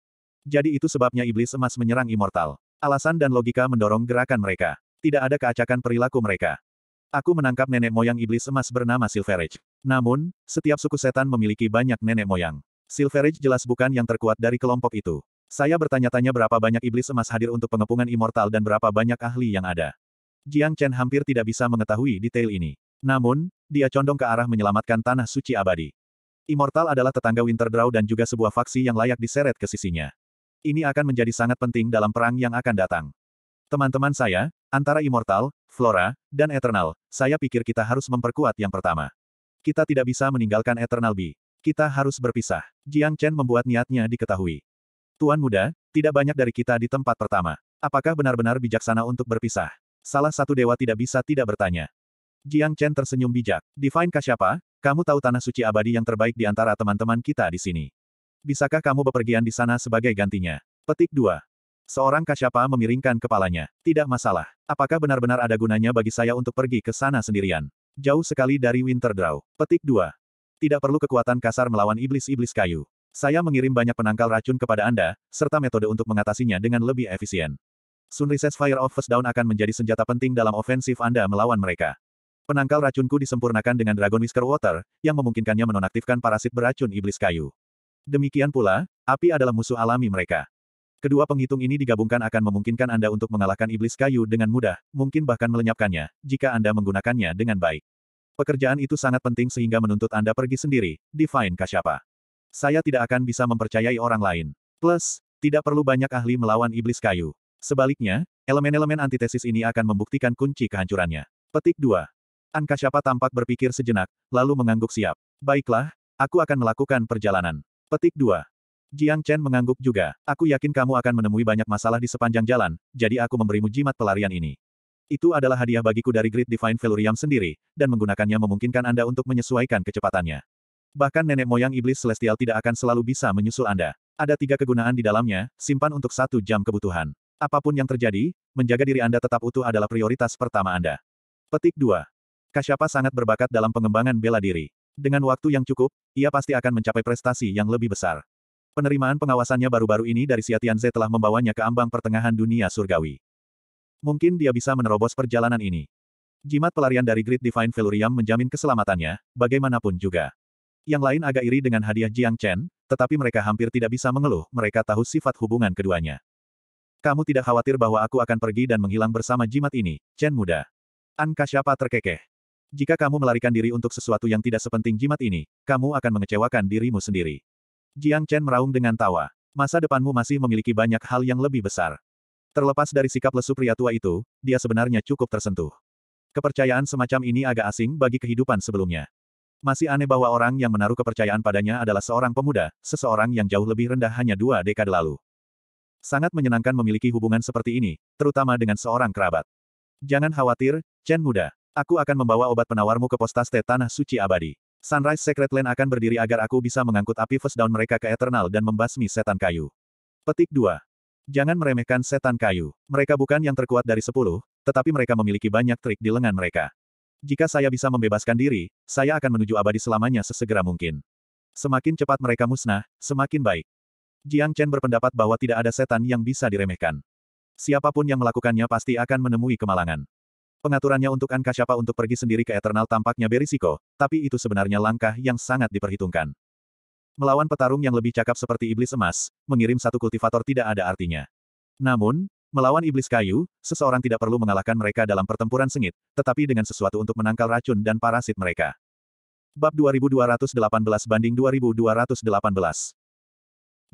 Jadi itu sebabnya iblis emas menyerang immortal. Alasan dan logika mendorong gerakan mereka. Tidak ada keacakan perilaku mereka. Aku menangkap nenek moyang iblis emas bernama Silverage. Namun, setiap suku setan memiliki banyak nenek moyang. Silverage jelas bukan yang terkuat dari kelompok itu. Saya bertanya-tanya berapa banyak iblis emas hadir untuk pengepungan immortal dan berapa banyak ahli yang ada. Jiang Chen hampir tidak bisa mengetahui detail ini. Namun, dia condong ke arah menyelamatkan tanah suci abadi. Immortal adalah tetangga Winterdraw dan juga sebuah faksi yang layak diseret ke sisinya. Ini akan menjadi sangat penting dalam perang yang akan datang. Teman-teman saya, antara Immortal, Flora, dan Eternal, saya pikir kita harus memperkuat yang pertama. Kita tidak bisa meninggalkan Eternal B. Kita harus berpisah. Jiang Chen membuat niatnya diketahui. Tuan muda, tidak banyak dari kita di tempat pertama. Apakah benar-benar bijaksana untuk berpisah? Salah satu dewa tidak bisa tidak bertanya. Jiang Chen tersenyum bijak. Divine Kasyapa, kamu tahu tanah suci abadi yang terbaik di antara teman-teman kita di sini. Bisakah kamu bepergian di sana sebagai gantinya? Petik 2. Seorang Kasyapa memiringkan kepalanya. Tidak masalah. Apakah benar-benar ada gunanya bagi saya untuk pergi ke sana sendirian? Jauh sekali dari Winter Draw. Petik 2. Tidak perlu kekuatan kasar melawan iblis-iblis kayu. Saya mengirim banyak penangkal racun kepada Anda, serta metode untuk mengatasinya dengan lebih efisien. Sunrises Fire of First Down akan menjadi senjata penting dalam ofensif Anda melawan mereka. Penangkal racunku disempurnakan dengan Dragon Whisker Water, yang memungkinkannya menonaktifkan parasit beracun iblis kayu. Demikian pula, api adalah musuh alami mereka. Kedua penghitung ini digabungkan akan memungkinkan Anda untuk mengalahkan iblis kayu dengan mudah, mungkin bahkan melenyapkannya, jika Anda menggunakannya dengan baik. Pekerjaan itu sangat penting sehingga menuntut Anda pergi sendiri, Divine Kasyapa. Saya tidak akan bisa mempercayai orang lain. Plus, tidak perlu banyak ahli melawan iblis kayu. Sebaliknya, elemen-elemen antitesis ini akan membuktikan kunci kehancurannya. Petik 2 siapa tampak berpikir sejenak, lalu mengangguk siap. Baiklah, aku akan melakukan perjalanan. Petik 2. Jiang Chen mengangguk juga. Aku yakin kamu akan menemui banyak masalah di sepanjang jalan, jadi aku memberimu jimat pelarian ini. Itu adalah hadiah bagiku dari Great Divine Velurium sendiri, dan menggunakannya memungkinkan Anda untuk menyesuaikan kecepatannya. Bahkan nenek moyang iblis celestial tidak akan selalu bisa menyusul Anda. Ada tiga kegunaan di dalamnya, simpan untuk satu jam kebutuhan. Apapun yang terjadi, menjaga diri Anda tetap utuh adalah prioritas pertama Anda. Petik 2. Kasyapa sangat berbakat dalam pengembangan bela diri. Dengan waktu yang cukup, ia pasti akan mencapai prestasi yang lebih besar. Penerimaan pengawasannya baru-baru ini dari Siatian Ze telah membawanya ke ambang pertengahan dunia surgawi. Mungkin dia bisa menerobos perjalanan ini. Jimat pelarian dari Great Divine Velurium menjamin keselamatannya, bagaimanapun juga. Yang lain agak iri dengan hadiah Jiang Chen, tetapi mereka hampir tidak bisa mengeluh, mereka tahu sifat hubungan keduanya. Kamu tidak khawatir bahwa aku akan pergi dan menghilang bersama jimat ini, Chen muda. An Kasyapa terkekeh. Jika kamu melarikan diri untuk sesuatu yang tidak sepenting jimat ini, kamu akan mengecewakan dirimu sendiri. Jiang Chen meraung dengan tawa. Masa depanmu masih memiliki banyak hal yang lebih besar. Terlepas dari sikap lesu pria tua itu, dia sebenarnya cukup tersentuh. Kepercayaan semacam ini agak asing bagi kehidupan sebelumnya. Masih aneh bahwa orang yang menaruh kepercayaan padanya adalah seorang pemuda, seseorang yang jauh lebih rendah hanya dua dekade lalu. Sangat menyenangkan memiliki hubungan seperti ini, terutama dengan seorang kerabat. Jangan khawatir, Chen muda. Aku akan membawa obat penawarmu ke postaste Tanah Suci Abadi. Sunrise Secret Land akan berdiri agar aku bisa mengangkut api first down mereka ke Eternal dan membasmi setan kayu. Petik 2. Jangan meremehkan setan kayu. Mereka bukan yang terkuat dari sepuluh, tetapi mereka memiliki banyak trik di lengan mereka. Jika saya bisa membebaskan diri, saya akan menuju abadi selamanya sesegera mungkin. Semakin cepat mereka musnah, semakin baik. Jiang Chen berpendapat bahwa tidak ada setan yang bisa diremehkan. Siapapun yang melakukannya pasti akan menemui kemalangan. Pengaturannya untuk Anka Syapa untuk pergi sendiri ke Eternal tampaknya berisiko, tapi itu sebenarnya langkah yang sangat diperhitungkan. Melawan petarung yang lebih cakap seperti iblis emas, mengirim satu kultivator tidak ada artinya. Namun, melawan iblis kayu, seseorang tidak perlu mengalahkan mereka dalam pertempuran sengit, tetapi dengan sesuatu untuk menangkal racun dan parasit mereka. Bab 2218 banding 2218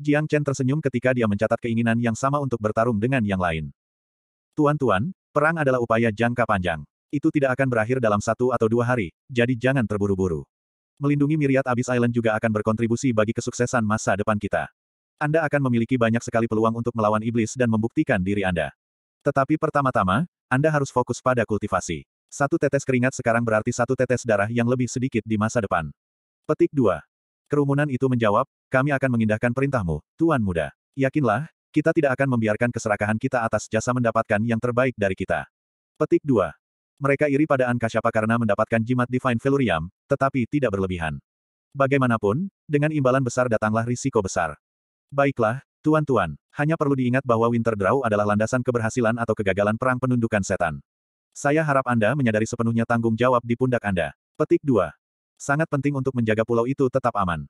Jiang Chen tersenyum ketika dia mencatat keinginan yang sama untuk bertarung dengan yang lain. Tuan-tuan, Perang adalah upaya jangka panjang. Itu tidak akan berakhir dalam satu atau dua hari, jadi jangan terburu-buru. Melindungi Myriad Abyss Island juga akan berkontribusi bagi kesuksesan masa depan kita. Anda akan memiliki banyak sekali peluang untuk melawan iblis dan membuktikan diri Anda. Tetapi pertama-tama, Anda harus fokus pada kultivasi. Satu tetes keringat sekarang berarti satu tetes darah yang lebih sedikit di masa depan. Petik 2. Kerumunan itu menjawab, kami akan mengindahkan perintahmu, Tuan Muda. Yakinlah, kita tidak akan membiarkan keserakahan kita atas jasa mendapatkan yang terbaik dari kita. Petik 2. Mereka iri pada Ankasyapa karena mendapatkan jimat Divine Veluriam, tetapi tidak berlebihan. Bagaimanapun, dengan imbalan besar datanglah risiko besar. Baiklah, tuan-tuan, hanya perlu diingat bahwa Winter Draw adalah landasan keberhasilan atau kegagalan perang penundukan setan. Saya harap Anda menyadari sepenuhnya tanggung jawab di pundak Anda. Petik 2. Sangat penting untuk menjaga pulau itu tetap aman.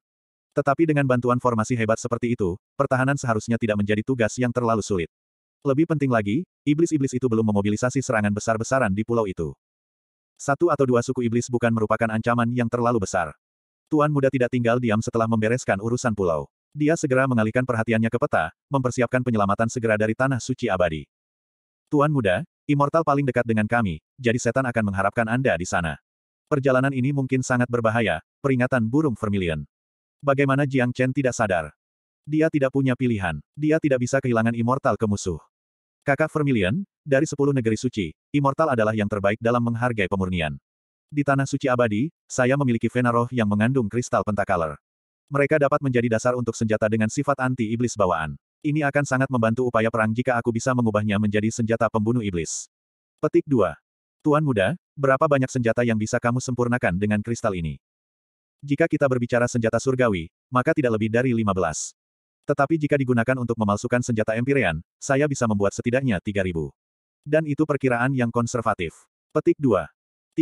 Tetapi dengan bantuan formasi hebat seperti itu, pertahanan seharusnya tidak menjadi tugas yang terlalu sulit. Lebih penting lagi, iblis-iblis itu belum memobilisasi serangan besar-besaran di pulau itu. Satu atau dua suku iblis bukan merupakan ancaman yang terlalu besar. Tuan muda tidak tinggal diam setelah membereskan urusan pulau. Dia segera mengalihkan perhatiannya ke peta, mempersiapkan penyelamatan segera dari tanah suci abadi. Tuan muda, immortal paling dekat dengan kami, jadi setan akan mengharapkan Anda di sana. Perjalanan ini mungkin sangat berbahaya, peringatan burung vermilion. Bagaimana Jiang Chen tidak sadar? Dia tidak punya pilihan. Dia tidak bisa kehilangan immortal ke musuh. Kakak Vermilion, dari sepuluh negeri suci, immortal adalah yang terbaik dalam menghargai pemurnian. Di Tanah Suci Abadi, saya memiliki vena yang mengandung kristal pentakaler. Mereka dapat menjadi dasar untuk senjata dengan sifat anti-iblis bawaan. Ini akan sangat membantu upaya perang jika aku bisa mengubahnya menjadi senjata pembunuh iblis. Petik 2. Tuan muda, berapa banyak senjata yang bisa kamu sempurnakan dengan kristal ini? Jika kita berbicara senjata surgawi, maka tidak lebih dari 15. Tetapi jika digunakan untuk memalsukan senjata empirean, saya bisa membuat setidaknya 3.000. Dan itu perkiraan yang konservatif. Petik 2.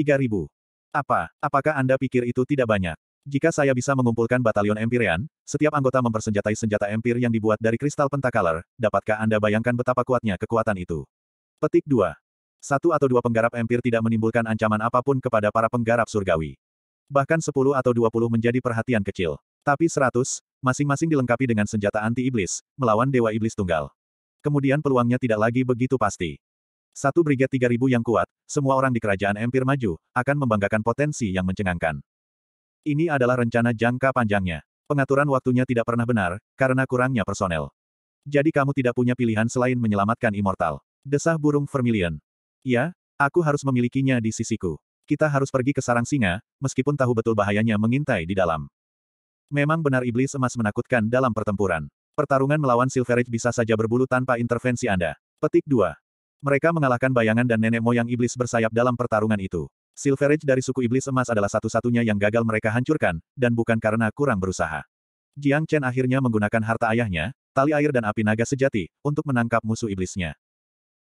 3.000. Apa, apakah Anda pikir itu tidak banyak? Jika saya bisa mengumpulkan batalion empirean, setiap anggota mempersenjatai senjata Empir yang dibuat dari kristal pentakalar, dapatkah Anda bayangkan betapa kuatnya kekuatan itu? Petik 2. Satu atau dua penggarap Empir tidak menimbulkan ancaman apapun kepada para penggarap surgawi bahkan 10 atau 20 menjadi perhatian kecil. Tapi 100, masing-masing dilengkapi dengan senjata anti-iblis, melawan Dewa Iblis Tunggal. Kemudian peluangnya tidak lagi begitu pasti. Satu brigade 3000 yang kuat, semua orang di kerajaan Empir maju, akan membanggakan potensi yang mencengangkan. Ini adalah rencana jangka panjangnya. Pengaturan waktunya tidak pernah benar, karena kurangnya personel. Jadi kamu tidak punya pilihan selain menyelamatkan immortal. Desah burung vermilion. Ya, aku harus memilikinya di sisiku. Kita harus pergi ke sarang singa, meskipun tahu betul bahayanya mengintai di dalam. Memang benar iblis emas menakutkan dalam pertempuran. Pertarungan melawan Silverage bisa saja berbulu tanpa intervensi Anda. Petik 2. Mereka mengalahkan bayangan dan nenek moyang iblis bersayap dalam pertarungan itu. Silverage dari suku iblis emas adalah satu-satunya yang gagal mereka hancurkan, dan bukan karena kurang berusaha. Jiang Chen akhirnya menggunakan harta ayahnya, tali air dan api naga sejati, untuk menangkap musuh iblisnya.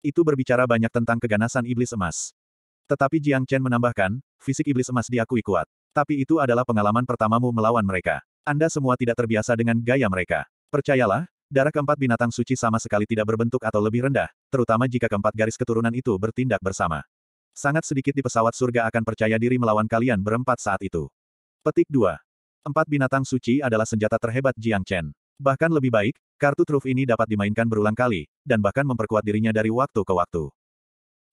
Itu berbicara banyak tentang keganasan iblis emas. Tetapi Jiang Chen menambahkan, fisik iblis emas diakui kuat. Tapi itu adalah pengalaman pertamamu melawan mereka. Anda semua tidak terbiasa dengan gaya mereka. Percayalah, darah keempat binatang suci sama sekali tidak berbentuk atau lebih rendah, terutama jika keempat garis keturunan itu bertindak bersama. Sangat sedikit di pesawat surga akan percaya diri melawan kalian berempat saat itu. Petik 2. Empat binatang suci adalah senjata terhebat Jiang Chen. Bahkan lebih baik, kartu truf ini dapat dimainkan berulang kali, dan bahkan memperkuat dirinya dari waktu ke waktu.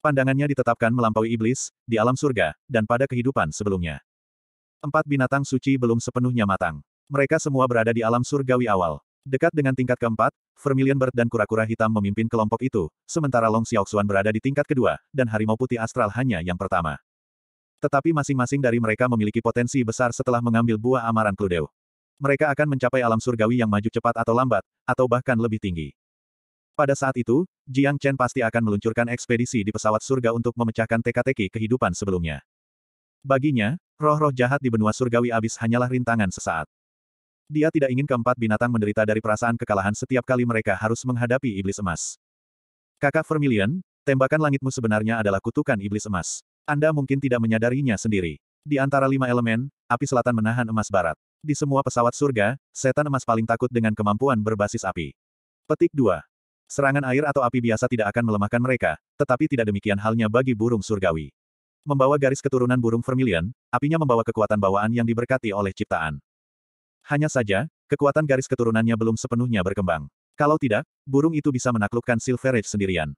Pandangannya ditetapkan melampaui iblis, di alam surga, dan pada kehidupan sebelumnya. Empat binatang suci belum sepenuhnya matang. Mereka semua berada di alam surgawi awal. Dekat dengan tingkat keempat, Vermilion Bird dan kura-kura hitam memimpin kelompok itu, sementara Long Xiaoxuan berada di tingkat kedua, dan harimau putih astral hanya yang pertama. Tetapi masing-masing dari mereka memiliki potensi besar setelah mengambil buah amaran Kludeu. Mereka akan mencapai alam surgawi yang maju cepat atau lambat, atau bahkan lebih tinggi. Pada saat itu, Jiang Chen pasti akan meluncurkan ekspedisi di pesawat surga untuk memecahkan teka-teki kehidupan sebelumnya. Baginya, roh-roh jahat di benua surgawi abis hanyalah rintangan sesaat. Dia tidak ingin keempat binatang menderita dari perasaan kekalahan setiap kali mereka harus menghadapi iblis emas. Kakak Vermilion, tembakan langitmu sebenarnya adalah kutukan iblis emas. Anda mungkin tidak menyadarinya sendiri. Di antara lima elemen, api selatan menahan emas barat. Di semua pesawat surga, setan emas paling takut dengan kemampuan berbasis api. Petik 2. Serangan air atau api biasa tidak akan melemahkan mereka, tetapi tidak demikian halnya bagi burung surgawi. Membawa garis keturunan burung vermilion, apinya membawa kekuatan bawaan yang diberkati oleh ciptaan. Hanya saja, kekuatan garis keturunannya belum sepenuhnya berkembang. Kalau tidak, burung itu bisa menaklukkan Silverage sendirian.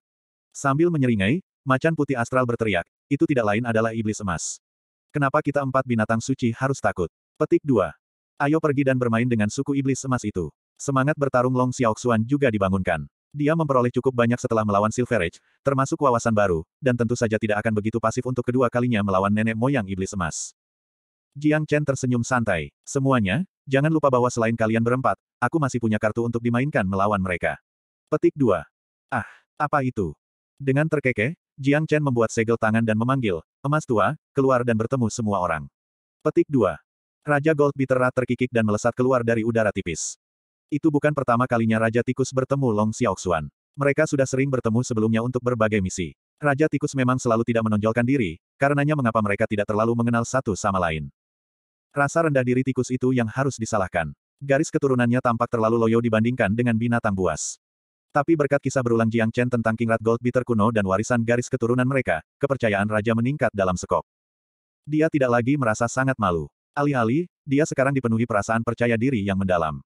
Sambil menyeringai, macan putih astral berteriak, itu tidak lain adalah iblis emas. Kenapa kita empat binatang suci harus takut? Petik 2. Ayo pergi dan bermain dengan suku iblis emas itu. Semangat bertarung Long Xiaoxuan juga dibangunkan. Dia memperoleh cukup banyak setelah melawan Silverage, termasuk wawasan baru, dan tentu saja tidak akan begitu pasif untuk kedua kalinya melawan nenek moyang iblis emas. Jiang Chen tersenyum santai. Semuanya, jangan lupa bahwa selain kalian berempat, aku masih punya kartu untuk dimainkan melawan mereka. Petik 2. Ah, apa itu? Dengan terkekeh, Jiang Chen membuat segel tangan dan memanggil, emas tua, keluar dan bertemu semua orang. Petik 2. Raja Gold Bitterrat terkikik dan melesat keluar dari udara tipis. Itu bukan pertama kalinya Raja Tikus bertemu Long Xiaoxuan. Mereka sudah sering bertemu sebelumnya untuk berbagai misi. Raja Tikus memang selalu tidak menonjolkan diri, karenanya mengapa mereka tidak terlalu mengenal satu sama lain. Rasa rendah diri tikus itu yang harus disalahkan. Garis keturunannya tampak terlalu loyo dibandingkan dengan binatang buas. Tapi berkat kisah berulang Jiang Chen tentang King Rat Gold Bitter kuno dan warisan garis keturunan mereka, kepercayaan raja meningkat dalam sekop. Dia tidak lagi merasa sangat malu. Alih-alih, dia sekarang dipenuhi perasaan percaya diri yang mendalam.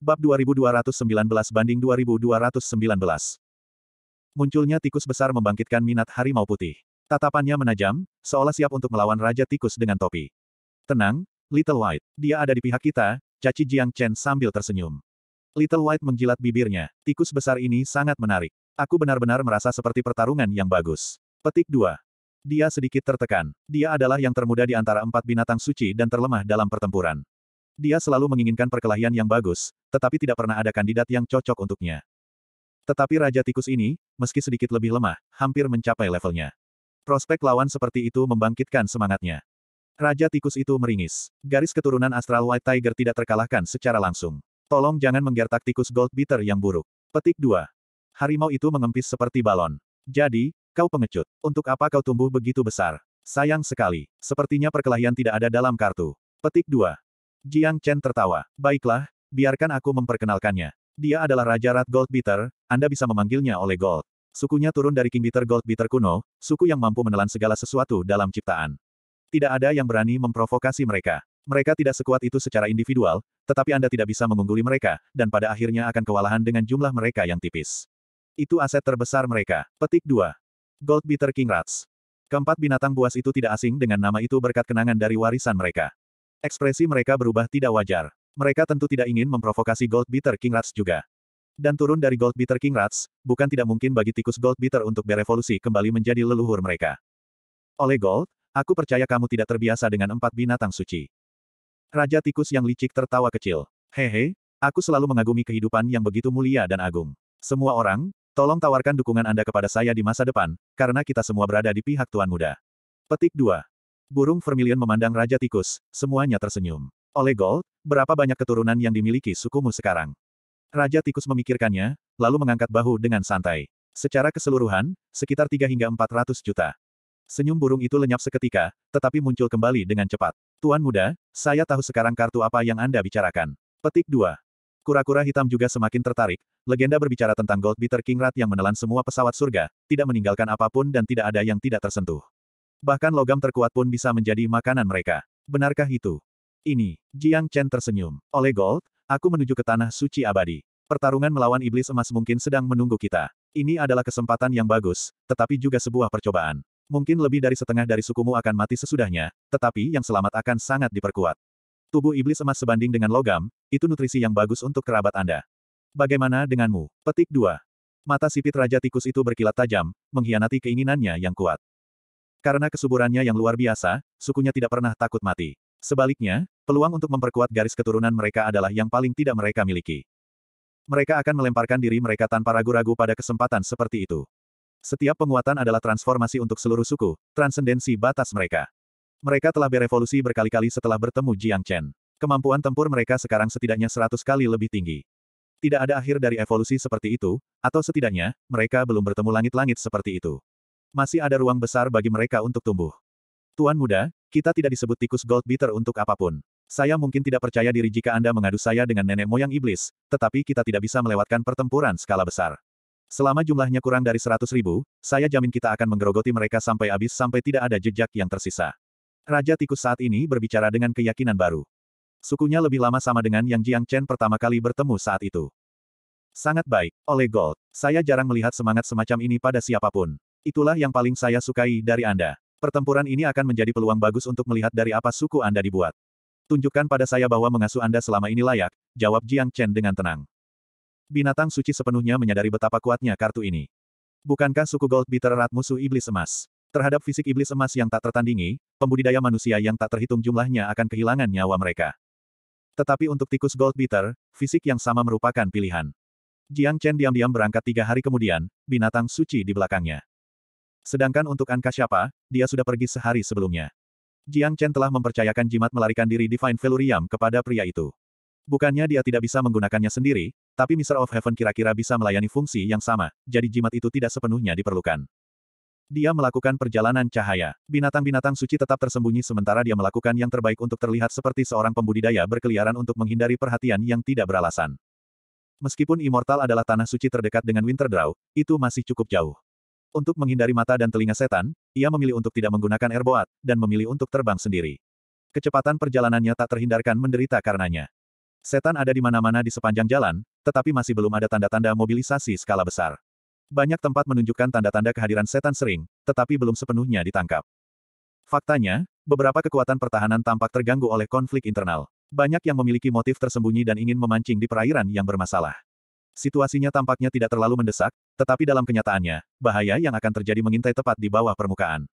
Bab 2219 banding 2219. Munculnya tikus besar membangkitkan minat harimau putih. Tatapannya menajam, seolah siap untuk melawan Raja Tikus dengan topi. Tenang, Little White. Dia ada di pihak kita, caci Jiang Chen sambil tersenyum. Little White menjilat bibirnya. Tikus besar ini sangat menarik. Aku benar-benar merasa seperti pertarungan yang bagus. Petik 2. Dia sedikit tertekan. Dia adalah yang termuda di antara empat binatang suci dan terlemah dalam pertempuran. Dia selalu menginginkan perkelahian yang bagus, tetapi tidak pernah ada kandidat yang cocok untuknya. Tetapi Raja Tikus ini, meski sedikit lebih lemah, hampir mencapai levelnya. Prospek lawan seperti itu membangkitkan semangatnya. Raja Tikus itu meringis. Garis keturunan Astral White Tiger tidak terkalahkan secara langsung. Tolong jangan menggertak tikus gold beater yang buruk. Petik 2. Harimau itu mengempis seperti balon. Jadi, kau pengecut. Untuk apa kau tumbuh begitu besar? Sayang sekali. Sepertinya perkelahian tidak ada dalam kartu. Petik 2. Jiang Chen tertawa. Baiklah, biarkan aku memperkenalkannya. Dia adalah Raja Rat Goldbeater. Anda bisa memanggilnya oleh Gold. Sukunya turun dari King Bitter Gold kuno, suku yang mampu menelan segala sesuatu dalam ciptaan. Tidak ada yang berani memprovokasi mereka. Mereka tidak sekuat itu secara individual, tetapi Anda tidak bisa mengungguli mereka, dan pada akhirnya akan kewalahan dengan jumlah mereka yang tipis. Itu aset terbesar mereka. Petik 2. Gold King Rats. Keempat binatang buas itu tidak asing dengan nama itu berkat kenangan dari warisan mereka. Ekspresi mereka berubah tidak wajar. Mereka tentu tidak ingin memprovokasi Gold King Rats juga. Dan turun dari Gold King Rats, bukan tidak mungkin bagi tikus Gold Beater untuk berevolusi kembali menjadi leluhur mereka. Oleh Gold, aku percaya kamu tidak terbiasa dengan empat binatang suci. Raja tikus yang licik tertawa kecil. Hehe, aku selalu mengagumi kehidupan yang begitu mulia dan agung. Semua orang, tolong tawarkan dukungan Anda kepada saya di masa depan, karena kita semua berada di pihak Tuan Muda. Petik 2. Burung Vermilion memandang Raja Tikus, semuanya tersenyum. Oleh Gold, berapa banyak keturunan yang dimiliki sukumu sekarang? Raja Tikus memikirkannya, lalu mengangkat bahu dengan santai. Secara keseluruhan, sekitar 3 hingga 400 juta. Senyum burung itu lenyap seketika, tetapi muncul kembali dengan cepat. Tuan muda, saya tahu sekarang kartu apa yang Anda bicarakan. Petik 2. Kura-kura hitam juga semakin tertarik, legenda berbicara tentang Gold Bitter King Rat yang menelan semua pesawat surga, tidak meninggalkan apapun dan tidak ada yang tidak tersentuh. Bahkan logam terkuat pun bisa menjadi makanan mereka. Benarkah itu? Ini, Jiang Chen tersenyum. Oleh Gold, aku menuju ke tanah suci abadi. Pertarungan melawan iblis emas mungkin sedang menunggu kita. Ini adalah kesempatan yang bagus, tetapi juga sebuah percobaan. Mungkin lebih dari setengah dari sukumu akan mati sesudahnya, tetapi yang selamat akan sangat diperkuat. Tubuh iblis emas sebanding dengan logam, itu nutrisi yang bagus untuk kerabat Anda. Bagaimana denganmu? Petik 2. Mata sipit Raja Tikus itu berkilat tajam, mengkhianati keinginannya yang kuat. Karena kesuburannya yang luar biasa, sukunya tidak pernah takut mati. Sebaliknya, peluang untuk memperkuat garis keturunan mereka adalah yang paling tidak mereka miliki. Mereka akan melemparkan diri mereka tanpa ragu-ragu pada kesempatan seperti itu. Setiap penguatan adalah transformasi untuk seluruh suku, transendensi batas mereka. Mereka telah berevolusi berkali-kali setelah bertemu Jiang Chen. Kemampuan tempur mereka sekarang setidaknya seratus kali lebih tinggi. Tidak ada akhir dari evolusi seperti itu, atau setidaknya, mereka belum bertemu langit-langit seperti itu. Masih ada ruang besar bagi mereka untuk tumbuh. Tuan muda, kita tidak disebut tikus gold beater untuk apapun. Saya mungkin tidak percaya diri jika Anda mengadu saya dengan nenek moyang iblis, tetapi kita tidak bisa melewatkan pertempuran skala besar. Selama jumlahnya kurang dari seratus ribu, saya jamin kita akan menggerogoti mereka sampai habis sampai tidak ada jejak yang tersisa. Raja Tikus saat ini berbicara dengan keyakinan baru. Sukunya lebih lama sama dengan yang Jiang Chen pertama kali bertemu saat itu. Sangat baik, oleh Gold. Saya jarang melihat semangat semacam ini pada siapapun. Itulah yang paling saya sukai dari Anda. Pertempuran ini akan menjadi peluang bagus untuk melihat dari apa suku Anda dibuat. Tunjukkan pada saya bahwa mengasuh Anda selama ini layak, jawab Jiang Chen dengan tenang. Binatang suci sepenuhnya menyadari betapa kuatnya kartu ini. Bukankah suku Gold Bitter erat musuh iblis emas? Terhadap fisik iblis emas yang tak tertandingi, pembudidaya manusia yang tak terhitung jumlahnya akan kehilangan nyawa mereka. Tetapi untuk tikus Gold Bitter, fisik yang sama merupakan pilihan. Jiang Chen diam-diam berangkat tiga hari kemudian, binatang suci di belakangnya. Sedangkan untuk Anka siapa, dia sudah pergi sehari sebelumnya. Jiang Chen telah mempercayakan jimat melarikan diri Divine Veluriam kepada pria itu. Bukannya dia tidak bisa menggunakannya sendiri, tapi Mister of Heaven kira-kira bisa melayani fungsi yang sama, jadi jimat itu tidak sepenuhnya diperlukan. Dia melakukan perjalanan cahaya. Binatang-binatang suci tetap tersembunyi sementara dia melakukan yang terbaik untuk terlihat seperti seorang pembudidaya berkeliaran untuk menghindari perhatian yang tidak beralasan. Meskipun Immortal adalah tanah suci terdekat dengan Winterdraw, itu masih cukup jauh. Untuk menghindari mata dan telinga setan, ia memilih untuk tidak menggunakan airboat, dan memilih untuk terbang sendiri. Kecepatan perjalanannya tak terhindarkan menderita karenanya. Setan ada di mana-mana di sepanjang jalan, tetapi masih belum ada tanda-tanda mobilisasi skala besar. Banyak tempat menunjukkan tanda-tanda kehadiran setan sering, tetapi belum sepenuhnya ditangkap. Faktanya, beberapa kekuatan pertahanan tampak terganggu oleh konflik internal. Banyak yang memiliki motif tersembunyi dan ingin memancing di perairan yang bermasalah situasinya tampaknya tidak terlalu mendesak, tetapi dalam kenyataannya, bahaya yang akan terjadi mengintai tepat di bawah permukaan.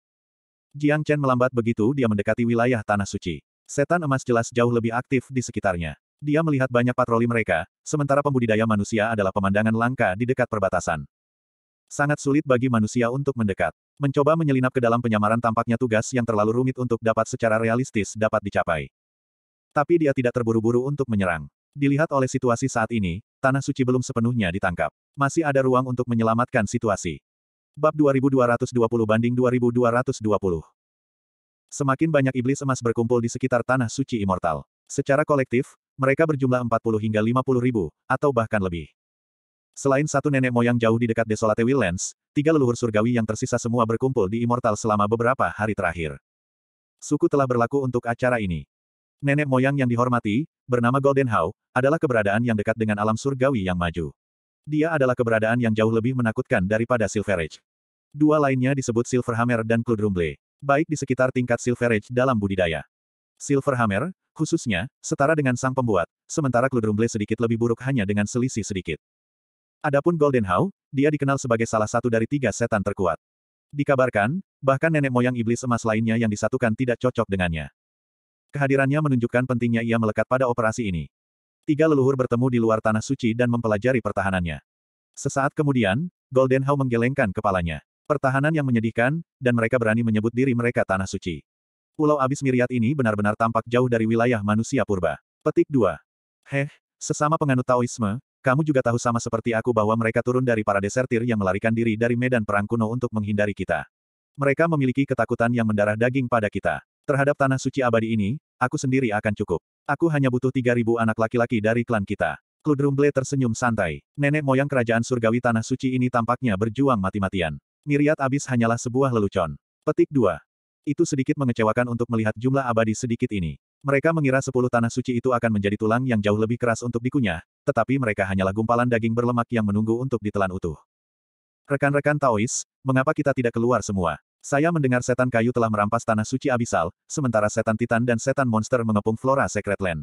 Jiang Chen melambat begitu dia mendekati wilayah Tanah Suci. Setan emas jelas jauh lebih aktif di sekitarnya. Dia melihat banyak patroli mereka, sementara pembudidaya manusia adalah pemandangan langka di dekat perbatasan. Sangat sulit bagi manusia untuk mendekat. Mencoba menyelinap ke dalam penyamaran tampaknya tugas yang terlalu rumit untuk dapat secara realistis dapat dicapai. Tapi dia tidak terburu-buru untuk menyerang. Dilihat oleh situasi saat ini, tanah suci belum sepenuhnya ditangkap. Masih ada ruang untuk menyelamatkan situasi. Bab 2220 banding 2220. Semakin banyak iblis emas berkumpul di sekitar tanah suci immortal. Secara kolektif, mereka berjumlah 40 hingga 50 ribu, atau bahkan lebih. Selain satu nenek moyang jauh di dekat Desolate Wildlands, tiga leluhur surgawi yang tersisa semua berkumpul di Immortal selama beberapa hari terakhir. Suku telah berlaku untuk acara ini nenek moyang yang dihormati, bernama Golden Hao, adalah keberadaan yang dekat dengan alam surgawi yang maju. Dia adalah keberadaan yang jauh lebih menakutkan daripada Silver Age. Dua lainnya disebut Silverhammer dan Cludrumble, baik di sekitar tingkat Silver Age dalam budidaya. Silverhammer, khususnya, setara dengan sang pembuat, sementara Cludrumble sedikit lebih buruk hanya dengan selisih sedikit. Adapun Golden Hao, dia dikenal sebagai salah satu dari tiga setan terkuat. Dikabarkan, bahkan nenek moyang iblis emas lainnya yang disatukan tidak cocok dengannya. Kehadirannya menunjukkan pentingnya ia melekat pada operasi ini. Tiga leluhur bertemu di luar tanah suci dan mempelajari pertahanannya. Sesaat kemudian, Golden Hao menggelengkan kepalanya. Pertahanan yang menyedihkan, dan mereka berani menyebut diri mereka tanah suci. Pulau abis miriat ini benar-benar tampak jauh dari wilayah manusia purba. Petik 2. Heh, sesama penganut Taoisme, kamu juga tahu sama seperti aku bahwa mereka turun dari para desertir yang melarikan diri dari medan perang kuno untuk menghindari kita. Mereka memiliki ketakutan yang mendarah daging pada kita. Terhadap tanah suci abadi ini, aku sendiri akan cukup. Aku hanya butuh 3.000 anak laki-laki dari klan kita. Kludrumble tersenyum santai. Nenek moyang kerajaan surgawi tanah suci ini tampaknya berjuang mati-matian. Miriat abis hanyalah sebuah lelucon. Petik 2. Itu sedikit mengecewakan untuk melihat jumlah abadi sedikit ini. Mereka mengira sepuluh tanah suci itu akan menjadi tulang yang jauh lebih keras untuk dikunyah, tetapi mereka hanyalah gumpalan daging berlemak yang menunggu untuk ditelan utuh. Rekan-rekan Taois, mengapa kita tidak keluar semua? Saya mendengar setan kayu telah merampas tanah suci abisal, sementara setan titan dan setan monster mengepung flora secret land.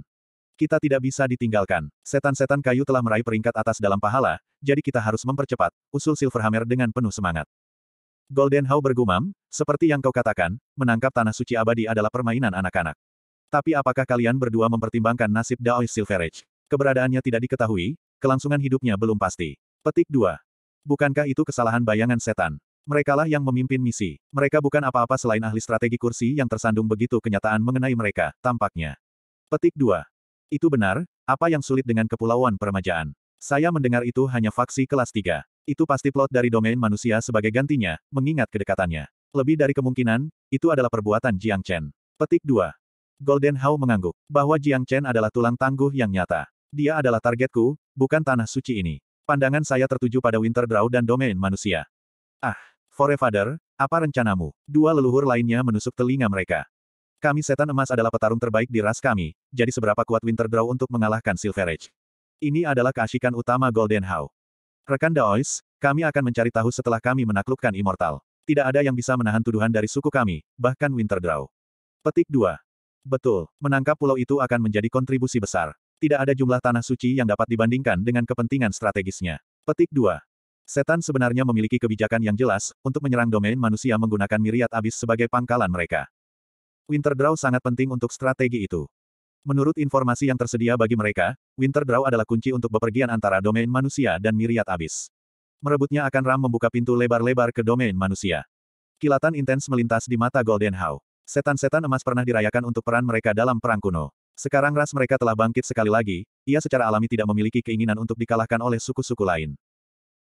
Kita tidak bisa ditinggalkan. Setan-setan kayu telah meraih peringkat atas dalam pahala, jadi kita harus mempercepat, usul Silverhammer dengan penuh semangat. Golden How bergumam, seperti yang kau katakan, menangkap tanah suci abadi adalah permainan anak-anak. Tapi apakah kalian berdua mempertimbangkan nasib Daois Silverage? Keberadaannya tidak diketahui, kelangsungan hidupnya belum pasti. Petik 2. Bukankah itu kesalahan bayangan setan? Merekalah yang memimpin misi. Mereka bukan apa-apa selain ahli strategi kursi yang tersandung begitu kenyataan mengenai mereka, tampaknya. Petik 2. Itu benar, apa yang sulit dengan kepulauan peremajaan. Saya mendengar itu hanya faksi kelas 3. Itu pasti plot dari domain manusia sebagai gantinya, mengingat kedekatannya. Lebih dari kemungkinan, itu adalah perbuatan Jiang Chen. Petik 2. Golden Hao mengangguk, bahwa Jiang Chen adalah tulang tangguh yang nyata. Dia adalah targetku, bukan tanah suci ini. Pandangan saya tertuju pada Winter Draw dan domain manusia. Ah, Forefather, apa rencanamu? Dua leluhur lainnya menusuk telinga mereka. Kami setan emas adalah petarung terbaik di ras kami, jadi seberapa kuat Winterdraw untuk mengalahkan Silver Edge. Ini adalah keasyikan utama Golden How. Rekan Daois, kami akan mencari tahu setelah kami menaklukkan Immortal. Tidak ada yang bisa menahan tuduhan dari suku kami, bahkan Winterdraw. Petik 2. Betul, menangkap pulau itu akan menjadi kontribusi besar. Tidak ada jumlah tanah suci yang dapat dibandingkan dengan kepentingan strategisnya. Petik 2. Setan sebenarnya memiliki kebijakan yang jelas, untuk menyerang domain manusia menggunakan miriat abis sebagai pangkalan mereka. Winterdraw sangat penting untuk strategi itu. Menurut informasi yang tersedia bagi mereka, Winterdraw adalah kunci untuk bepergian antara domain manusia dan miriat abis. Merebutnya akan Ram membuka pintu lebar-lebar ke domain manusia. Kilatan intens melintas di mata Golden How. Setan-setan emas pernah dirayakan untuk peran mereka dalam perang kuno. Sekarang ras mereka telah bangkit sekali lagi, ia secara alami tidak memiliki keinginan untuk dikalahkan oleh suku-suku lain.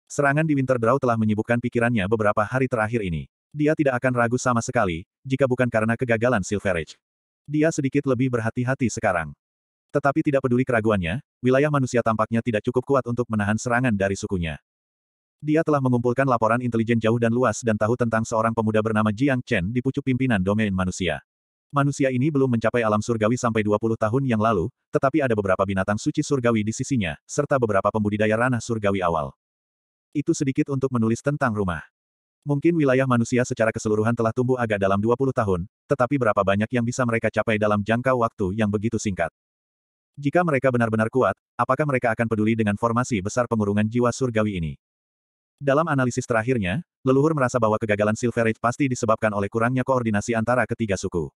Serangan di Winter telah menyibukkan pikirannya beberapa hari terakhir ini. Dia tidak akan ragu sama sekali, jika bukan karena kegagalan Silverage. Dia sedikit lebih berhati-hati sekarang. Tetapi tidak peduli keraguannya, wilayah manusia tampaknya tidak cukup kuat untuk menahan serangan dari sukunya. Dia telah mengumpulkan laporan intelijen jauh dan luas dan tahu tentang seorang pemuda bernama Jiang Chen di pucuk pimpinan domain manusia. Manusia ini belum mencapai alam surgawi sampai 20 tahun yang lalu, tetapi ada beberapa binatang suci surgawi di sisinya, serta beberapa pembudidaya ranah surgawi awal. Itu sedikit untuk menulis tentang rumah. Mungkin wilayah manusia secara keseluruhan telah tumbuh agak dalam 20 tahun, tetapi berapa banyak yang bisa mereka capai dalam jangka waktu yang begitu singkat. Jika mereka benar-benar kuat, apakah mereka akan peduli dengan formasi besar pengurungan jiwa surgawi ini? Dalam analisis terakhirnya, leluhur merasa bahwa kegagalan Silver Age pasti disebabkan oleh kurangnya koordinasi antara ketiga suku.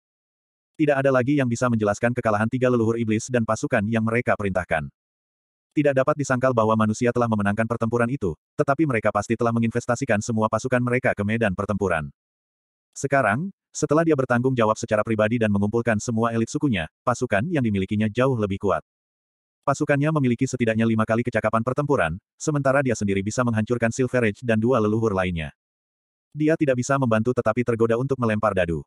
Tidak ada lagi yang bisa menjelaskan kekalahan tiga leluhur iblis dan pasukan yang mereka perintahkan. Tidak dapat disangkal bahwa manusia telah memenangkan pertempuran itu, tetapi mereka pasti telah menginvestasikan semua pasukan mereka ke medan pertempuran. Sekarang, setelah dia bertanggung jawab secara pribadi dan mengumpulkan semua elit sukunya, pasukan yang dimilikinya jauh lebih kuat. Pasukannya memiliki setidaknya lima kali kecakapan pertempuran, sementara dia sendiri bisa menghancurkan Silverage dan dua leluhur lainnya. Dia tidak bisa membantu tetapi tergoda untuk melempar dadu.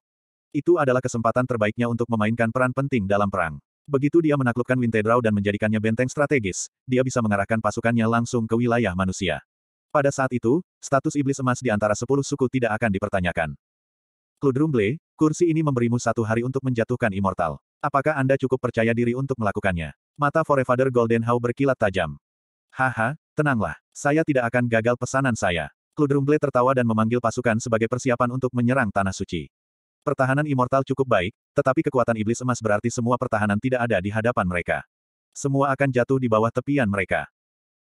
Itu adalah kesempatan terbaiknya untuk memainkan peran penting dalam perang. Begitu dia menaklukkan Wintedrau dan menjadikannya benteng strategis, dia bisa mengarahkan pasukannya langsung ke wilayah manusia. Pada saat itu, status iblis emas di antara sepuluh suku tidak akan dipertanyakan. Kludrumble, kursi ini memberimu satu hari untuk menjatuhkan immortal. Apakah Anda cukup percaya diri untuk melakukannya? Mata Forefather Golden How berkilat tajam. Haha, tenanglah, saya tidak akan gagal pesanan saya. Kludrumble tertawa dan memanggil pasukan sebagai persiapan untuk menyerang Tanah Suci. Pertahanan immortal cukup baik, tetapi kekuatan iblis emas berarti semua pertahanan tidak ada di hadapan mereka. Semua akan jatuh di bawah tepian mereka.